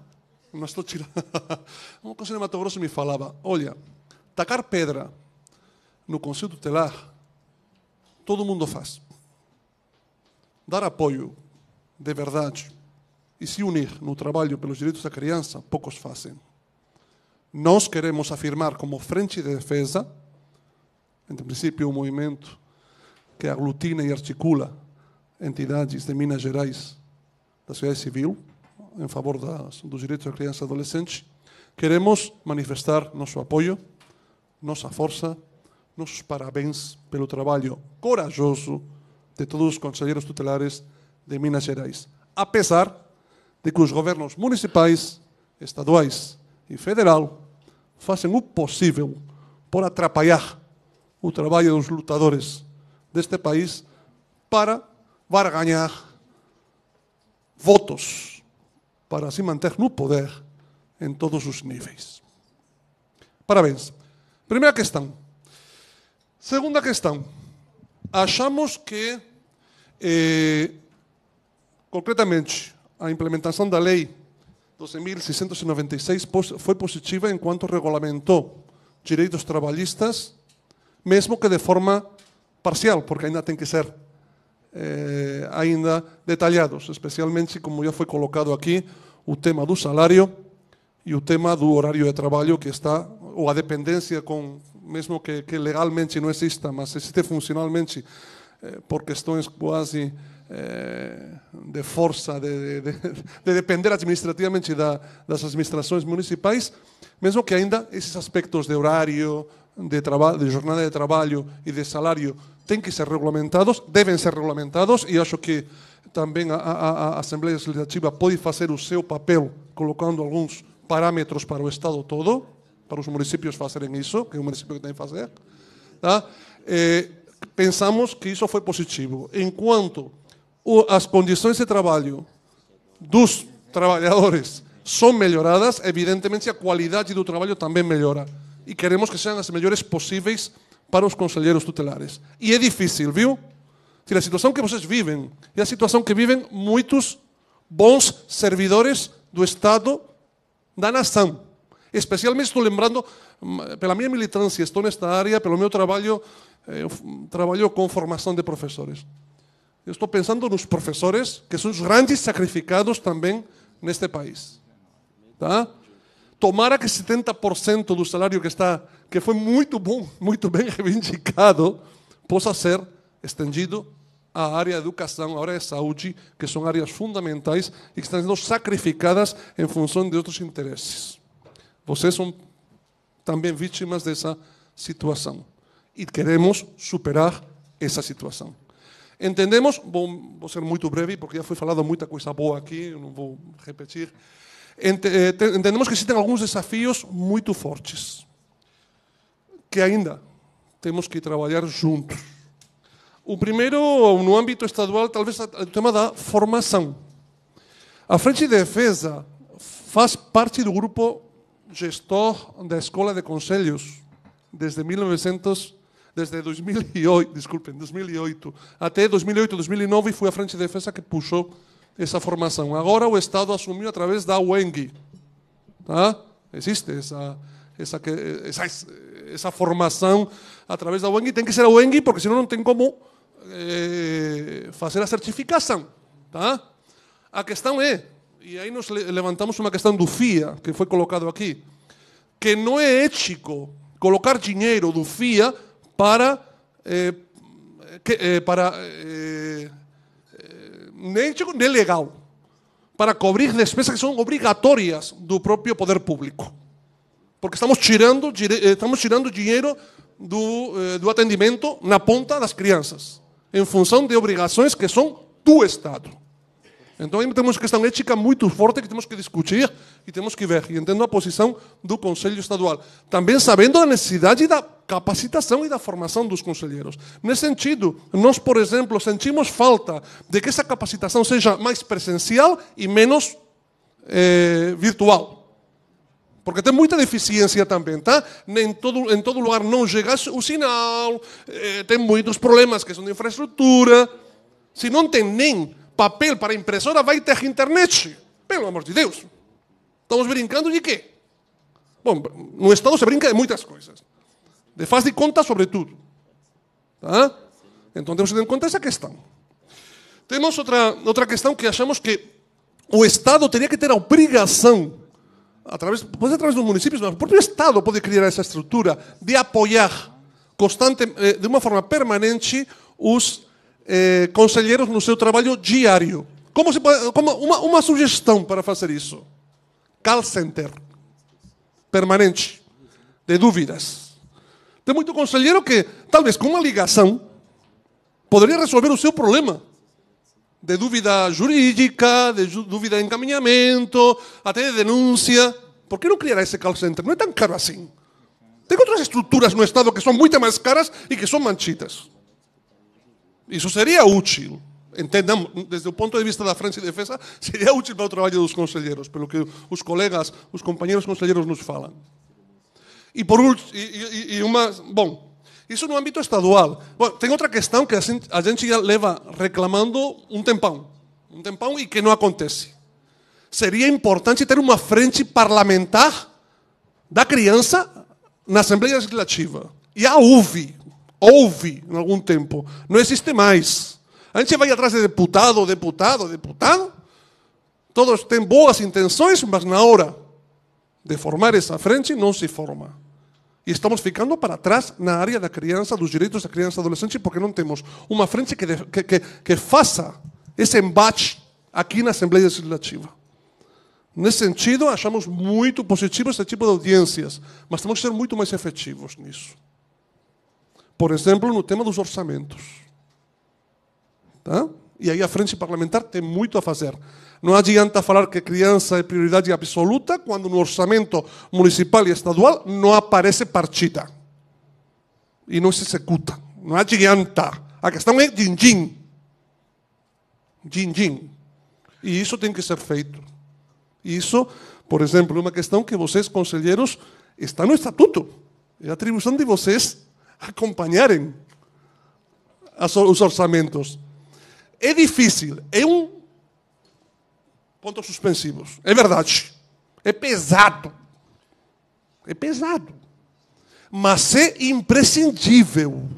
Não estou tirando. [laughs] Uma conselheira de Mato Grosso me falava: olha, tacar pedra no Conselho Tutelar, todo mundo faz. Dar apoio de verdade e se unir no trabalho pelos direitos da criança, poucos fazem nós queremos afirmar como frente de defesa, em princípio, um movimento que aglutina e articula entidades de Minas Gerais, da sociedade civil, em favor das, dos direitos da criança e adolescente, queremos manifestar nosso apoio, nossa força, nossos parabéns pelo trabalho corajoso de todos os conselheiros tutelares de Minas Gerais, apesar de que os governos municipais, estaduais e federal fazem o possível por atrapalhar o trabalho dos lutadores deste país para barganhar votos para se manter no poder em todos os níveis. Parabéns. Primeira questão. Segunda questão. Achamos que, eh, concretamente, a implementação da lei 12.696 foi positiva enquanto regulamentou direitos trabalhistas, mesmo que de forma parcial, porque ainda tem que ser eh, ainda detalhados, especialmente, como já foi colocado aqui, o tema do salário e o tema do horário de trabalho que está, ou a dependência, com, mesmo que, que legalmente não exista, mas existe funcionalmente eh, por questões quase eh, de força, de, de, de, depender administrativamente da, das administrações municipais, mesmo que ainda esses aspectos de horário, de, de jornada de trabalho e de salário têm que ser regulamentados, devem ser regulamentados, e acho que também a, a, a Assembleia Legislativa pode fazer o seu papel colocando alguns parâmetros para o Estado todo, para os municípios fazerem isso, que é o município que tem que fazer. Tá? Eh, pensamos que isso foi positivo. Enquanto as condições de trabalho dos trabalhadores são melhoradas, evidentemente a qualidade do trabalho também melhora. E queremos que sejam as melhores possíveis para os conselheiros tutelares. E é difícil, viu? A situação que vocês vivem é a situação que vivem muitos bons servidores do Estado da nação. Especialmente estou lembrando, pela minha militância, estou nesta área, pelo meu trabalho, eh, eu trabalho com formação de professores. Eu estou pensando nos professores, que são os grandes sacrificados também neste país. Tá? Tomara que 70% do salário que está, que foi muito bom, [laughs] muito bem reivindicado, possa ser estendido à área de educação, à área de saúde, que são áreas fundamentais e que estão sendo sacrificadas em função de outros interesses. Vocês são também vítimas dessa situação. E queremos superar essa situação. Entendemos, vou, vou ser muito breve, porque já foi falado muita coisa boa aqui, não vou repetir. Eh, entendemos que existem alguns desafios muito fortes, que ainda temos que trabalhar juntos. O primeiro, no âmbito estadual, talvez o tema da formação. A Frente de Defesa faz parte do grupo gestor da Escola de Conselhos desde 1900 desde 2008, desculpem, 2008 até 2008, 2009 foi a frente de defesa que puxou essa formação. Agora o Estado assumiu através da UENG. Tá? Existe essa, essa, essa, essa formação através da UENG. Tem que ser a UENG, porque senão não tem como eh, fazer a certificação. Tá? A questão é, e aí nós levantamos uma questão do FIA, que foi colocado aqui, que não é ético colocar dinheiro do FIA para, é, é, para eh, nem nem legal, para cobrir despesas que são obrigatórias do próprio poder público. Porque estamos tirando, estamos tirando dinheiro do, do atendimento na ponta das crianças, em função de obrigações que são do Estado. Então ainda temos questão ética muito forte que temos que discutir e temos que ver. E entendo a posição do Conselho Estadual. Também sabendo a necessidade da capacitação e da formação dos conselheiros. Nesse sentido, nós, por exemplo, sentimos falta de que essa capacitação seja mais presencial e menos eh, virtual. Porque tem muita deficiência também, tá? Em todo, em todo lugar não chega o sinal, eh, tem muitos problemas que são de infraestrutura. Se não tem nem papel para impressora vai ter internet. Pelo amor de Deus. Estamos brincando de quê? Bom, no Estado se brinca de muitas coisas. De faz de conta, sobretudo. Tá? Então temos que ter em conta essa questão. Temos outra, outra questão que achamos que o Estado teria que ter a obrigação, através, pode ser através dos municípios, mas o próprio Estado pode criar essa estrutura de apoiar constante, eh, de uma forma permanente os eh, conselheiros no seu trabalho diário. Como se pode, como uma, uma sugestão para fazer isso. Call center. Permanente. De dúvidas. Tem muito conselheiro que, talvez com uma ligação, poderia resolver o seu problema de dúvida jurídica, de dúvida de encaminhamento, até de denúncia. Por que não criar esse call center? Não é tão caro assim. Tem outras estruturas no Estado que são muito mais caras e que são manchitas. Isso seria útil. Entendamos, desde o ponto de vista da França e Defesa, [laughs] seria útil para o trabalho dos conselheiros, pelo que os colegas, os companheiros conselheiros nos falam. E por último, e, e, e uma. Bom, isso no âmbito estadual. Bom, tem outra questão que a gente, já leva reclamando um tempão. Um tempão e que não acontece. Seria importante ter uma frente parlamentar da criança na Assembleia Legislativa. E a UV, houve em algum tempo, não existe mais. A gente vai atrás de deputado, deputado, deputado. Todos têm boas intenções, mas na hora de formar essa frente não se forma. E estamos ficando para trás na área da criança, dos direitos da criança e adolescente, porque não temos uma frente que, que, que, que faça esse embate aqui na Assembleia Legislativa. Nesse sentido, achamos muito positivo esse tipo de audiências, mas temos que ser muito mais efetivos nisso por exemplo, no tema dos orçamentos. Tá? E aí a frente parlamentar tem muito a fazer. Não adianta falar que criança é prioridade absoluta quando no orçamento municipal e estadual não aparece partida. E não se executa. Não adianta. A questão é din-din. Din-din. E isso tem que ser feito. Isso, por exemplo, é uma questão que vocês, conselheiros, está no estatuto. É a atribuição de vocês acompanharem os orçamentos. É difícil, é um. ponto suspensivo. É verdade. É pesado. É pesado. Mas é imprescindível.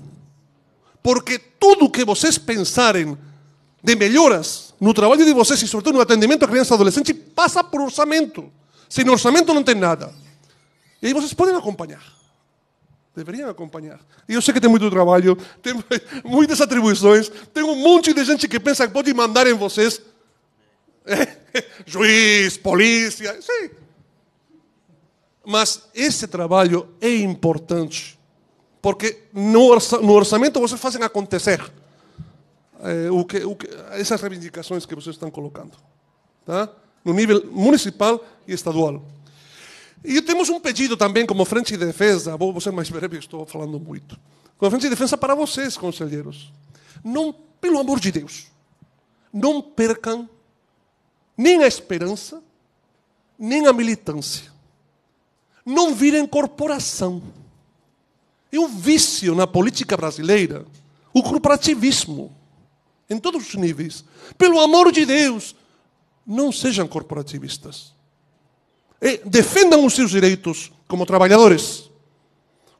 Porque tudo que vocês pensarem de melhoras no trabalho de vocês e, sobretudo, no atendimento à criança e adolescente, passa por orçamento. Sem orçamento não tem nada. E aí vocês podem acompanhar. Deveriam acompanhar. E eu sei que tem muito trabalho, tem [laughs] muitas atribuições, tem um monte de gente que pensa que pode mandar em vocês. É, é juiz, polícia, sim. Mas esse trabalho é importante, porque no orçamento vocês fazem acontecer é, o que, o que, essas reivindicações que vocês estão colocando. Tá? No nível municipal e estadual. E temos um pedido também, como frente de defesa, vou ser mais breve, estou falando muito. Como frente de defesa para vocês, conselheiros. Não, pelo amor de Deus, não percam nem a esperança, nem a militância. Não virem corporação. É um vício na política brasileira o corporativismo, em todos os níveis. Pelo amor de Deus, não sejam corporativistas. Eh, Defendam os seus direitos como trabalhadores,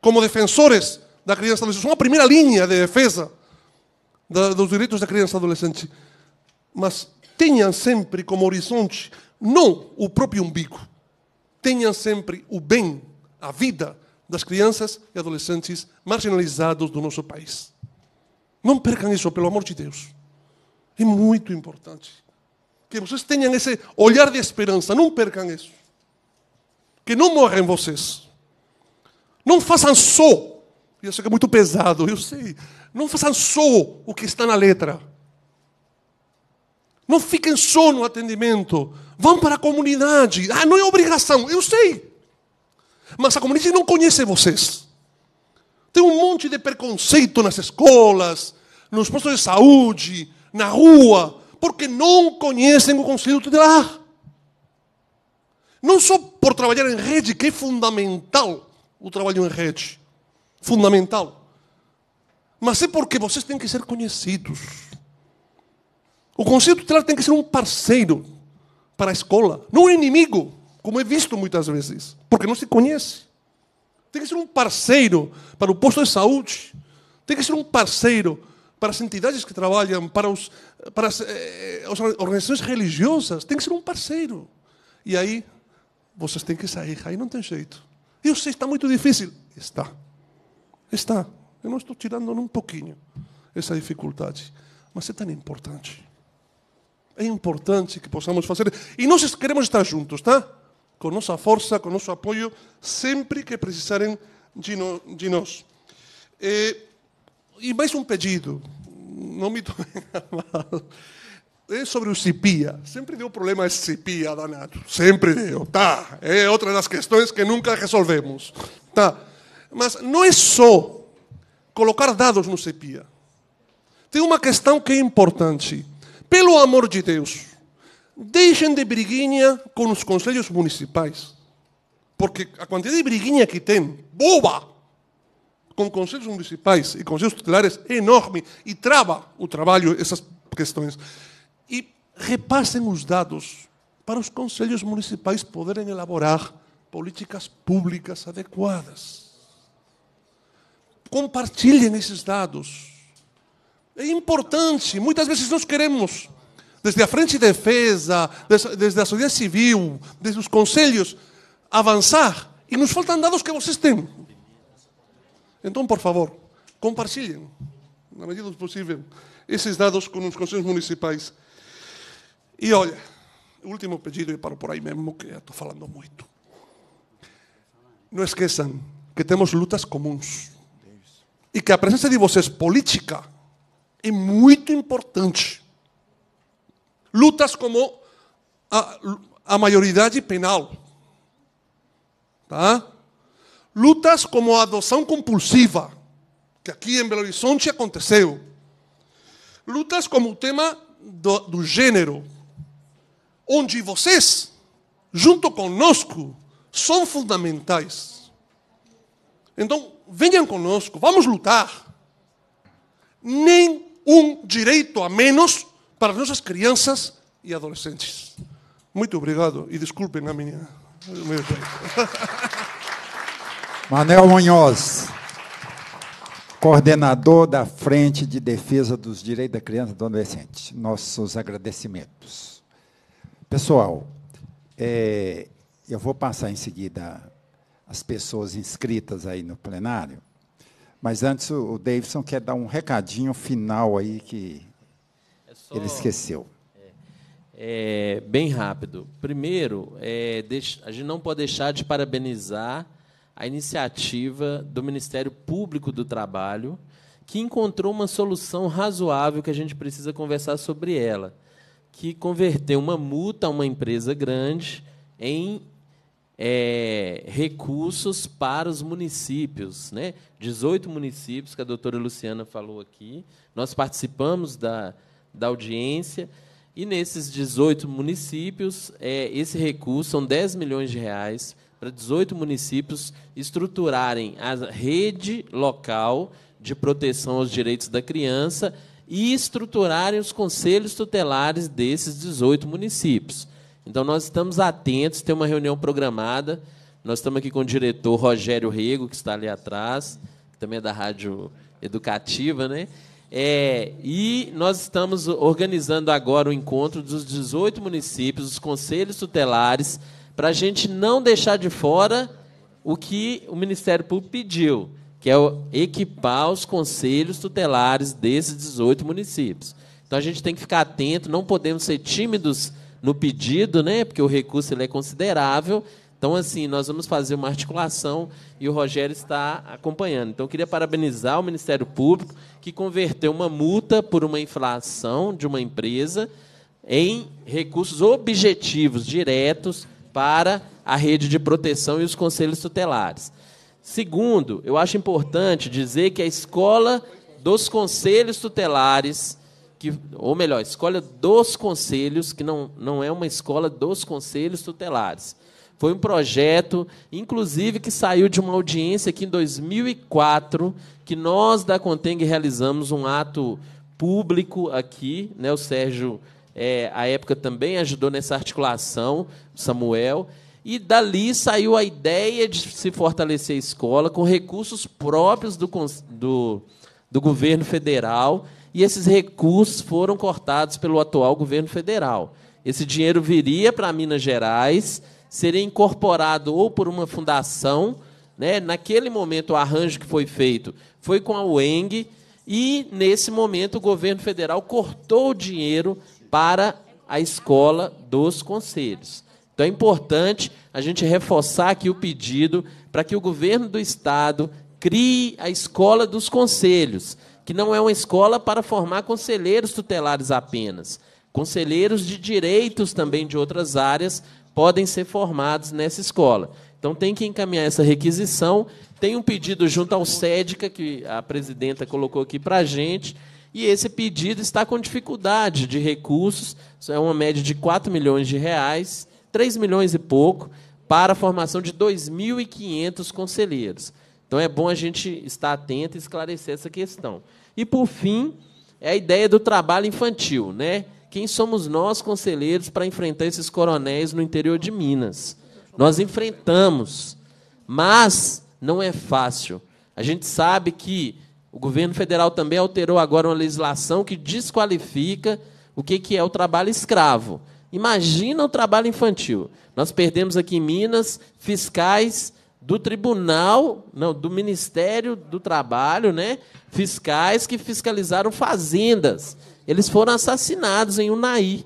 como defensores da criança e adolescente. Uma primeira linha de defesa dos direitos da criança e adolescente. Mas tenham sempre como horizonte não o próprio umbigo. Tenham sempre o bem, a vida das crianças e adolescentes marginalizados do nosso país. Não percam isso, pelo amor de Deus. É muito importante. Que vocês tenham esse olhar de esperança, não percam isso que não morrem vocês. Não façam só, eu sei é que é muito pesado, eu sei, não façam só o que está na letra. Não fiquem só no atendimento. Vão para a comunidade. Ah, não é obrigação, eu sei. Mas a comunidade não conhece vocês. Tem um monte de preconceito nas escolas, nos postos de saúde, na rua, porque não conhecem o conselho tutelar. Não só por trabalhar em rede, que é fundamental o trabalho em rede. Fundamental. Mas é porque vocês têm que ser conhecidos. O conselho tutelar tem que ser um parceiro para a escola, não um inimigo, como é visto muitas vezes, porque não se conhece. Tem que ser um parceiro para o posto de saúde, tem que ser um parceiro para as entidades que trabalham, para, os, para as, eh, as eh, organizações religiosas, tem que ser um parceiro. E aí vocês têm que sair, aí não tem jeito. Eu sei, está muito difícil. Está. Está. Eu não estou tirando um pouquinho essa dificuldade. Mas é tão importante. É importante que possamos fazer. E nós queremos estar juntos, tá? Com nossa força, com nosso apoio, sempre que precisarem de, no, de nós. E, eh, e mais um pedido. Não me tomem a mal é sobre o CIPIA. Sempre deu problema esse CIPIA, danado. Sempre deu. Tá. É outra das questões que nunca resolvemos. Tá. Mas não é só colocar dados no CIPIA. Tem uma questão que é importante. Pelo amor de Deus, deixem de briguinha com os conselhos municipais. Porque a quantidade de briguinha que tem, boba, com conselhos municipais e conselhos tutelares é enorme e trava o trabalho, essas questões e repassem os dados para os conselhos municipais poderem elaborar políticas públicas adequadas. Compartilhem esses dados. É importante, muitas vezes nós queremos, desde a Frente de Defesa, desde a sociedade civil, desde os conselhos, avançar e nos faltam dados que vocês têm. Então, por favor, compartilhem, na medida do possível, esses dados com os conselhos municipais e olha, o último pedido, e é paro por aí mesmo, que estou falando muito. Não esqueçam que temos lutas comuns. E que a presença de vocês política é muito importante. Lutas como a, a maioridade penal. Tá? Lutas como a adoção compulsiva, que aqui em Belo Horizonte aconteceu. Lutas como o tema do, do gênero, onde vocês, junto conosco, são fundamentais. Então, venham conosco, vamos lutar. Nem um direito a menos para nossas crianças e adolescentes. Muito obrigado e desculpem a minha. [laughs] Manel Munhoz, coordenador da Frente de Defesa dos Direitos da Criança e do Adolescente. Nossos agradecimentos. Pessoal, é, eu vou passar em seguida as pessoas inscritas aí no plenário, mas antes o, Davidson quer dar um recadinho final aí que é só, ele esqueceu. É, é bem rápido. Primeiro, é, a gente não pode deixar de parabenizar a iniciativa do Ministério Público do Trabalho, que encontrou uma solução razoável que a gente precisa conversar sobre ela que converteu uma multa a uma empresa grande em é, recursos para os municípios. Né? 18 municípios, que a doutora Luciana falou aqui. Nós participamos da, da audiência. E nesses 18 municípios, é, esse recurso são 10 milhões de reais para 18 municípios estruturarem a rede local de proteção aos direitos da criança e estruturarem os conselhos tutelares desses 18 municípios. Então, nós estamos atentos, tem uma reunião programada. Nós estamos aqui com o diretor Rogério Rego, que está ali atrás, que também é da Rádio Educativa, né? É, e nós estamos organizando agora o encontro dos 18 municípios, dos conselhos tutelares, para a gente não deixar de fora o que o Ministério Público pediu que é equipar os conselhos tutelares desses 18 municípios. Então a gente tem que ficar atento, não podemos ser tímidos no pedido, né? Porque o recurso ele é considerável. Então, assim, nós vamos fazer uma articulação e o Rogério está acompanhando. Então, eu queria parabenizar o Ministério Público, que converteu uma multa por uma inflação de uma empresa em recursos objetivos diretos para a rede de proteção e os conselhos tutelares. Segundo, eu acho importante dizer que a escola dos conselhos tutelares, que, ou melhor, a escola dos conselhos, que não, não é uma escola dos conselhos tutelares. Foi um projeto, inclusive, que saiu de uma audiência aqui em 2004, que nós da Conteng realizamos um ato público aqui. Né? O Sérgio, é, à época, também ajudou nessa articulação, Samuel. E dali saiu a ideia de se fortalecer a escola com recursos próprios do, do, do governo federal, e esses recursos foram cortados pelo atual governo federal. Esse dinheiro viria para Minas Gerais, seria incorporado ou por uma fundação. Né? Naquele momento, o arranjo que foi feito foi com a UENG, e nesse momento, o governo federal cortou o dinheiro para a escola dos conselhos. Então é importante a gente reforçar aqui o pedido para que o governo do estado crie a escola dos conselhos, que não é uma escola para formar conselheiros tutelares apenas. Conselheiros de direitos também de outras áreas podem ser formados nessa escola. Então tem que encaminhar essa requisição. Tem um pedido junto ao SEDCA, que a presidenta colocou aqui para a gente, e esse pedido está com dificuldade de recursos, é uma média de 4 milhões de reais. 3 milhões e pouco para a formação de 2.500 conselheiros. Então é bom a gente estar atento e esclarecer essa questão. E por fim, é a ideia do trabalho infantil, né? Quem somos nós conselheiros para enfrentar esses coronéis no interior de Minas? Nós enfrentamos, mas não é fácil. A gente sabe que o governo federal também alterou agora uma legislação que desqualifica o que é o trabalho escravo. Imagina o trabalho infantil. Nós perdemos aqui em Minas fiscais do tribunal, não, do Ministério do Trabalho, né? Fiscais que fiscalizaram fazendas. Eles foram assassinados em Unai.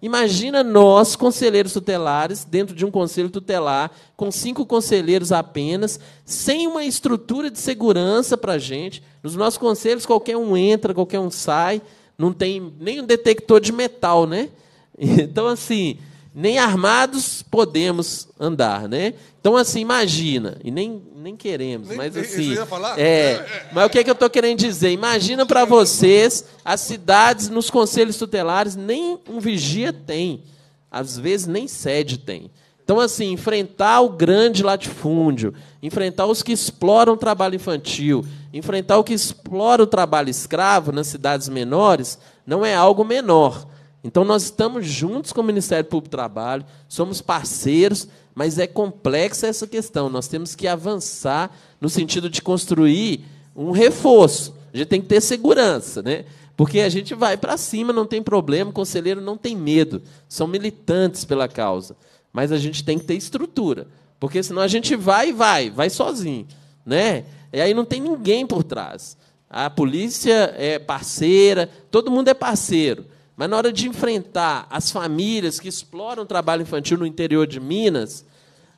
Imagina nós, conselheiros tutelares, dentro de um conselho tutelar, com cinco conselheiros apenas, sem uma estrutura de segurança para a gente. Nos nossos conselhos, qualquer um entra, qualquer um sai, não tem nem um detector de metal, né? Então, assim, nem armados podemos andar, né? Então, assim, imagina, e nem, nem queremos, nem, mas assim. É, mas o que, é que eu estou querendo dizer? Imagina para vocês as cidades nos conselhos tutelares, nem um vigia tem. Às vezes nem sede tem. Então, assim, enfrentar o grande latifúndio, enfrentar os que exploram o trabalho infantil, enfrentar o que explora o trabalho escravo nas cidades menores, não é algo menor. Então nós estamos juntos com o Ministério Público do Trabalho, somos parceiros, mas é complexa essa questão. Nós temos que avançar no sentido de construir um reforço. A gente tem que ter segurança, né? Porque a gente vai para cima, não tem problema, o conselheiro não tem medo. São militantes pela causa. Mas a gente tem que ter estrutura. Porque senão a gente vai e vai, vai sozinho. Né? E aí não tem ninguém por trás. A polícia é parceira, todo mundo é parceiro. Mas na hora de enfrentar as famílias que exploram o trabalho infantil no interior de Minas,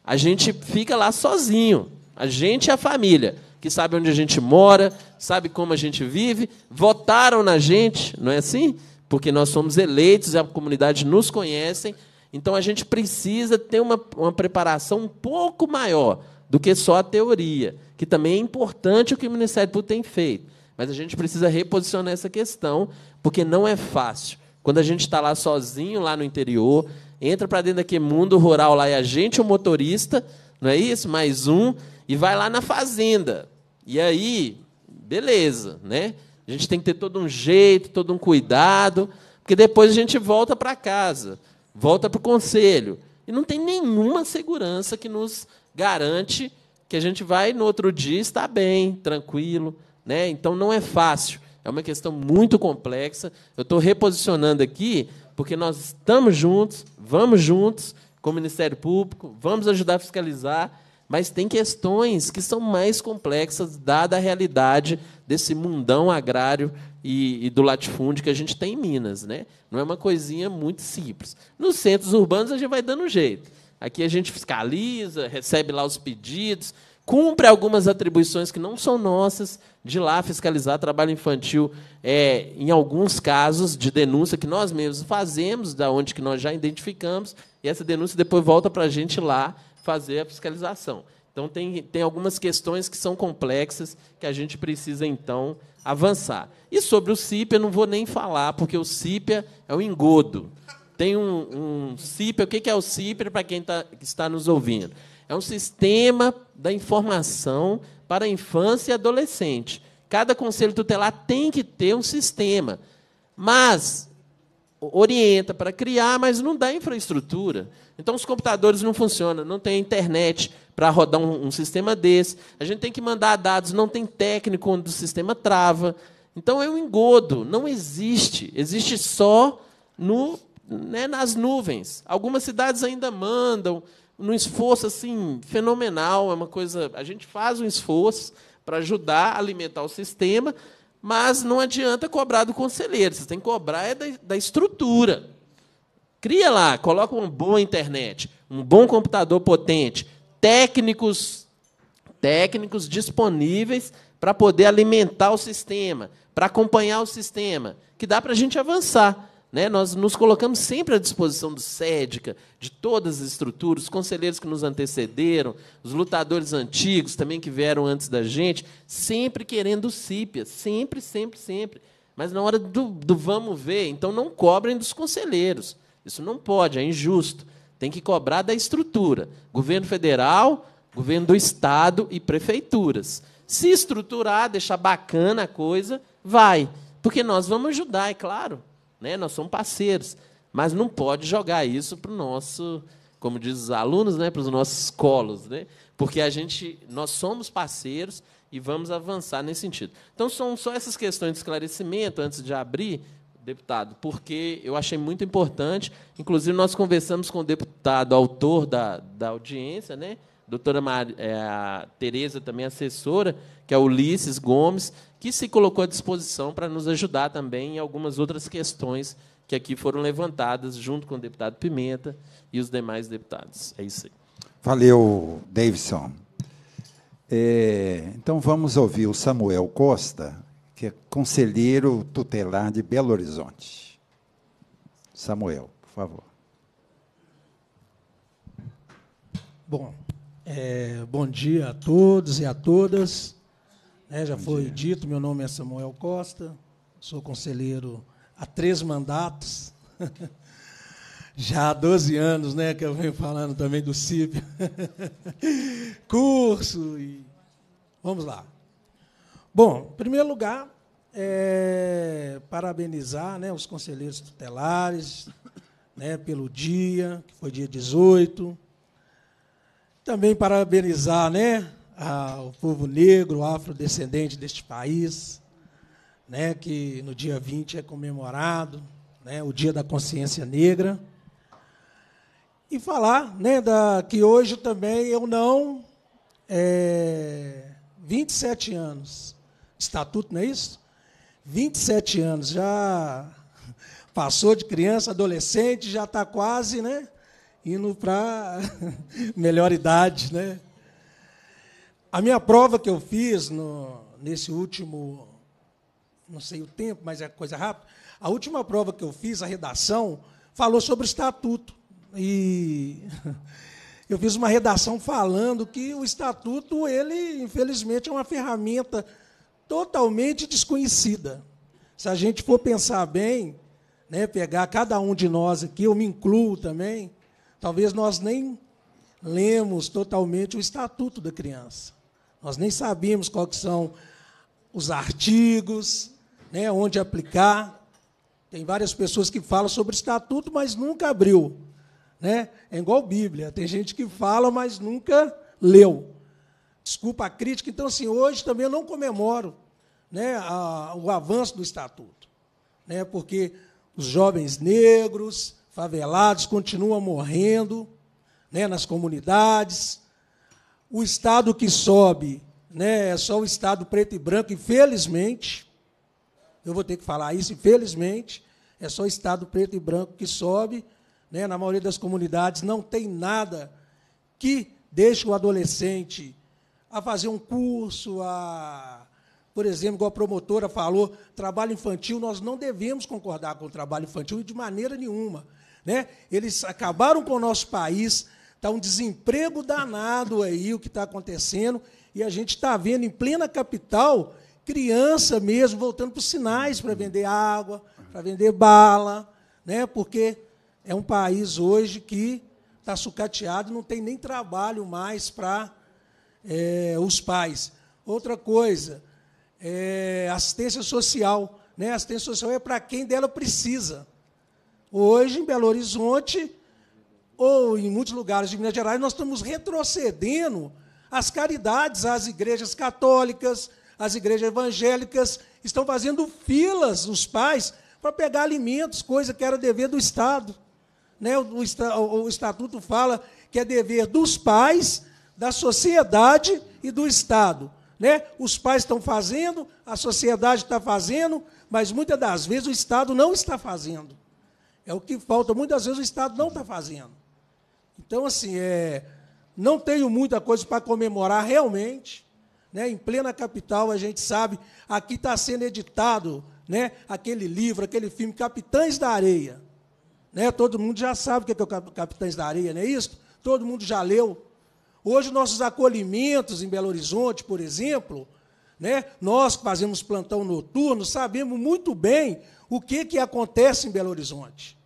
a gente fica lá sozinho. A gente e a família, que sabe onde a gente mora, sabe como a gente vive, votaram na gente, não é assim? Porque nós somos eleitos, e a comunidade nos conhece. Então a gente precisa ter uma, uma preparação um pouco maior do que só a teoria, que também é importante o que o Ministério Público tem feito. Mas a gente precisa reposicionar essa questão, porque não é fácil. Quando a gente está lá sozinho, lá no interior, entra para dentro daquele mundo rural lá, e a gente é o motorista, não é isso? Mais um, e vai lá na fazenda. E aí, beleza, né? A gente tem que ter todo um jeito, todo um cuidado, porque depois a gente volta para casa, volta para o conselho. E não tem nenhuma segurança que nos garante que a gente vai no outro dia estar bem, tranquilo. Né? Então não é fácil. É uma questão muito complexa. Eu estou reposicionando aqui porque nós estamos juntos, vamos juntos com o Ministério Público, vamos ajudar a fiscalizar, mas tem questões que são mais complexas, dada a realidade desse mundão agrário e, e, do latifúndio que a gente tem em Minas. Né? Não é uma coisinha muito simples. Nos centros urbanos a gente vai dando um jeito. Aqui a gente fiscaliza, recebe lá os pedidos, cumpre algumas atribuições que não são nossas, de lá fiscalizar trabalho infantil, é, em alguns casos de denúncia que nós mesmos fazemos, da onde que nós já identificamos, e essa denúncia depois volta para a gente lá fazer a fiscalização. Então, tem, tem algumas questões que são complexas que a gente precisa, então, avançar. E sobre o CIPIA, não vou nem falar, porque o CIPIA é o é um engodo. Tem um, um CIPIA. O que é o CIPIA para quem está que está nos ouvindo? É um sistema da informação para a infância e adolescente. Cada conselho tutelar tem que ter um sistema. Mas orienta para criar, mas não dá infraestrutura. Então os computadores não funcionam, não tem internet para rodar um, um, sistema desse. A gente tem que mandar dados, não tem técnico onde o sistema trava. Então é um engodo, não existe. Existe só no, né, nas nuvens. Algumas cidades ainda mandam num esforço assim fenomenal, é uma coisa, a gente faz um esforço para ajudar a alimentar o sistema, mas não adianta cobrar do conselheiro, você tem que cobrar é da, da estrutura. Cria lá, coloca uma boa internet, um bom computador potente, técnicos técnicos disponíveis para poder alimentar o sistema, para acompanhar o sistema, que dá para a gente avançar. Né? Nós nos colocamos sempre à disposição do SEDCA, de todas as estruturas, os conselheiros que nos antecederam, os lutadores antigos também que vieram antes da gente, sempre querendo o CIPIA, sempre, sempre, sempre. Mas na hora do, do vamos ver, então não cobrem dos conselheiros. Isso não pode, é injusto. Tem que cobrar da estrutura. Governo federal, governo do estado e prefeituras. Se estruturar, deixar bacana a coisa, vai. Porque nós vamos ajudar, é claro. Né? Nós somos parceiros. Mas não pode jogar isso para o nosso, como diz os alunos, né? para os nossos colos. Né? Porque a gente, nós somos parceiros e vamos avançar nesse sentido. Então, são só essas questões de esclarecimento antes de abrir, deputado, porque eu achei muito importante. Inclusive, nós conversamos com o deputado autor da, da audiência, né? doutora Mar... é, Tereza também assessora, que é Ulisses Gomes, que se colocou à disposição para nos ajudar também em algumas outras questões que aqui foram levantadas, junto com o deputado Pimenta e os demais deputados. É isso aí. Valeu, Davidson. É, então vamos ouvir o Samuel Costa, que é conselheiro tutelar de Belo Horizonte. Samuel, por favor. Bom, é, bom dia a todos e a todas. É, já bom foi dia. dito, meu nome é Samuel Costa, sou conselheiro há três mandatos, [laughs] já há 12 anos, né, que eu venho falando também do CIP. [laughs] Curso e. Vamos lá. Bom, em primeiro lugar, é, parabenizar né, os conselheiros tutelares né, pelo dia, que foi dia 18, também parabenizar né, o povo negro, afrodescendente deste país, né, que no dia 20 é comemorado né, o Dia da Consciência Negra. E falar né, da, que hoje também eu não. É, 27 anos. Estatuto, não é isso? 27 anos. Já passou de criança, adolescente, já está quase, né? indo para [laughs] melhor idade, né? A minha prova que eu fiz no, nesse último, não sei o tempo, mas é coisa rápida, a última prova que eu fiz, a redação, falou sobre o estatuto. E [laughs] eu fiz uma redação falando que o estatuto, ele, infelizmente, é uma ferramenta totalmente desconhecida. Se a gente for pensar bem, né, pegar cada um de nós aqui, eu me incluo também, Talvez nós nem lemos totalmente o estatuto da criança. Nós nem sabemos quais são os artigos, né, onde aplicar. Tem várias pessoas que falam sobre estatuto, mas nunca abriu. Né? É igual Bíblia. Tem gente que fala, mas nunca leu. Desculpa a crítica. Então, assim, hoje também eu não comemoro né, a, o avanço do estatuto. Né? Porque os jovens negros, favelados continuam morrendo né, nas comunidades. O Estado que sobe né, é só o Estado preto e branco, infelizmente. Eu vou ter que falar isso, infelizmente. É só o Estado preto e branco que sobe. Né, na maioria das comunidades não tem nada que deixe o adolescente a fazer um curso, a por exemplo, igual a promotora falou, trabalho infantil, nós não devemos concordar com o trabalho infantil de maneira nenhuma. Né? Eles acabaram com o nosso país, está um desemprego danado aí o que está acontecendo, e a gente está vendo em plena capital criança mesmo voltando para os sinais para vender água, para vender bala, né? porque é um país hoje que está sucateado, não tem nem trabalho mais para é, os pais. Outra coisa, é, assistência social. Né? Assistência social é para quem dela precisa. Hoje, em Belo Horizonte, ou em muitos lugares de Minas Gerais, nós estamos retrocedendo as caridades às igrejas católicas, às igrejas evangélicas, estão fazendo filas, os pais, para pegar alimentos, coisa que era dever do Estado. Né? O, o, o Estatuto fala que é dever dos pais, da sociedade e do Estado. Né? Os pais estão fazendo, a sociedade está fazendo, mas muitas das vezes o Estado não está fazendo. É o que falta. Muitas vezes o Estado não está fazendo. Então, assim, é, não tenho muita coisa para comemorar realmente. Né? Em plena capital, a gente sabe, aqui está sendo editado né? aquele livro, aquele filme, Capitães da Areia. Né? Todo mundo já sabe o que é, é o Capitães da Areia, não é isso? Todo mundo já leu. Hoje, nossos acolhimentos em Belo Horizonte, por exemplo, né? nós que fazemos plantão noturno, sabemos muito bem o que, que acontece em Belo Horizonte?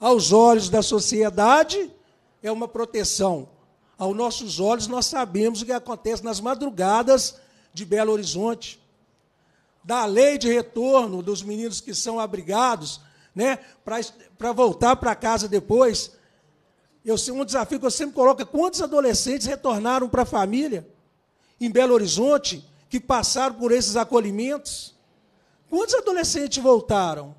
Aos olhos da sociedade, é uma proteção. Aos nossos olhos, nós sabemos o que acontece nas madrugadas de Belo Horizonte. Da lei de retorno dos meninos que são abrigados, né, para voltar para casa depois. Eu um desafio que eu sempre coloco: é quantos adolescentes retornaram para a família em Belo Horizonte que passaram por esses acolhimentos? Quantos adolescentes voltaram?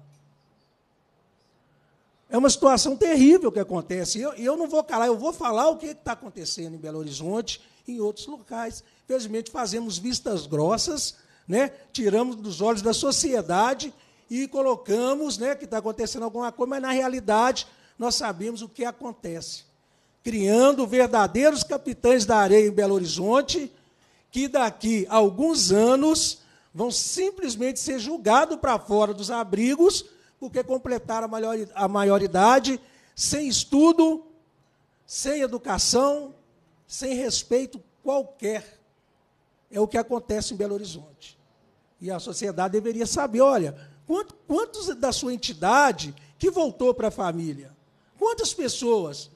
É uma situação terrível que acontece. Eu, eu não vou calar, eu vou falar o que está acontecendo em Belo Horizonte e em outros locais. Infelizmente, fazemos vistas grossas, né? tiramos dos olhos da sociedade e colocamos né, que está acontecendo alguma coisa, mas, na realidade, nós sabemos o que acontece. Criando verdadeiros capitães da areia em Belo Horizonte, que daqui a alguns anos vão simplesmente ser julgados para fora dos abrigos, porque completaram a, maioridade sem estudo, sem educação, sem respeito qualquer. É o que acontece em Belo Horizonte. E a sociedade deveria saber, olha, quantos, quantos da sua entidade que voltou para a família? Quantas pessoas?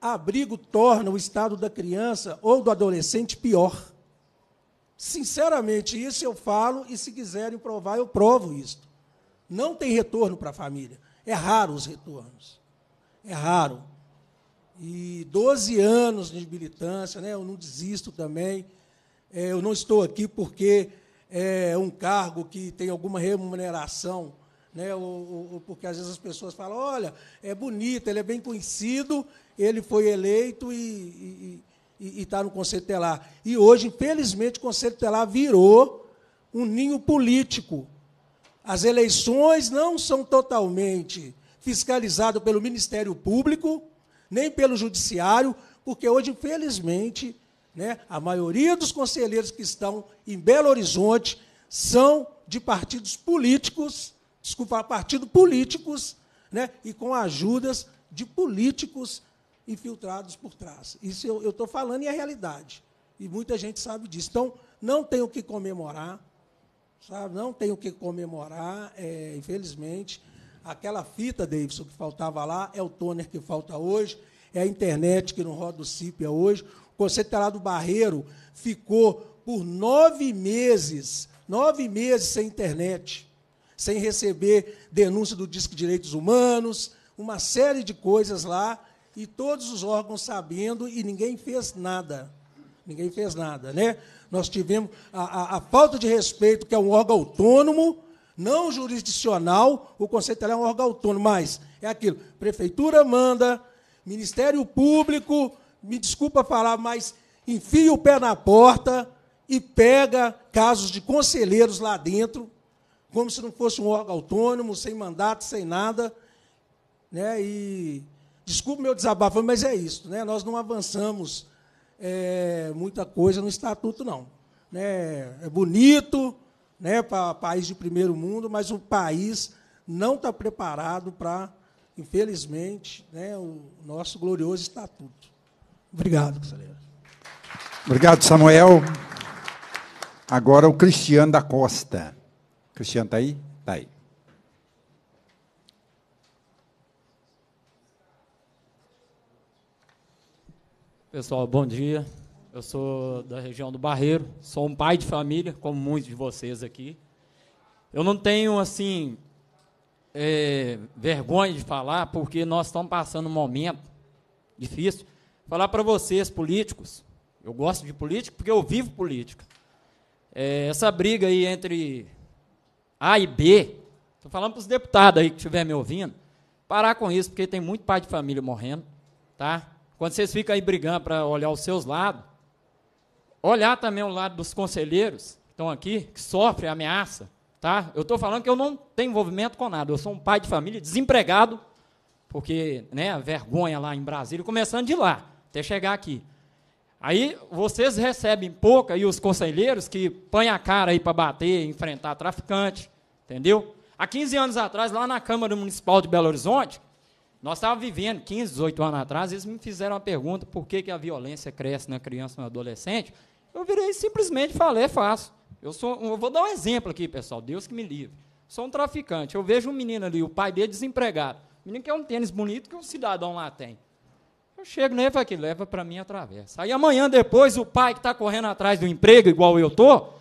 Abrigo torna o estado da criança ou do adolescente pior. Sinceramente, isso eu falo e se quiserem provar, eu provo isto. Não tem retorno para a família. É raro os retornos. É raro. E 12 anos de militância, né? eu não desisto também. É, eu não estou aqui porque é um cargo que tem alguma remuneração, né? Ou, ou, porque às vezes as pessoas falam, olha, é bonito, ele é bem conhecido, ele foi eleito e, e e está no Conselho Telar. E hoje, infelizmente, o Conselho Telar virou um ninho político. As eleições não são totalmente fiscalizadas pelo Ministério Público, nem pelo Judiciário, porque hoje, infelizmente, né, a maioria dos conselheiros que estão em Belo Horizonte são de partidos políticos, desculpa, partidos políticos, né, e com ajudas de políticos infiltrados por trás. Isso eu estou falando e é realidade. E muita gente sabe disso. Então, não tem o que comemorar, sabe? Não tem o que comemorar, é, infelizmente. Aquela fita, Davidson, que faltava lá, é o toner que falta hoje, é a internet que não roda o CIPIA hoje. O Conselho Tutelar do Barreiro ficou por nove meses, nove meses sem internet, sem receber denúncia do Disque Direitos Humanos, uma série de coisas lá e todos os órgãos sabendo e ninguém fez nada. Ninguém fez nada, né? Nós tivemos a, a, a falta de respeito, que é um órgão autônomo, não jurisdicional, o Conselho é um órgão autônomo, mas é aquilo, prefeitura manda, Ministério Público, me desculpa falar, mas enfia o pé na porta e pega casos de conselheiros lá dentro, como se não fosse um órgão autônomo, sem mandato, sem nada, né? E Desculpe meu desabafo, mas é isso. Né? Nós não avançamos é, muita coisa no estatuto, não. Né? É bonito né, para país de primeiro mundo, mas o país não está preparado para, infelizmente, né, o nosso glorioso estatuto. Obrigado, conselheiro. Obrigado, Samuel. Agora o Cristiano da Costa. Cristiano está aí? Está aí. Pessoal, bom dia. Eu sou da região do Barreiro, sou um pai de família, como muitos de vocês aqui. Eu não tenho, assim, é, vergonha de falar, porque nós estamos passando um momento difícil. Falar para vocês, políticos, eu gosto de política porque eu vivo política. É, essa briga aí entre A e B, estou falando para os deputados aí que estiverem me ouvindo, parar com isso, porque tem muito pai de família morrendo, tá? Quando vocês ficam aí brigando para olhar os seus lados, olhar também o lado dos conselheiros que estão aqui, que sofrem ameaça, tá? Eu estou falando que eu não tenho envolvimento com nada, eu sou um pai de família desempregado, porque, né, a vergonha lá em Brasília, começando de lá, até chegar aqui. Aí vocês recebem pouca e os conselheiros que põem a cara aí para bater, enfrentar traficante, entendeu? Há 15 anos atrás, lá na Câmara Municipal de Belo Horizonte, nós estávamos vivendo, 15, 18 anos atrás, eles me fizeram uma pergunta por que, que a violência cresce na criança e no adolescente. Eu virei simplesmente falei, faço. Eu, sou, eu vou dar um exemplo aqui, pessoal, Deus que me livre. Sou um traficante, eu vejo um menino ali, o pai dele desempregado. O menino quer é um tênis bonito que um cidadão lá tem. Eu chego nele e falo aqui, leva para mim atravessa. Aí amanhã depois, o pai que está correndo atrás do emprego, igual eu estou,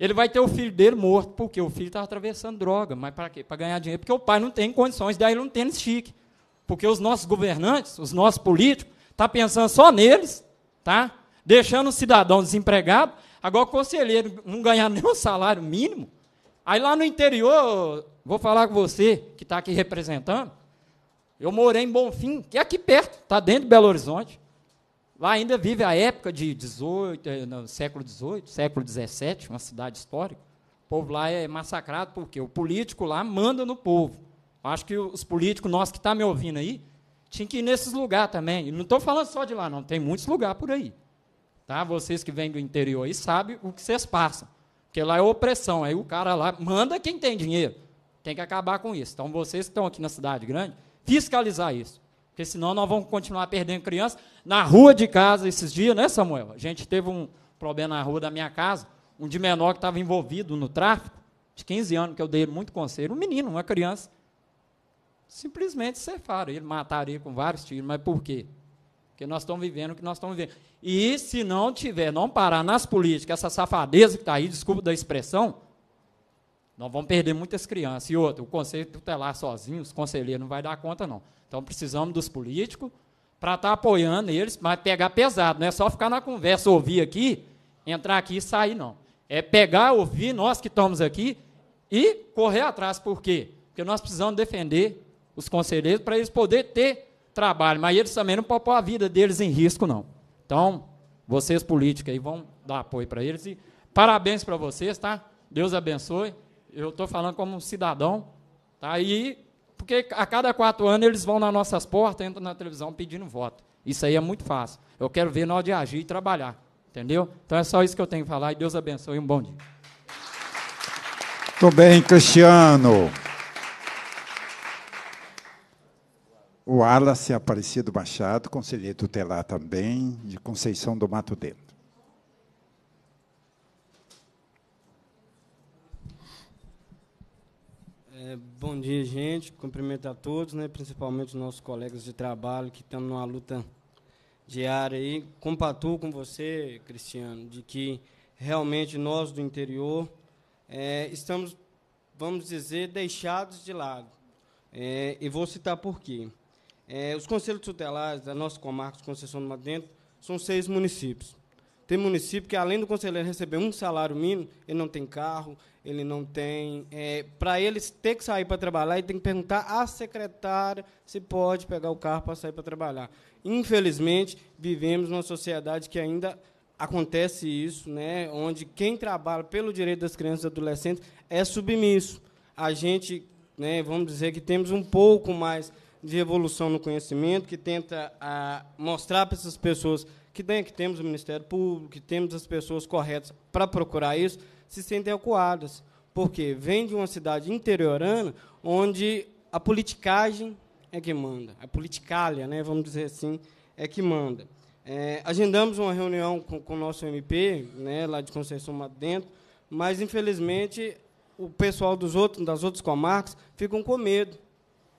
ele vai ter o filho dele morto, porque o filho está atravessando droga. Mas para quê? Para ganhar dinheiro, porque o pai não tem condições, daí ele não tem tênis chique porque os nossos governantes, os nossos políticos, estão tá pensando só neles, tá? deixando o cidadão desempregado. Agora, o conselheiro não ganhar [laughs] nem o salário mínimo. Aí, lá no interior, vou falar com você que está aqui representando. Eu morei em Bonfim, que é aqui perto, está dentro de Belo Horizonte. Lá ainda vive a época de 18, eh, século XVIII, século XVII, uma cidade histórica. O povo lá é massacrado porque o político lá manda no povo. Acho que os políticos nossos que estão tá me ouvindo aí, tinha que ir nesses lugares também. E não estou falando só de lá, não. Tem muitos lugares por aí. Tá? Vocês que vêm do interior aí sabem o que vocês passam. Porque lá é opressão. Aí o cara lá manda quem tem dinheiro. Tem que acabar com isso. Então vocês que estão aqui na cidade grande, fiscalizar isso. Porque senão nós vamos continuar perdendo crianças na rua de casa esses dias, né, Samuel? A gente teve um problema na rua da minha casa, um de menor que estava envolvido no tráfico, de 15 anos, que eu dei muito conselho. Um menino, uma criança simplesmente cefaram ele, mataria com vários tiros, mas por quê? Porque nós estamos vivendo o que nós estamos vivendo. E se não tiver, não parar nas políticas, essa safadeza que está aí, desculpa da expressão, nós vamos perder muitas crianças. E outra, o conselho tutelar sozinho, os conselheiros não vai dar conta, não. Então precisamos dos políticos para estar tá apoiando eles, mas pegar pesado, não é só ficar na conversa, ouvir aqui, entrar aqui e sair, não. É pegar, ouvir nós que estamos aqui e correr atrás. Por quê? Porque nós precisamos defender os conselheiros, para eles poderem ter trabalho, mas eles também não podem pôr a vida deles em risco, não. Então, vocês políticos aí vão dar apoio para eles e parabéns para vocês, tá? Deus abençoe. Eu estou falando como um cidadão, tá? E porque a cada quatro anos eles vão nas nossas portas, entram na televisão pedindo voto. Isso aí é muito fácil. Eu quero ver nós de agir e trabalhar, entendeu? Então é só isso que eu tenho que falar e Deus abençoe. Um bom dia. Muito bem, Cristiano. o Wallace é Aparecido Machado, conselheiro tutelar também, de Conceição do Mato Dentro. É, bom dia, gente. Cumprimento a todos, né, principalmente os nossos colegas de trabalho que estão numa luta diária. aí. Compatuo com você, Cristiano, de que realmente nós do interior é, estamos, vamos dizer, deixados de lado. É, e vou citar por quê. É, os conselhos tutelares da nossa comarca de Conceição do Mato Dentro são seis municípios. Tem município que, além do conselheiro receber um salário mínimo, ele não tem carro, ele não tem. É, para eles ter que sair para trabalhar, ele tem que perguntar à secretária se pode pegar o carro para sair para trabalhar. Infelizmente, vivemos numa sociedade que ainda acontece isso, né, onde quem trabalha pelo direito das crianças e adolescentes é submisso. A gente, né, vamos dizer que temos um pouco mais de evolução no conhecimento, que tenta a, ah, mostrar para essas pessoas que, bem que temos o Ministério Público, que temos as pessoas corretas para procurar isso, se sentem acuadas. Porque vem de uma cidade interiorana onde a politicagem é que manda, a politicalha, né, vamos dizer assim, é que manda. É, agendamos uma reunião com, com o nosso MP, né, lá de Conceição Mato Dentro, mas, infelizmente, o pessoal dos outros, das outras comarcas ficam com medo.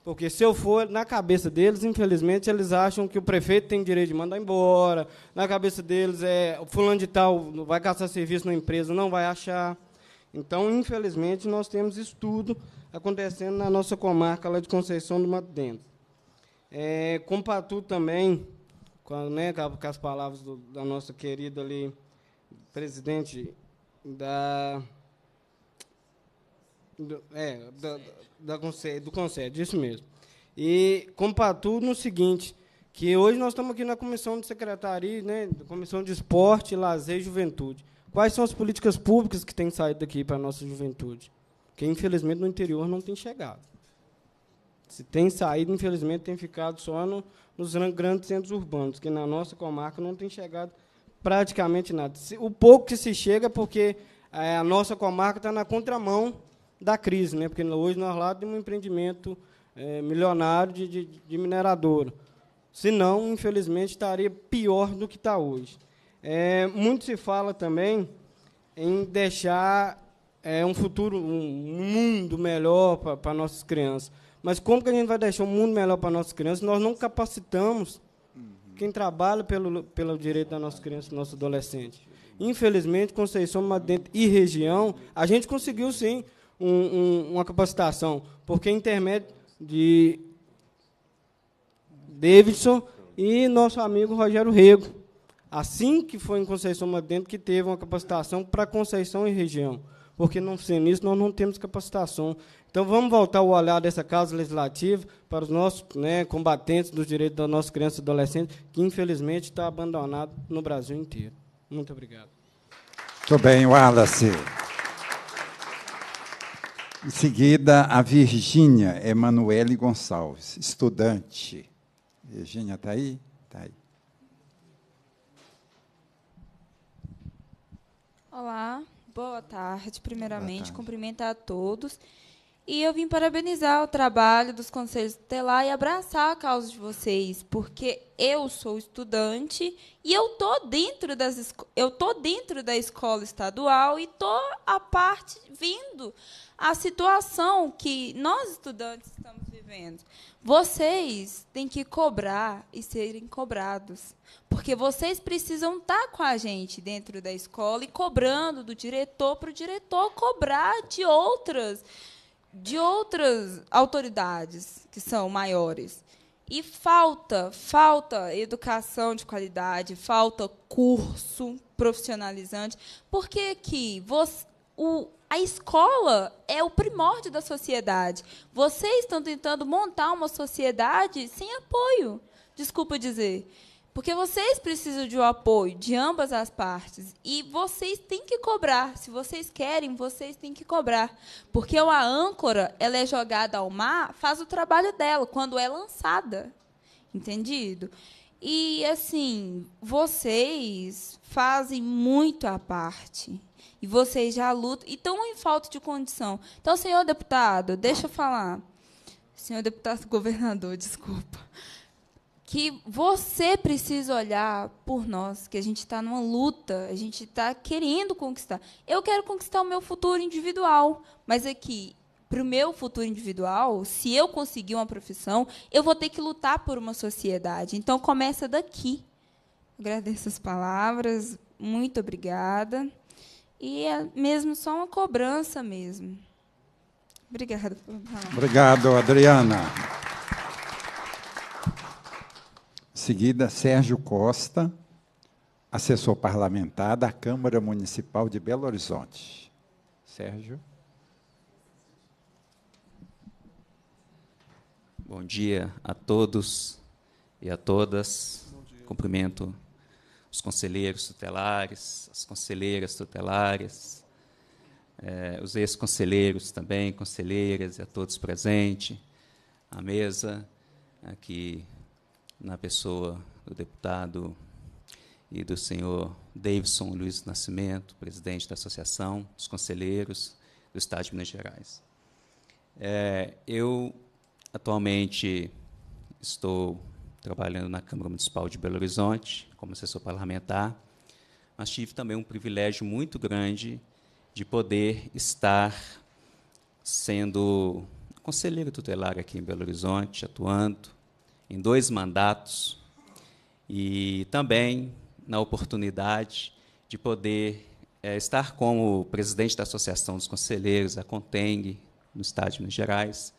Porque se eu for, na cabeça deles, infelizmente, eles acham que o prefeito tem direito de mandar embora. Na cabeça deles é o fulano de tal vai caçar serviço na empresa, não vai achar. Então, infelizmente, nós temos isso tudo acontecendo na nossa comarca lá de Conceição do Mato Dentro. É, com Patu também, com, né, com as palavras do, da nossa querida ali, presidente da do, é, da, da conselho, do conselho, isso mesmo. E compatuo no seguinte, que hoje nós estamos aqui na comissão de secretaria, né, comissão de esporte, lazer e juventude. Quais são as políticas públicas que têm saído daqui para a nossa juventude? Que, infelizmente, no interior não tem chegado. Se tem saído, infelizmente, tem ficado só no, nos grandes centros urbanos, que na nossa comarca não tem chegado praticamente nada. O pouco que se chega é porque é, a nossa comarca está na contramão da crise, né? porque hoje nós lá temos um empreendimento é, milionário de, de, de mineradora. Senão, infelizmente, estaria pior do que está hoje. É, muito se fala também em deixar é, um futuro, um mundo melhor para nossas crianças. Mas como que a gente vai deixar um mundo melhor para nossas crianças? Nós não capacitamos uhum. quem trabalha pelo, pelo direito da nossa criança, nosso adolescente. Infelizmente, Conceição Madente e região, a gente conseguiu sim um, um, uma capacitação, porque intermédio de Davidson e nosso amigo Rogério Rego. Assim que foi em Conceição Madento que teve uma capacitação para Conceição e região, porque não sendo isso nós não temos capacitação. Então vamos voltar o olhar dessa casa legislativa para os nossos né, combatentes dos direitos das nossas crianças e adolescentes, que infelizmente está abandonado no Brasil inteiro. Muito obrigado. Muito bem, Wallace. Em seguida, a Virgínia Emanuele Gonçalves, estudante. Virgínia, está aí? Está aí. Olá, boa tarde. Primeiramente, boa tarde. a todos e eu vim parabenizar o trabalho dos conselhos tutelar e abraçar a causa de vocês, porque eu sou estudante e eu tô dentro das eu tô dentro da escola estadual e tô a parte vindo a situação que nós estudantes estamos vivendo. Vocês têm que cobrar e serem cobrados, porque vocês precisam estar tá com a gente dentro da escola e cobrando do diretor para o diretor cobrar de outras de outras autoridades que são maiores. E falta, falta educação de qualidade, falta curso profissionalizante, porque que você, o, a escola é o primórdio da sociedade. Vocês estão tentando montar uma sociedade sem apoio, desculpa dizer. Porque vocês precisam de um apoio de ambas as partes. E vocês têm que cobrar. Se vocês querem, vocês têm que cobrar. Porque a âncora, ela é jogada ao mar, faz o trabalho dela quando é lançada. Entendido? E, assim, vocês fazem muito a parte. E vocês já lutam. E estão em falta de condição. Então, senhor deputado, deixa eu falar. Senhor deputado governador, [laughs] desculpa que você precisa olhar por nós, que a gente está numa luta, a gente está querendo conquistar. Eu quero conquistar o meu futuro individual, mas é que para o meu futuro individual, se eu conseguir uma profissão, eu vou ter que lutar por uma sociedade. Então, começa daqui. Agradeço as palavras, muito obrigada. E é mesmo só uma cobrança mesmo. Obrigada. Obrigado, Adriana. Seguida, Sérgio Costa, assessor parlamentar da Câmara Municipal de Belo Horizonte. Sérgio. Bom dia a todos e a todas. Cumprimento os conselheiros tutelares, as conselheiras tutelares, eh, os ex-conselheiros também, conselheiras e a todos presentes, a mesa aqui na pessoa do deputado e do senhor Davidson Luiz Nascimento, presidente da Associação dos Conselheiros do Estado de Minas Gerais. É, eu, atualmente, estou trabalhando na Câmara Municipal de Belo Horizonte, como assessor parlamentar, mas tive também um privilégio muito grande de poder estar sendo conselheiro tutelar aqui em Belo Horizonte, atuando, em dois mandatos e também na oportunidade de poder é, estar como presidente da Associação dos Conselheiros, a Conteng, no Estado de Minas Gerais,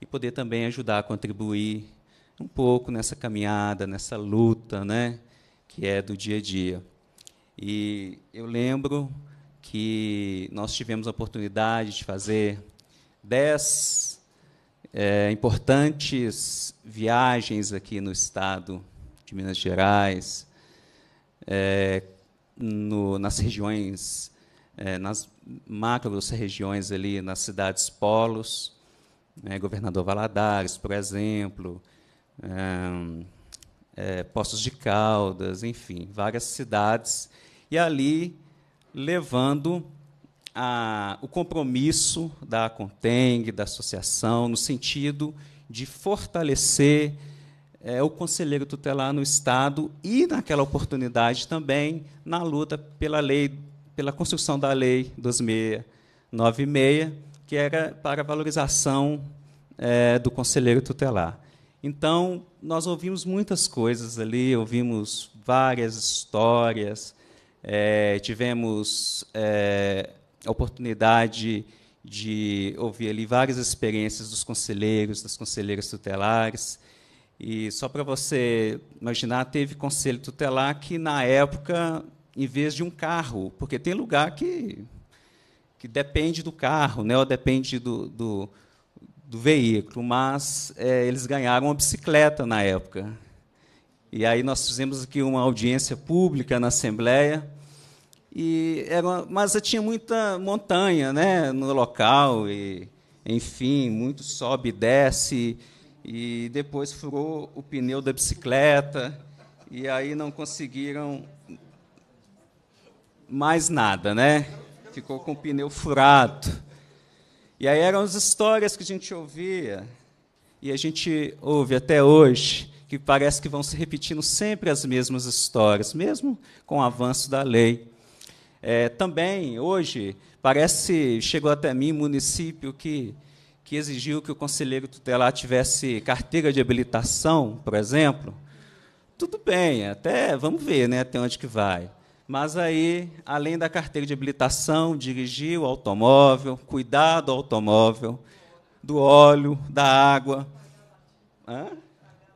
e poder também ajudar a contribuir um pouco nessa caminhada, nessa luta, né, que é do dia a dia. E eu lembro que nós tivemos a oportunidade de fazer dez é, importantes viagens aqui no estado de Minas Gerais, é, no, nas regiões, é, nas macros regiões ali, nas cidades polos, né, Governador Valadares, por exemplo, é, é, Poços de Caldas, enfim, várias cidades, e ali levando a, o compromisso da Conteng, da associação, no sentido de fortalecer é, o conselheiro tutelar no Estado e, naquela oportunidade, também na luta pela lei, pela construção da Lei 2696, que era para a valorização é, do conselheiro tutelar. Então, nós ouvimos muitas coisas ali, ouvimos várias histórias, é, tivemos é, a oportunidade de ouvir ali várias experiências dos conselheiros, das conselheiras tutelares. E só para você imaginar, teve conselho tutelar que, na época, em vez de um carro, porque tem lugar que, que depende do carro, né, ou depende do, do, do veículo, mas é, eles ganharam uma bicicleta na época. E aí nós fizemos aqui uma audiência pública na Assembleia e era, mas tinha muita montanha né, no local, e, enfim, muito sobe e desce. E depois furou o pneu da bicicleta, e aí não conseguiram mais nada, né? Ficou com o pneu furado. E aí eram as histórias que a gente ouvia, e a gente ouve até hoje, que parece que vão se repetindo sempre as mesmas histórias, mesmo com o avanço da lei. É, também, hoje, parece chegou até mim município que, que exigiu que o conselheiro tutelar tivesse carteira de habilitação, por exemplo. Tudo bem, até vamos ver né, até onde que vai. Mas aí, além da carteira de habilitação, dirigir o automóvel, cuidar do automóvel, do óleo, da água.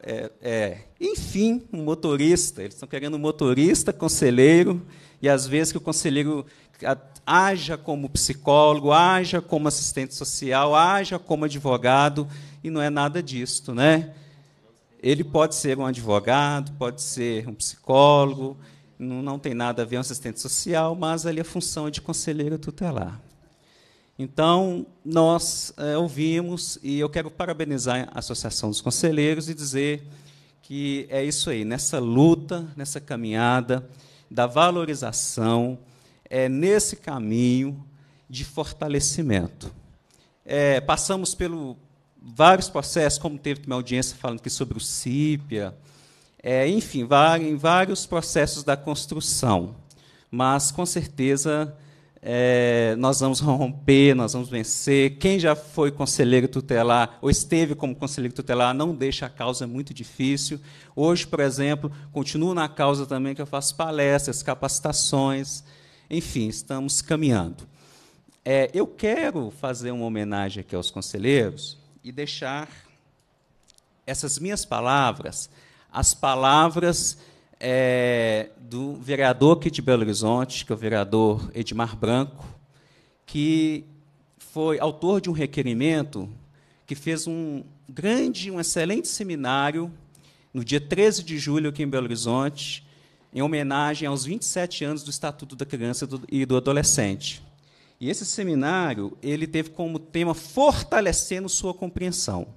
É, é. Enfim, um motorista. Eles estão querendo um motorista, conselheiro e às vezes que o conselheiro haja como psicólogo, haja como assistente social, haja como advogado, e não é nada disto, né? Ele pode ser um advogado, pode ser um psicólogo, não, tem nada a ver com um assistente social, mas ali a função é de conselheiro tutelar. Então, nós é, ouvimos, e eu quero parabenizar a Associação dos Conselheiros e dizer que é isso aí, nessa luta, nessa caminhada, da valorização, é nesse caminho de fortalecimento. É, passamos pelo vários processos, como teve uma audiência falando aqui sobre o CIPIA, é, enfim, em vários processos da construção. Mas, com certeza, é, nós vamos romper, nós vamos vencer. Quem já foi conselheiro tutelar ou esteve como conselheiro tutelar, não deixa a causa é muito difícil. Hoje, por exemplo, continuo na causa também que eu faço palestras, capacitações. Enfim, estamos caminhando. É, eu quero fazer uma homenagem aqui aos conselheiros e deixar essas minhas palavras, as palavras é, do vereador aqui de Belo Horizonte, que é o vereador Edmar Branco, que foi autor de um requerimento que fez um grande, um excelente seminário no dia 13 de julho aqui em Belo Horizonte, em homenagem aos 27 anos do Estatuto da Criança e do Adolescente. E esse seminário ele teve como tema fortalecendo sua compreensão.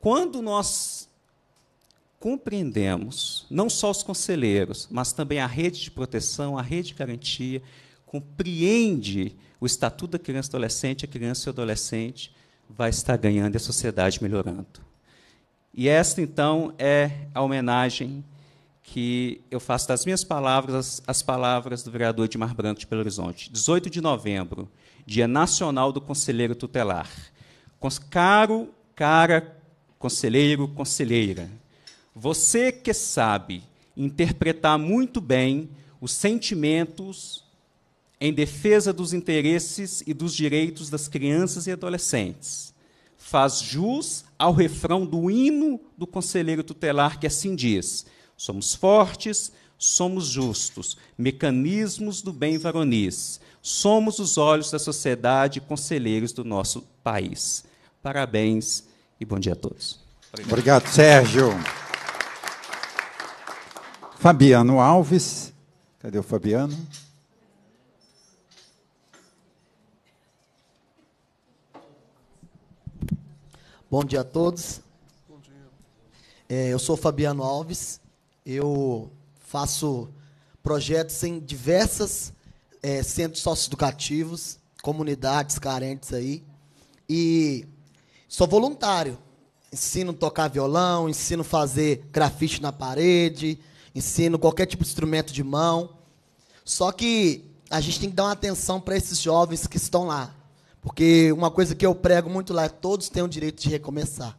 Quando nós compreendemos, não só os conselheiros, mas também a rede de proteção, a rede de garantia, compreende o estatuto da criança e adolescente, a criança e o adolescente vai estar ganhando e a sociedade melhorando. E esta, então, é a homenagem que eu faço das minhas palavras as palavras do vereador Edmar Branco de Belo Horizonte. 18 de novembro, Dia Nacional do Conselheiro Tutelar. Caro, cara, conselheiro, conselheira você que sabe interpretar muito bem os sentimentos em defesa dos interesses e dos direitos das crianças e adolescentes. Faz jus ao refrão do hino do conselheiro tutelar que assim diz: Somos fortes, somos justos, mecanismos do bem varonis. Somos os olhos da sociedade, conselheiros do nosso país. Parabéns e bom dia a todos. Obrigado, Obrigado Sérgio. Fabiano Alves. Cadê o Fabiano? Bom dia a todos. Bom dia. É, eu sou Fabiano Alves. Eu faço projetos em diversas é, centros socioeducativos, comunidades carentes aí. E sou voluntário. Ensino a tocar violão, ensino a fazer grafite na parede, ensino qualquer tipo de instrumento de mão. Só que a gente tem que dar uma atenção para esses jovens que estão lá. Porque uma coisa que eu prego muito lá é todos têm o direito de recomeçar.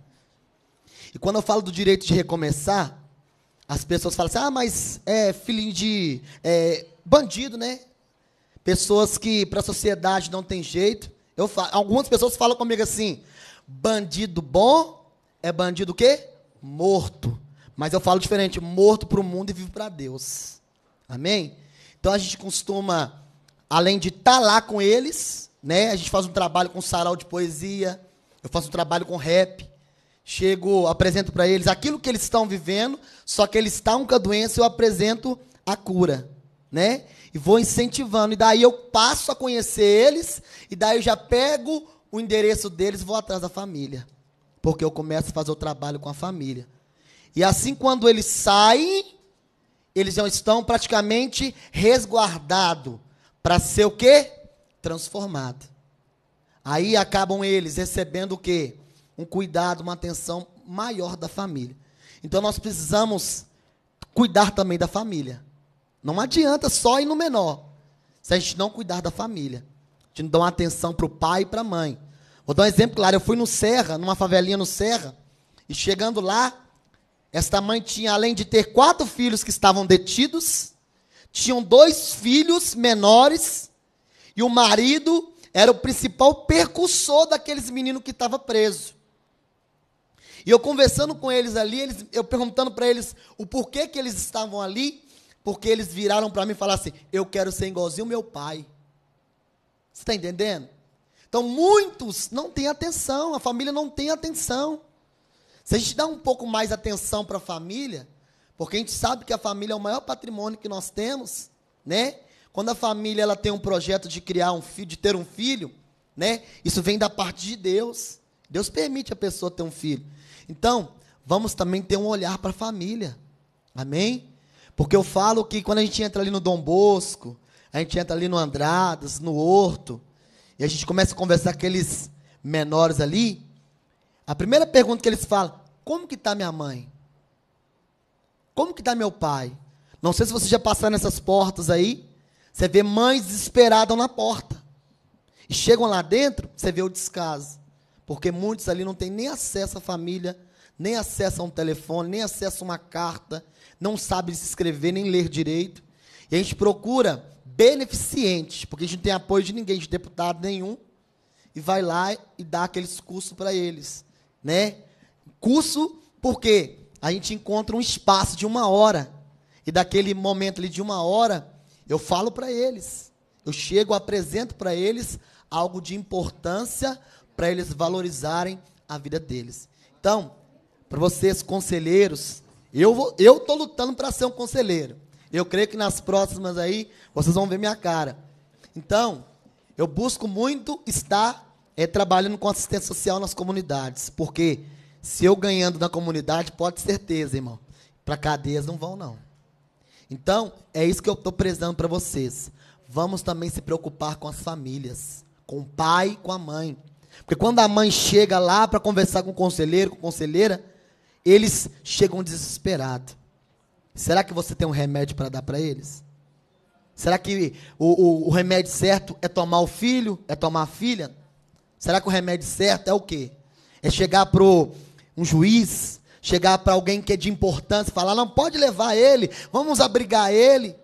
E quando eu falo do direito de recomeçar, as pessoas falam assim: ah, mas é filhinho de é, bandido, né? Pessoas que para a sociedade não tem jeito. Eu falo, algumas pessoas falam comigo assim: bandido bom é bandido o quê? Morto. Mas eu falo diferente, morto para o mundo e vivo para Deus. Amém? Então a gente costuma, além de estar tá lá com eles, né? A gente faz um trabalho com sarau de poesia, eu faço um trabalho com rap. Chego, apresento para eles aquilo que eles estão vivendo, só que eles estão com a doença, eu apresento a cura, né? E vou incentivando. E daí eu passo a conhecer eles, e daí eu já pego o endereço deles e vou atrás da família. Porque eu começo a fazer o trabalho com a família. E assim, quando eles saem, eles já estão praticamente resguardados para ser o quê? Transformado. Aí acabam eles recebendo o quê? Um cuidado, uma atenção maior da família. Então nós precisamos cuidar também da família. Não adianta só ir no menor. Se a gente não cuidar da família. A gente não dá uma atenção para o pai e para a mãe. Vou dar um exemplo claro. Eu fui no Serra, numa favelinha no Serra, e chegando lá, esta mãe tinha, além de ter quatro filhos que estavam detidos, tinham dois filhos menores, e o marido era o principal percussor daqueles meninos que estava preso. E eu conversando com eles ali, eles, eu perguntando para eles o porquê que eles estavam ali, porque eles viraram para mim e falaram assim: Eu quero ser igualzinho meu pai. Você está entendendo? Então, muitos não têm atenção, a família não tem atenção. Se a gente dá um pouco mais atenção para a família, porque a gente sabe que a família é o maior patrimônio que nós temos, né? Quando a família ela tem um projeto de criar um filho, de ter um filho, né? Isso vem da parte de Deus. Deus permite a pessoa ter um filho. Então, vamos também ter um olhar para a família. Amém? Porque eu falo que quando a gente entra ali no Dom Bosco, a gente entra ali no Andradas, no Horto, e a gente começa a conversar com aqueles menores ali, a primeira pergunta que eles falam: como que está minha mãe? Como que está meu pai? Não sei se você já passou nessas portas aí. Você vê mães desesperadas na porta. E chegam lá dentro, você vê o descaso. Porque muitos ali não têm nem acesso à família, nem acesso a um telefone, nem acesso a uma carta, não sabem se escrever, nem ler direito. E a gente procura beneficientes, porque a gente não tem apoio de ninguém, de deputado nenhum, e vai lá e dá aqueles cursos para eles né? Curso, porque a gente encontra um espaço de uma hora. E daquele momento ali de uma hora, eu falo para eles. Eu chego, apresento para eles algo de importância para eles valorizarem a vida deles. Então, para vocês, conselheiros, eu estou eu tô lutando para ser um conselheiro. Eu creio que nas próximas aí vocês vão ver minha cara. Então, eu busco muito estar é trabalhando com assistência social nas comunidades. Porque se eu ganhando na comunidade, pode ter certeza, irmão. Para cadeias não vão, não. Então, é isso que eu estou prezando para vocês. Vamos também se preocupar com as famílias, com o pai e com a mãe. Porque quando a mãe chega lá para conversar com o conselheiro, com a conselheira, eles chegam desesperados. Será que você tem um remédio para dar para eles? Será que o, o, o remédio certo é tomar o filho? É tomar a filha? Será que o remédio certo é o quê? É chegar para um juiz, chegar para alguém que é de importância, falar, não pode levar ele, vamos abrigar ele.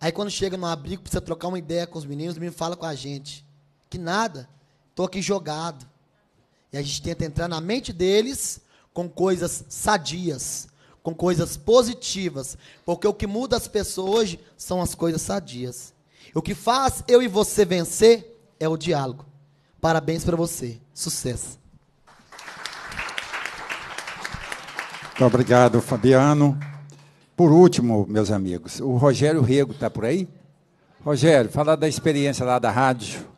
Aí quando chega no abrigo, precisa trocar uma ideia com os meninos, os meninos falam com a gente. Que nada, estou aqui jogado. E a gente tenta entrar na mente deles com coisas sadias, com coisas positivas. Porque o que muda as pessoas hoje são as coisas sadias. O que faz eu e você vencer é o diálogo. Parabéns para você. Sucesso. Muito obrigado, Fabiano. Por último, meus amigos, o Rogério Rego está por aí? Rogério, falar da experiência lá da rádio.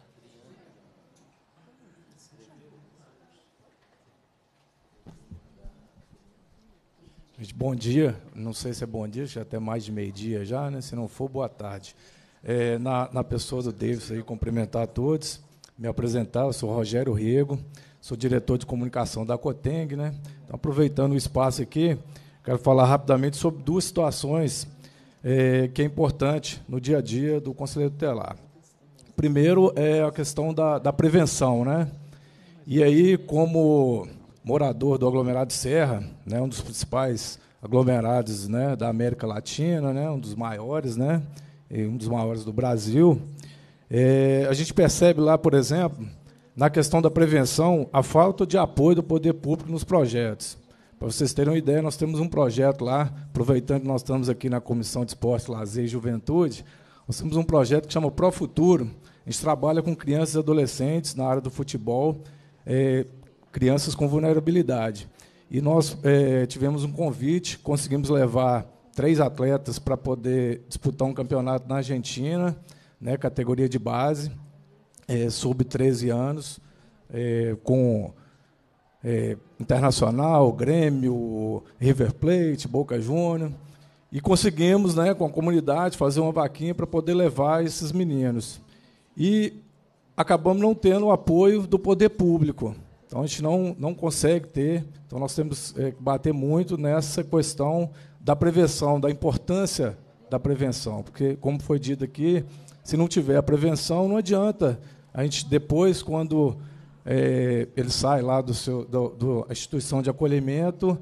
bom dia. Não sei se é bom dia, já é até mais de meio-dia já, né? Se não for, boa tarde. É, na, na pessoa do Davis aí, cumprimentar a todos me apresentar. Eu sou Rogério Rego, sou diretor de comunicação da Coteng. Né? Então, aproveitando o espaço aqui, quero falar rapidamente sobre duas situações é, que é importante no dia a dia do conselheiro tutelar. Primeiro é a questão da, da prevenção. Né? E aí, como morador do aglomerado Serra, né, um dos principais aglomerados né, da América Latina, né, um dos maiores, né, um dos maiores do Brasil, é, a gente percebe lá, por exemplo, na questão da prevenção, a falta de apoio do poder público nos projetos. Para vocês terem uma ideia, nós temos um projeto lá, aproveitando que nós estamos aqui na Comissão de Esporte, Lazer e Juventude, nós temos um projeto que chama Pro Futuro. A gente trabalha com crianças e adolescentes na área do futebol, é, crianças com vulnerabilidade. E nós é, tivemos um convite, conseguimos levar três atletas para poder disputar um campeonato na Argentina né, categoria de base, é, sub 13 anos, é, com é, Internacional, Grêmio, River Plate, Boca Júnior. E conseguimos, né, com a comunidade, fazer uma vaquinha para poder levar esses meninos. E acabamos não tendo o apoio do poder público. Então, a gente não, não consegue ter. Então, nós temos é, que bater muito nessa questão da prevenção, da importância da prevenção. Porque, como foi dito aqui, se não tiver a prevenção, não adianta. A gente depois, quando é, ele sai lá do seu, do, do, da instituição de acolhimento,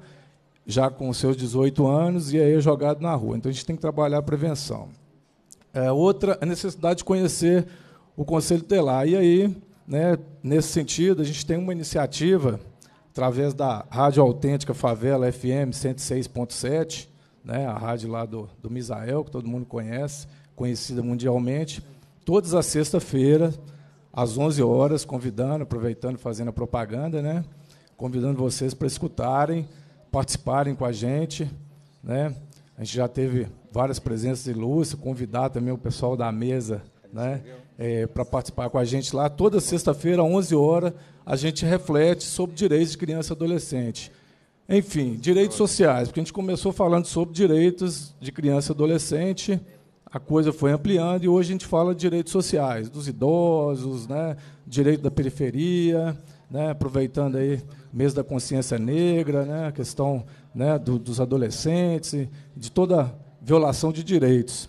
já com seus 18 anos, e aí é jogado na rua. Então a gente tem que trabalhar a prevenção. É, outra, a necessidade de conhecer o Conselho Telar. E aí, né, nesse sentido, a gente tem uma iniciativa, através da Rádio Autêntica Favela FM 106.7, né, a rádio lá do, do Misael, que todo mundo conhece, conhecida mundialmente, todas as sextas-feiras, às 11 horas, convidando, aproveitando, fazendo a propaganda, né? convidando vocês para escutarem, participarem com a gente. Né? A gente já teve várias presenças ilustres, convidar também o pessoal da mesa né? É, para participar com a gente lá. Toda sexta-feira, às 11 horas, a gente reflete sobre direitos de criança e adolescente. Enfim, direitos sociais, porque a gente começou falando sobre direitos de criança e adolescente a coisa foi ampliando e hoje a gente fala de direitos sociais, dos idosos, né, direito da periferia, né, aproveitando aí mês da consciência negra, né, a questão né, do, dos adolescentes, de toda violação de direitos.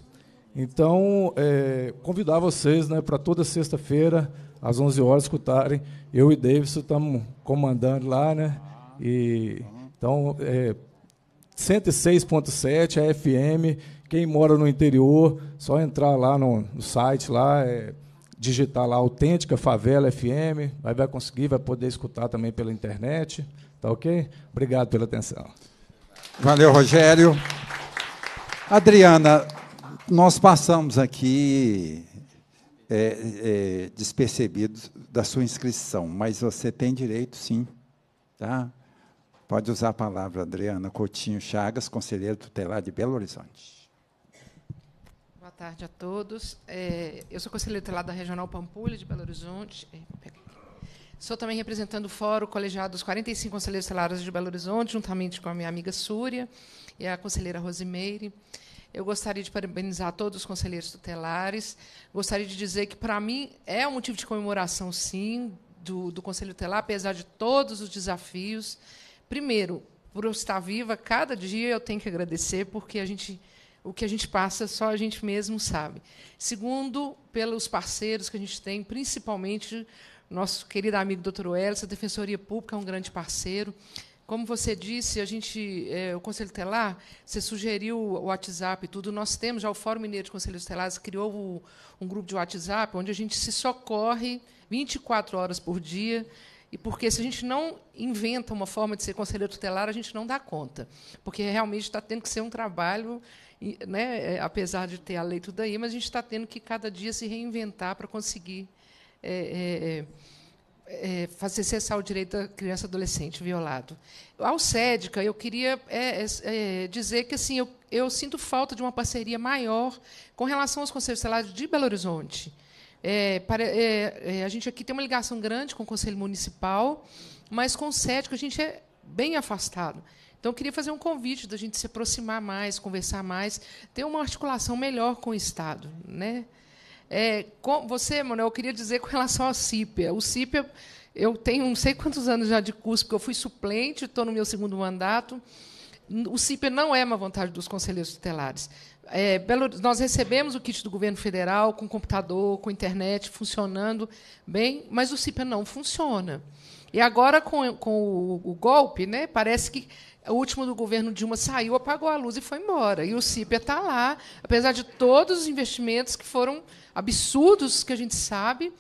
Então, é, convidar vocês né, para toda sexta-feira, às 11 horas, escutarem. Eu e Davidson estamos comandando lá. Né, e, então, é, 106.7, a FM, quem mora no interior, só entrar lá no, no site, lá, é, digitar lá Autêntica Favela FM, vai conseguir, vai poder escutar também pela internet. Tá ok? Obrigado pela atenção. Valeu, Rogério. Adriana, nós passamos aqui é, é, despercebidos da sua inscrição, mas você tem direito, sim. Tá? Pode usar a palavra, Adriana Coutinho Chagas, conselheiro tutelar de Belo Horizonte tarde a todos. É, eu sou conselheira tutelar da Regional Pampulha, de Belo Horizonte. É, sou também representando o Fórum Colegiado dos 45 Conselheiros Tutelares de Belo Horizonte, juntamente com a minha amiga Súria e a conselheira Rosimeire. Eu gostaria de parabenizar todos os conselheiros tutelares. Gostaria de dizer que, para mim, é um motivo de comemoração, sim, do, do Conselho Tutelar, apesar de todos os desafios. Primeiro, por eu estar viva, cada dia eu tenho que agradecer, porque a gente o que a gente passa só a gente mesmo sabe. Segundo, pelos parceiros que a gente tem, principalmente nosso querido amigo Dr. Wells, a Defensoria Pública é um grande parceiro. Como você disse, a gente, é, o Conselho Telar, você sugeriu o WhatsApp e tudo. Nós temos já o Fórum Mineiro de Conselhos Telares criou o, um grupo de WhatsApp onde a gente se socorre 24 horas por dia. E porque se a gente não inventa uma forma de ser conselheiro tutelar, a gente não dá conta. Porque realmente está tendo que ser um trabalho né, é, apesar de ter a lei tudo aí, mas a gente está tendo que cada dia se reinventar para conseguir é, é, é, é, fazer cessar o direito da criança e adolescente violado. Ao SEDCA, eu queria é, dizer que assim, eu, eu, sinto falta de uma parceria maior com relação aos conselhos tutelares de Belo Horizonte. Para, a gente aqui tem uma ligação grande com o Conselho Municipal, mas com o SEDCA a gente é bem afastado. Então, queria fazer um convite da gente se aproximar mais, conversar mais, ter uma articulação melhor com o Estado. Né? É, com, você, Manuel, eu queria dizer com relação ao CIPIA. O CIPIA, eu tenho não sei quantos anos já de curso, porque eu fui suplente, estou no meu segundo mandato. O CIPIA não é uma vontade dos conselheiros tutelares. É, Belo, nós recebemos o kit do governo federal com computador, com internet funcionando bem, mas o Cipe não funciona. E agora, com, com o, o, golpe, né, parece que o último do governo Dilma saiu, apagou a luz e foi embora. E o Cipe está lá, apesar de todos os investimentos que foram absurdos, que a gente sabe,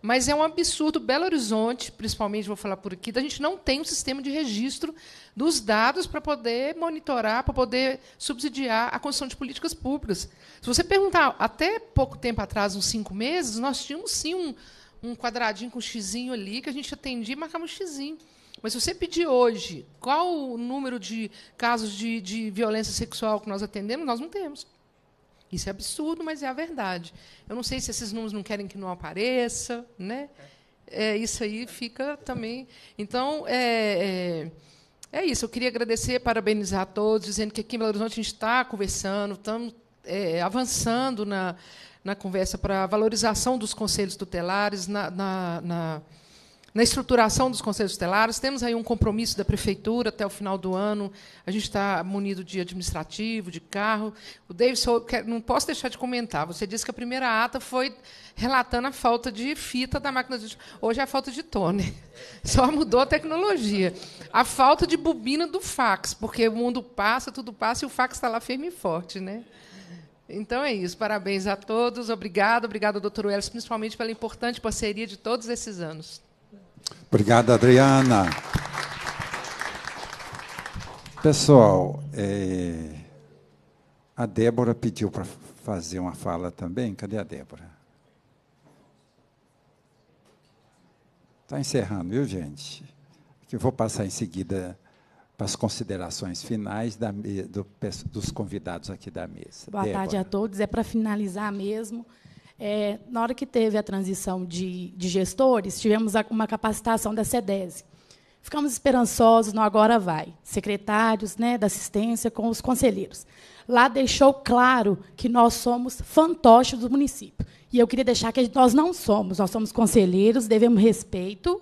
mas é um absurdo Belo Horizonte, principalmente, vou falar por aqui, da gente não tem um sistema de registro dos dados para poder monitorar, para poder subsidiar a construção de políticas públicas. Se você perguntar, até pouco tempo atrás, uns cinco meses, nós tínhamos sim um, um quadradinho com um xizinho ali que a gente atendia e marcava um xizinho. Mas se você pedir hoje qual o número de casos de, de violência sexual que nós atendemos, nós não temos. Isso é absurdo, mas é a verdade. Eu não sei se esses números não querem que não apareça, né? É, isso aí fica também. Então, é, é, é, isso. Eu queria agradecer, parabenizar a todos, dizendo que aqui em Belo Horizonte a gente está conversando, estamos é, avançando na, na conversa para a valorização dos conselhos tutelares, na, na, na na estruturação dos conselhos tutelares. Temos aí um compromisso da prefeitura até o final do ano. A gente está munido de administrativo, de carro. O Davis, não posso deixar de comentar. Você disse que a primeira ata foi relatando a falta de fita da máquina de hoje é a falta de tone. [laughs] Só mudou a tecnologia. A falta de bobina do fax, porque o mundo passa, tudo passa e o fax está lá firme e forte, né? Então é isso. Parabéns a todos. Obrigado, obrigado, doutor Welles, principalmente pela importante parceria de todos esses anos. Obrigado, Adriana. Pessoal, é, a Débora pediu para fazer uma fala também. Cadê a Débora? Está encerrando, viu, gente? Que eu vou passar em seguida para as considerações finais da, do, dos convidados aqui da mesa. Boa Débora. tarde a todos. É para finalizar mesmo. É, na hora que teve a transição de, de gestores, tivemos uma capacitação da SEDESI. Ficamos esperançosos no Agora Vai, secretários né, da assistência com os conselheiros. Lá deixou claro que nós somos fantoches do município. E eu queria deixar que nós não somos, nós somos conselheiros, devemos respeito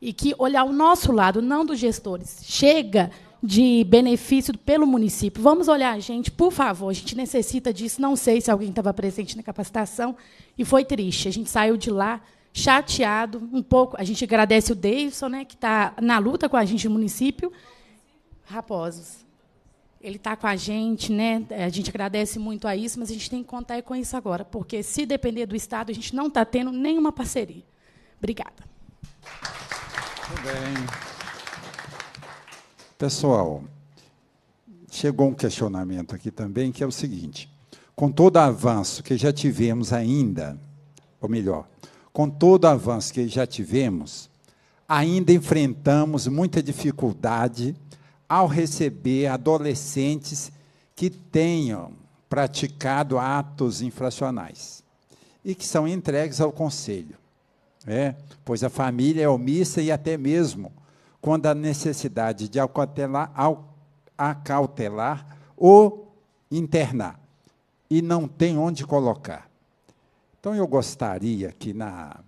e que olhar o nosso lado, não dos gestores. Chega de benefício pelo município. Vamos olhar, gente, por favor, a gente necessita disso. Não sei se alguém estava presente na capacitação e foi triste. A gente saiu de lá chateado um pouco. A gente agradece o Davidson, né, que está na luta com a gente no município. Raposos. Ele está com a gente, né? A gente agradece muito a isso, mas a gente tem que contar com isso agora, porque se depender do Estado, a gente não está tendo nenhuma parceria. Obrigada. Muito bem. Pessoal, chegou um questionamento aqui também, que é o seguinte: com todo o avanço que já tivemos ainda, ou melhor, com todo o avanço que já tivemos, ainda enfrentamos muita dificuldade ao receber adolescentes que tenham praticado atos infracionais e que são entregues ao conselho, né? pois a família é omissa e até mesmo quando a necessidade de acautelar, acautelar ou internar, e não tem onde colocar. Então, eu gostaria que, na,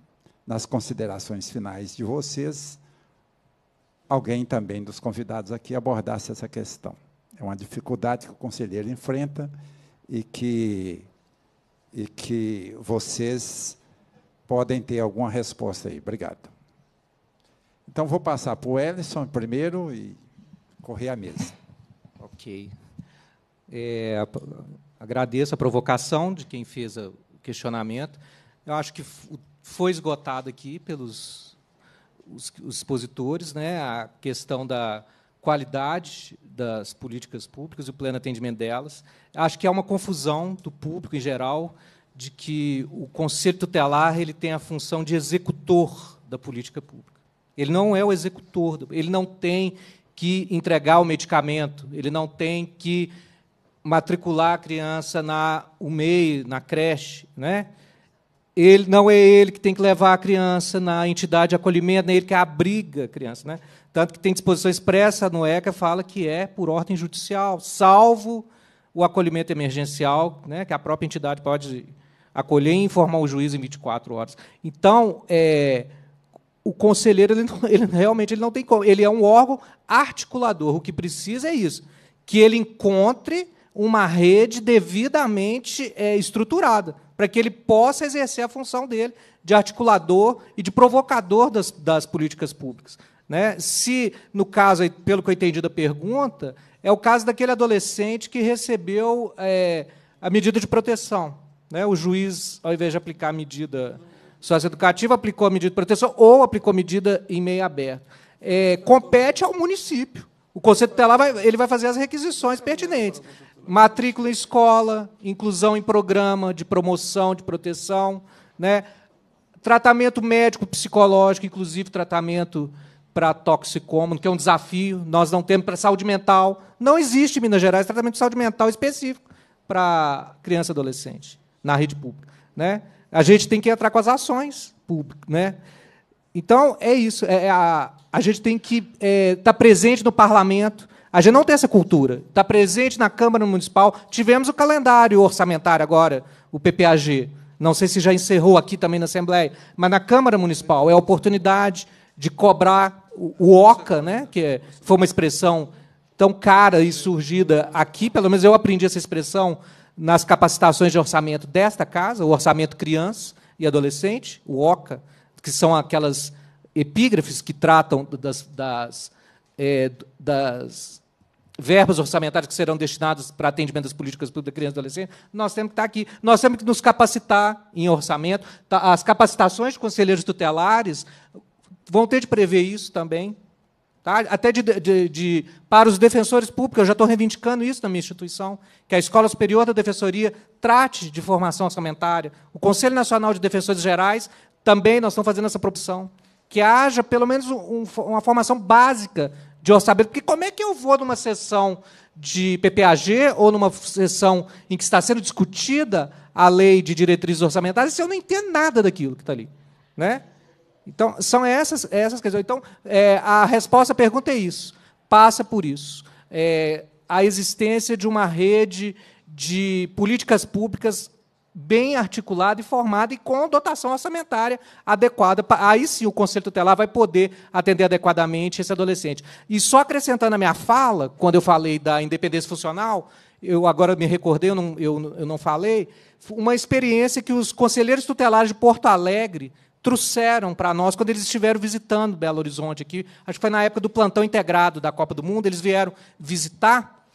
nas considerações finais de vocês, alguém também dos convidados aqui abordasse essa questão. É uma dificuldade que o conselheiro enfrenta e que, e que vocês podem ter alguma resposta aí. Obrigado. Então, vou passar para o Ellison primeiro e correr a mesa. Ok. É, agradeço a provocação de quem fez o questionamento. Eu acho que foi esgotado aqui pelos os, os expositores né, a questão da qualidade das políticas públicas e o pleno atendimento delas. Acho que é uma confusão do público em geral de que o conselho tutelar ele tem a função de executor da política pública. Ele não é o executor, ele não tem que entregar o medicamento, ele não tem que matricular a criança na UMEI, na creche, né? Ele não é ele que tem que levar a criança na entidade de acolhimento, nem é ele que abriga a criança, né? Tanto que tem disposição expressa no ECA fala que é por ordem judicial, salvo o acolhimento emergencial, né, que a própria entidade pode acolher e informar o juiz em 24 horas. Então, é, o conselheiro ele, ele [laughs] realmente ele não tem como. Ele é um órgão articulador. O que precisa é isso, que ele encontre uma rede devidamente é, estruturada para que ele possa exercer a função dele de articulador e de provocador das, das políticas públicas. Né? Se, no caso, pelo que eu entendi da pergunta, é o caso daquele adolescente que recebeu é, a medida de proteção. Né? O juiz, ao invés de aplicar a medida socioeducativa aplicou a medida de proteção ou aplicou medida em meio aberto. É, compete ao município. O Conselho Tutelar vai, ele vai fazer as requisições pertinentes. Matrícula em escola, inclusão em programa de promoção, de proteção, né? tratamento médico, psicológico, inclusive tratamento para toxicômano, que é um desafio, nós não temos para saúde mental. Não existe em Minas Gerais tratamento de saúde mental específico para criança e adolescente na rede pública. Né? A gente tem que entrar com as ações públicas. Né? Então, é isso. É, é a, a gente tem que estar é, tá presente no parlamento. A gente não tem essa cultura. Está presente na Câmara Municipal. Tivemos o calendário orçamentário agora, o PPAG. Não sei se já encerrou aqui também na Assembleia, mas na Câmara Municipal é a oportunidade de cobrar o, o OCA, né, que é, foi uma expressão tão cara e surgida aqui, pelo menos eu aprendi essa expressão nas capacitações de orçamento desta casa, o orçamento criança e adolescente, o OCA, que são aquelas epígrafes que tratam das, das, é, das verbas orçamentárias que serão destinadas para atendimento das políticas públicas da criança e adolescente, nós temos que estar tá aqui. Nós temos que nos capacitar em orçamento. Tá, as capacitações de conselheiros tutelares vão ter de prever isso também, Tá? Até de, de, de, para os defensores públicos, eu já estou reivindicando isso na minha instituição, que a Escola Superior da Defensoria trate de formação orçamentária. O Conselho Nacional de Defensores Gerais também nós estamos fazendo essa propulsão. Que haja pelo menos um, uma formação básica de orçamento. Porque como é que eu vou numa sessão de PPAG ou numa sessão em que está sendo discutida a lei de diretrizes orçamentárias se eu não entendo nada daquilo que está ali? Né? Então, são essas, essas questões. Então, é, a resposta à pergunta é isso. Passa por isso. É, a existência de uma rede de políticas públicas bem articulada e formada e com dotação orçamentária adequada. Aí sim o Conselho Tutelar vai poder atender adequadamente esse adolescente. E só acrescentando a minha fala, quando eu falei da independência funcional, eu agora me recordei, eu não, eu, eu não falei, uma experiência que os conselheiros tutelares de Porto Alegre trouxeram para nós quando eles estiveram visitando Belo Horizonte aqui. Acho que foi na época do plantão integrado da Copa do Mundo, eles vieram visitar.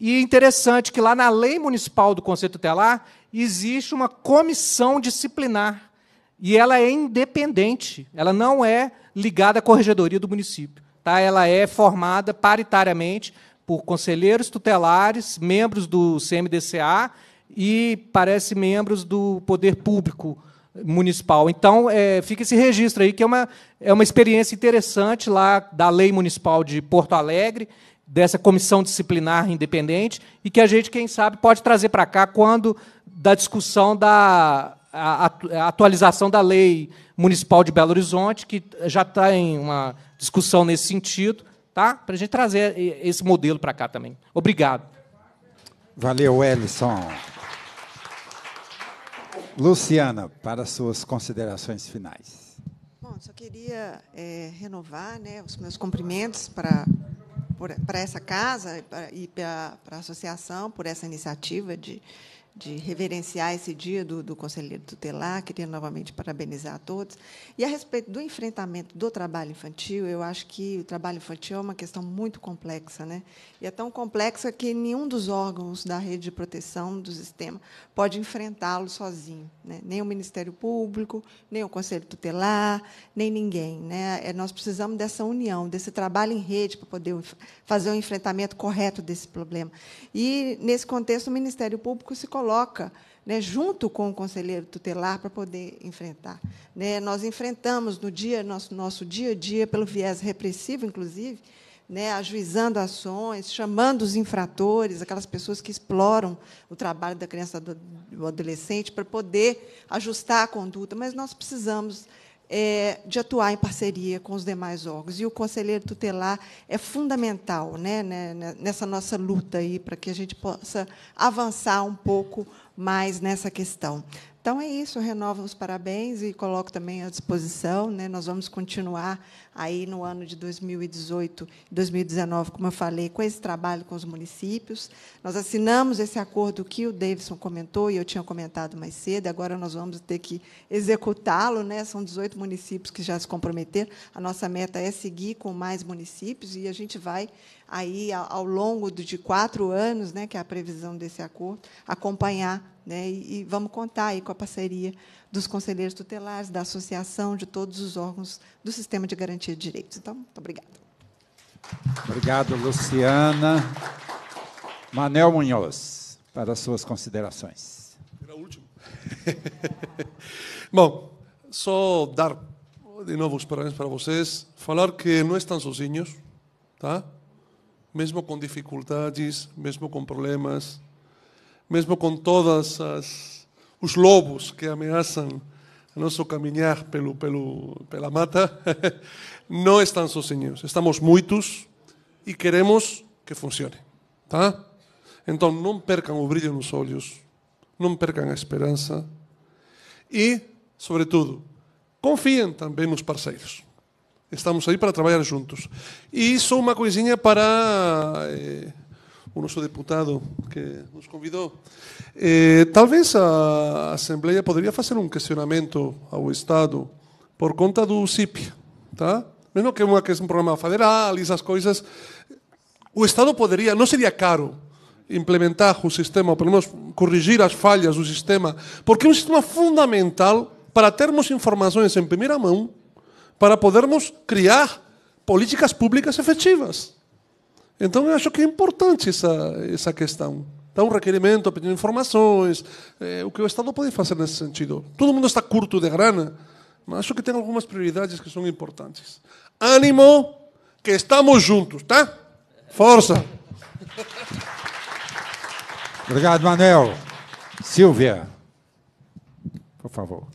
E é interessante que lá na lei municipal do Conselho Tutelar existe uma comissão disciplinar e ela é independente, ela não é ligada à corregedoria do município, tá? Ela é formada paritariamente por conselheiros tutelares, membros do CMDCA e parece membros do poder público municipal. Então, é, fica esse registro aí, que é uma, é uma experiência interessante lá da Lei Municipal de Porto Alegre, dessa comissão disciplinar independente, e que a gente, quem sabe, pode trazer para cá quando da discussão da a, a atualização da Lei Municipal de Belo Horizonte, que já está em uma discussão nesse sentido, tá? para a gente trazer esse modelo para cá também. Obrigado. Valeu, Ellison. Luciana, para suas considerações finais. Bom, só queria é, renovar né, os meus cumprimentos para, por, para essa casa e para, e para, para a associação por essa iniciativa de de reverenciar esse dia do, do conselheiro tutelar. Queria novamente parabenizar a todos. E a respeito do enfrentamento do trabalho infantil, eu acho que o trabalho infantil é uma questão muito complexa, né? E é tão complexa que nenhum dos órgãos da rede de proteção do sistema pode enfrentá-lo sozinho, né? Nem o Ministério Público, nem o Conselho Tutelar, nem ninguém, né? É, nós precisamos dessa união, desse trabalho em rede para poder fazer o um enfrentamento correto desse problema. E nesse contexto, o Ministério Público se coloca coloca né, junto com o conselheiro tutelar para poder enfrentar. Né, nós enfrentamos no dia nosso, nosso dia a dia, pelo viés repressivo, inclusive, né, ajuizando ações, chamando os infratores, aquelas pessoas que exploram o trabalho da criança do adolescente para poder ajustar a conduta, mas nós precisamos é, de atuar em parceria com os demais órgãos. E o conselheiro tutelar é fundamental né, né, né nessa nossa luta aí para que a gente possa avançar um pouco mais nessa questão. Então é isso, renovo os parabéns e coloco também à disposição. Né? Nós vamos continuar aí no ano de 2018, 2019, como eu falei, com esse trabalho com os municípios. Nós assinamos esse acordo que o Davidson comentou e eu tinha comentado mais cedo. Agora nós vamos ter que executá-lo, né? São 18 municípios que já se comprometeram. A nossa meta é seguir com mais municípios e a gente vai aí ao longo de quatro anos, né, que é a previsão desse acordo, acompanhar, né, e, vamos contar aí com a parceria dos conselheiros tutelares, da associação, de todos os órgãos do sistema de garantia de direitos. Então, muito obrigada. Obrigado, Luciana. Manel Munhoz, para suas considerações. Era o último. [laughs] Bom, só dar de novo os parabéns para vocês, falar que não estão sozinhos, tá? mesmo com dificuldades, mesmo com problemas, mesmo com todas as os lobos que ameaçam nosso caminhar pelo, pelo, pela mata, [laughs] não estão sozinhos. Estamos muitos e queremos que funcione. Tá? Então, não percam o brilho nos olhos, não percam a esperança e, sobretudo, confiem também nos parceiros. Estamos aí para trabalhar juntos. E só uma coisinha para eh, o nosso deputado que nos convidou. Eh, talvez a Assembleia poderia fazer um questionamento ao Estado por conta do CIP, tá? Mesmo que, é uma, que é um programa federal e essas coisas, o Estado poderia, não seria caro implementar o sistema, ou pelo menos corrigir as falhas do sistema, porque é um sistema fundamental para termos informações em primeira mão para podermos criar políticas públicas efetivas. Então, eu acho que é importante essa, essa questão. um requerimento, pedindo informações, é, o que o Estado pode fazer nesse sentido. Todo mundo está curto de grana, mas acho que tem algumas prioridades que são importantes. Ânimo, que estamos juntos, tá? Força! Obrigado, Manuel. Silvia, por favor.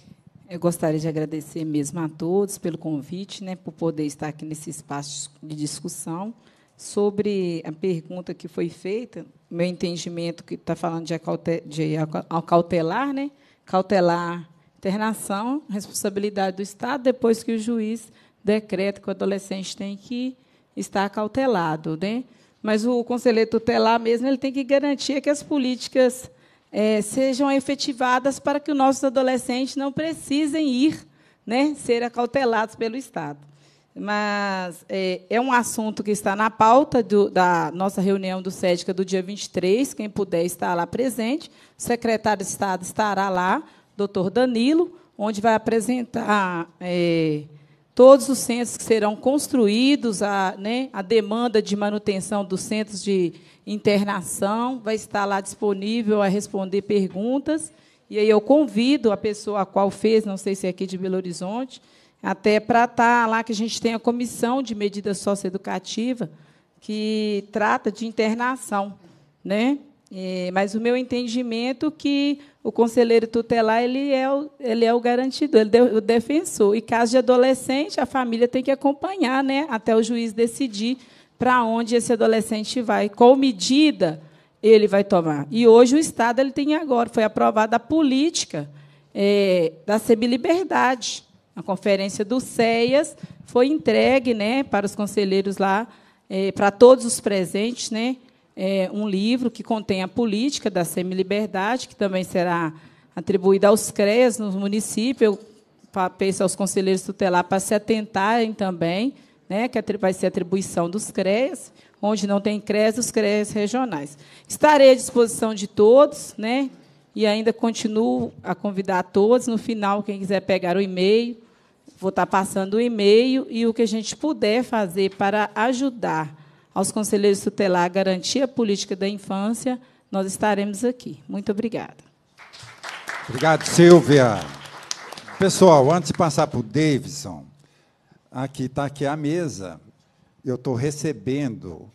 Eu gostaria de agradecer mesmo a todos pelo convite, né, por poder estar aqui nesse espaço de discussão sobre a pergunta que foi feita. Meu entendimento que está falando de, acaute, de acautelar, né, cautelar internação, responsabilidade do Estado, depois que o juiz decreta que o adolescente tem que estar acautelado. né? Mas o conselheiro tutelar mesmo ele tem que garantir que as políticas é, sejam efetivadas para que os nossos adolescentes não precisem ir né, ser acautelados pelo Estado. Mas é, é um assunto que está na pauta do, da nossa reunião do SEDCA do dia 23. Quem puder estar lá presente. O secretário de Estado estará lá, doutor Danilo, onde vai apresentar é, todos os centros que serão construídos, a, né, a demanda de manutenção dos centros de internação, vai estar lá disponível a responder perguntas. E aí eu convido a pessoa a qual fez, não sei se é aqui de Belo Horizonte, até para estar tá lá que a gente tem a comissão de medida socioeducativa que trata de internação, né? É, mas o meu entendimento é que o conselheiro tutelar ele é o, ele é o garantidor, ele é o defensor. E caso de adolescente, a família tem que acompanhar, né, até o juiz decidir para onde esse adolescente vai, qual medida ele vai tomar. E hoje o Estado ele tem agora, foi aprovada a política é, da Semiliberdade. A conferência do CEAS foi entregue né, para os conselheiros lá, é, eh, para todos os presentes, né, é, um livro que contém a política da Semiliberdade, que também será atribuída aos CREAS no município. Eu peço aos conselheiros tutelar para se atentarem também né, que vai ser atribuição dos CREAS, onde não tem CREAS, os CREAS regionais. Estarei à disposição de todos, né, e ainda continuo a convidar a todos. No final, quem quiser pegar o e-mail, vou estar passando o e-mail e o que a gente puder fazer para ajudar aos conselheiros tutelar a a política da infância, nós estaremos aqui. Muito obrigada. Obrigado, Silvia. Pessoal, antes de passar para o Davidson, Aqui está aqui a mesa. Eu estou recebendo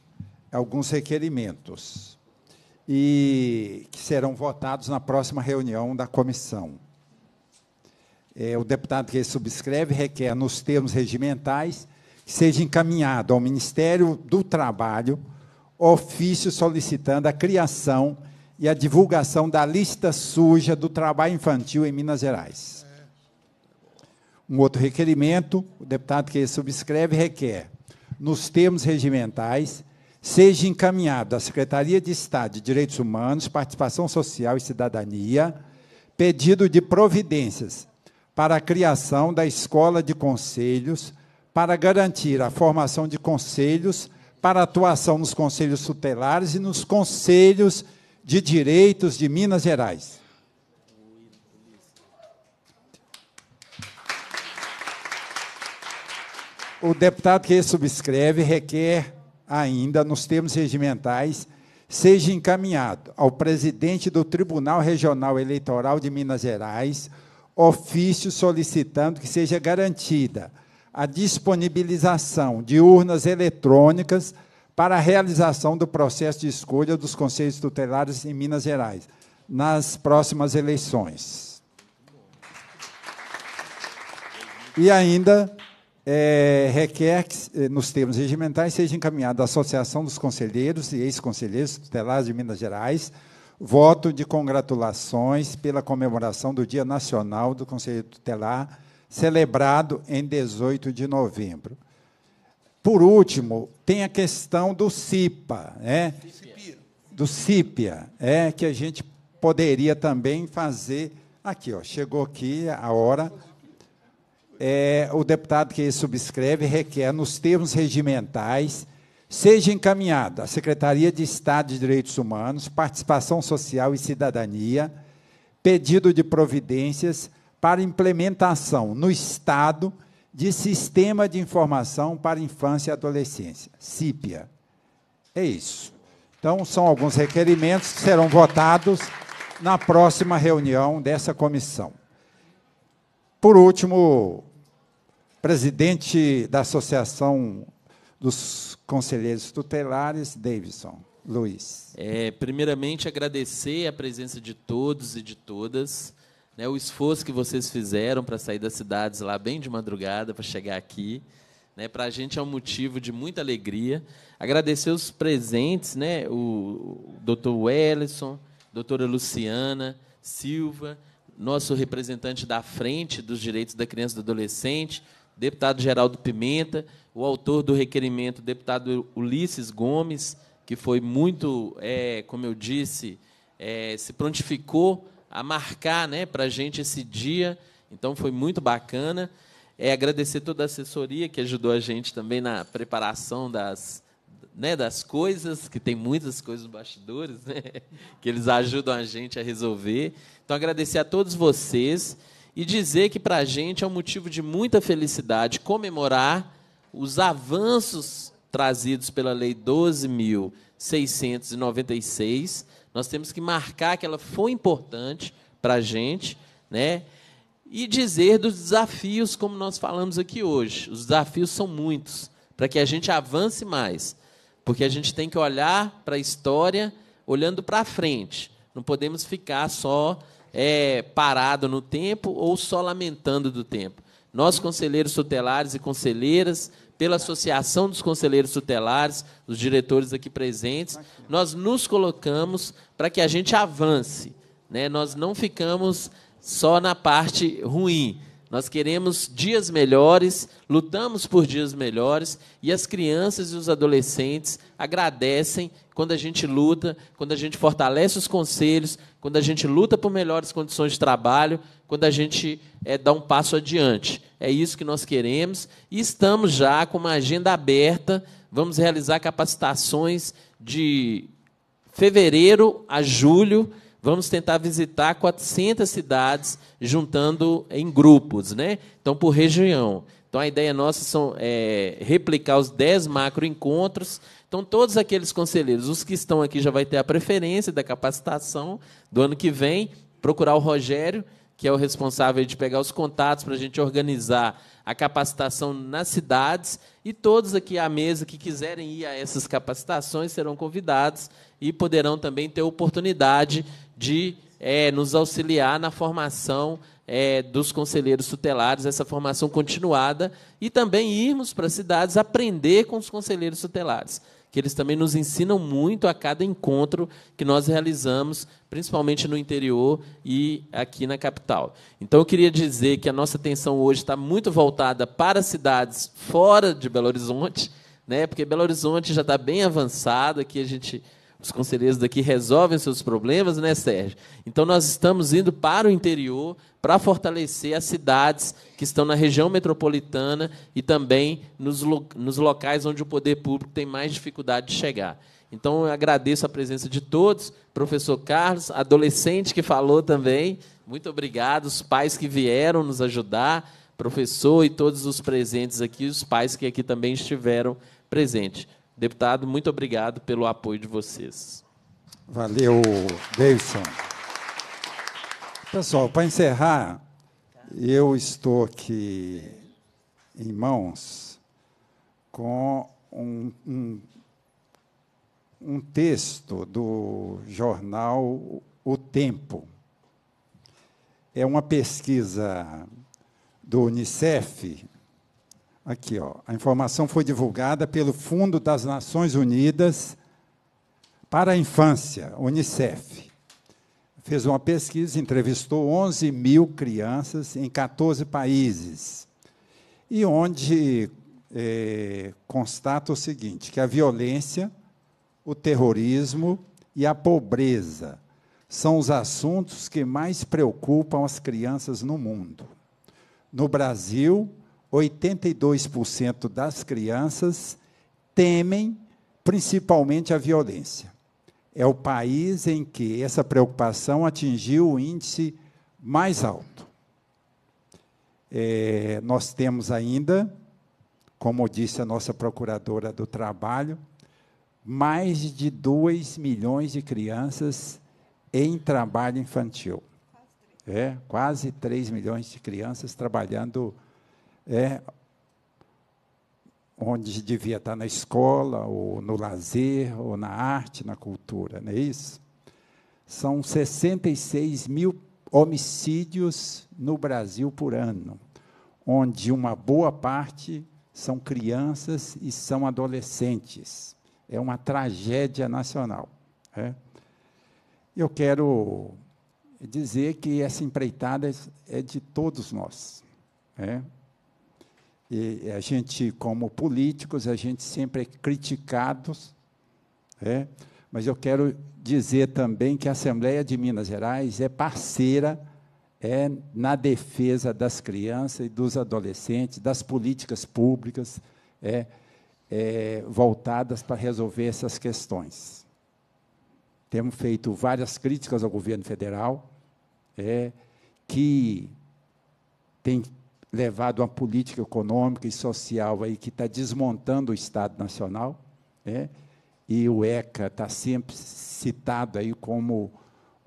alguns requerimentos e que serão votados na próxima reunião da comissão. É, o deputado que subscreve requer, nos termos regimentais, que seja encaminhado ao Ministério do Trabalho ofício solicitando a criação e a divulgação da lista suja do trabalho infantil em Minas Gerais. Um outro requerimento, o deputado que subscreve requer, nos termos regimentais, seja encaminhado à Secretaria de Estado de Direitos Humanos, Participação Social e Cidadania pedido de providências para a criação da Escola de Conselhos para garantir a formação de conselhos para atuação nos conselhos tutelares e nos conselhos de direitos de Minas Gerais. O deputado que subscreve requer ainda, nos termos regimentais, seja encaminhado ao presidente do Tribunal Regional Eleitoral de Minas Gerais ofício solicitando que seja garantida a disponibilização de urnas eletrônicas para a realização do processo de escolha dos conselhos tutelares em Minas Gerais nas próximas eleições. E ainda é, requer que, eh, nos termos regimentais, seja encaminhada à Associação dos Conselheiros e Ex-Conselheiros Tutelares de Minas Gerais voto de congratulações pela comemoração do Dia Nacional do Conselheiro Tutelar, celebrado em 18 de novembro. Por último, tem a questão do CIPA, né? do CIPIA, é, que a gente poderia também fazer. Aqui, ó, chegou aqui a hora é, o deputado que subscreve requer, nos termos regimentais, seja encaminhada à Secretaria de Estado de Direitos Humanos, Participação Social e Cidadania, pedido de providências para implementação no Estado de Sistema de Informação para Infância e Adolescência, CIPIA. É isso. Então, são alguns requerimentos que serão votados na próxima reunião dessa comissão. Por último, presidente da Associação dos Conselheiros Tutelares, Davidson Luiz. É, primeiramente, agradecer a presença de todos e de todas, né, o esforço que vocês fizeram para sair das cidades lá bem de madrugada para chegar aqui. Né, para a gente é um motivo de muita alegria. Agradecer os presentes, né, o, doutor Wellison, doutora Luciana Silva, nosso representante da Frente dos Direitos da Criança e do Adolescente, deputado Geraldo Pimenta, o autor do requerimento, deputado Ulisses Gomes, que foi muito, é, como eu disse, é, se prontificou a marcar né, para a gente esse dia, então foi muito bacana. É, agradecer toda a assessoria que ajudou a gente também na preparação das, né, das coisas, que tem muitas coisas nos bastidores, né, [laughs] que eles ajudam a gente a resolver. Então, agradecer a todos vocês e dizer que para a gente é um motivo de muita felicidade comemorar os avanços trazidos pela Lei 12.696. Nós temos que marcar que ela foi importante para a gente, né? E dizer dos desafios, como nós falamos aqui hoje. Os desafios são muitos, para que a gente avance mais. Porque a gente tem que olhar para a história olhando para frente. Não podemos ficar só é, parado no tempo ou só lamentando do tempo. Nós, conselheiros tutelares e conselheiras, pela Associação dos Conselheiros Tutelares, dos diretores aqui presentes, nós nos colocamos para que a gente avance. Né? Nós não ficamos só na parte ruim. Nós queremos dias melhores, lutamos por dias melhores e as crianças e os adolescentes agradecem quando a gente luta, quando a gente fortalece os conselhos, quando a gente luta por melhores condições de trabalho, quando a gente é, dá um passo adiante. É isso que nós queremos e estamos já com uma agenda aberta. Vamos realizar capacitações de fevereiro a julho Vamos tentar visitar 400 cidades, juntando em grupos, né? Então, por região. Então, a ideia nossa são é, replicar os 10 macroencontros. Então, todos aqueles conselheiros, os que estão aqui já vai ter a preferência da capacitação do ano que vem, procurar o Rogério que é o responsável de pegar os contatos para a gente organizar a capacitação nas cidades. E todos aqui à mesa que quiserem ir a essas capacitações serão convidados e poderão também ter oportunidade de é, nos auxiliar na formação é, dos conselheiros tutelares, essa formação continuada, e também irmos para as cidades aprender com os conselheiros tutelares que eles também nos ensinam muito a cada encontro que nós realizamos, principalmente no interior e aqui na capital. Então, eu queria dizer que a nossa atenção hoje está muito voltada para cidades fora de Belo Horizonte, né? porque Belo Horizonte já está bem avançado, aqui a gente os conselheiros daqui resolvem seus problemas, né, Sérgio? Então nós estamos indo para o interior para fortalecer as cidades que estão na região metropolitana e também nos, lo nos locais onde o poder público tem mais dificuldade de chegar. Então eu agradeço a presença de todos, professor Carlos, adolescente que falou também, muito obrigado, os pais que vieram nos ajudar, professor e todos os presentes aqui, os pais que aqui também estiveram presentes. Deputado, muito obrigado pelo apoio de vocês. Valeu, Davidson. Pessoal, para encerrar, eu estou aqui em mãos com um, um, um texto do jornal O Tempo. É uma pesquisa do Unicef Aqui, ó, a informação foi divulgada pelo Fundo das Nações Unidas para a Infância, Unicef. Fez uma pesquisa, entrevistou 11 mil crianças em 14 países, e onde é, constata o seguinte: que a violência, o terrorismo e a pobreza são os assuntos que mais preocupam as crianças no mundo. No Brasil, 82% das crianças temem principalmente a violência. É o país em que essa preocupação atingiu o índice mais alto. É, nós temos ainda, como disse a nossa procuradora do trabalho, mais de 2 milhões de crianças em trabalho infantil. É, quase 3 milhões de crianças trabalhando infantil é, onde devia estar na escola, ou no lazer, ou na arte, na cultura, não é isso? São 66 mil homicídios no Brasil por ano, onde uma boa parte são crianças e são adolescentes. É uma tragédia nacional. É? Eu quero dizer que essa empreitada é de todos nós. É? E a gente, como políticos, a gente sempre é criticados, é. mas eu quero dizer também que a Assembleia de Minas Gerais é parceira é na defesa das crianças e dos adolescentes, das políticas públicas é, é, voltadas para resolver essas questões. Temos feito várias críticas ao governo federal, é, que tem levado uma política econômica e social aí que está desmontando o Estado Nacional, né? e o ECA está sempre citado aí como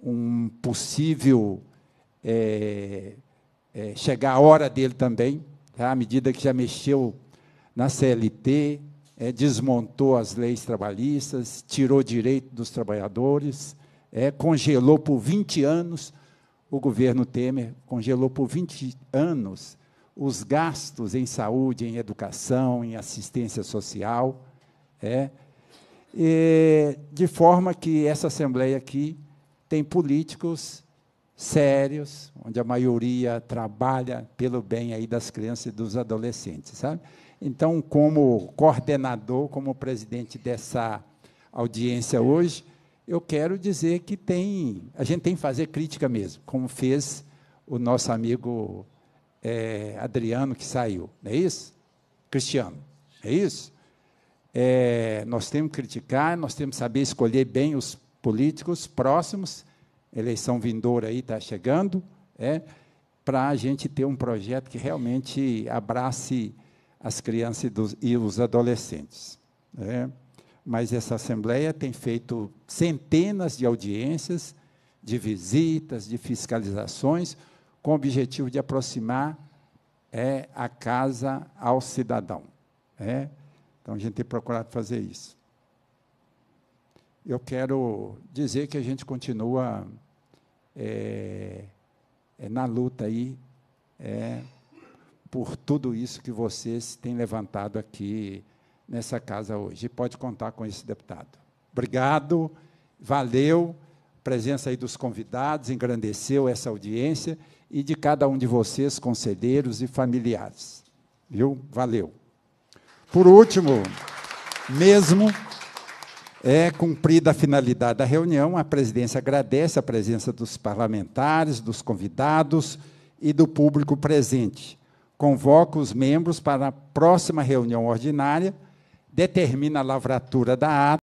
um possível é, é, chegar a hora dele também, tá? à medida que já mexeu na CLT, é, né? desmontou as leis trabalhistas, tirou direito dos trabalhadores, é, congelou por 20 anos, o governo Temer congelou por 20 anos os gastos em saúde, em educação, em assistência social, é, e, de forma que essa Assembleia aqui tem políticos sérios, onde a maioria trabalha pelo bem aí das crianças e dos adolescentes, sabe? Então, como coordenador, como presidente dessa audiência hoje, eu quero dizer que tem, a gente tem que fazer crítica mesmo, como fez o nosso amigo é, Adriano que saiu, não é isso? Cristiano, é isso? É, nós temos que criticar, nós temos que saber escolher bem os políticos próximos, eleição vindoura aí está chegando, é, para a gente ter um projeto que realmente abrace as crianças e, dos, e os adolescentes. É. Mas essa Assembleia tem feito centenas de audiências, de visitas, de fiscalizações, com o objetivo de aproximar é a casa ao cidadão. É? Então a gente tem procurado fazer isso. Eu quero dizer que a gente continua é, é na luta aí é, por tudo isso que vocês têm levantado aqui nessa casa hoje. E pode contar com esse deputado. Obrigado, valeu. A presença aí dos convidados engrandeceu essa audiência e de cada um de vocês, conselheiros e familiares. Viu? Valeu. Por último, mesmo é cumprida a finalidade da reunião, a presidência agradece a presença dos parlamentares, dos convidados e do público presente. Convoca os membros para a próxima reunião ordinária, determina a lavratura da ata.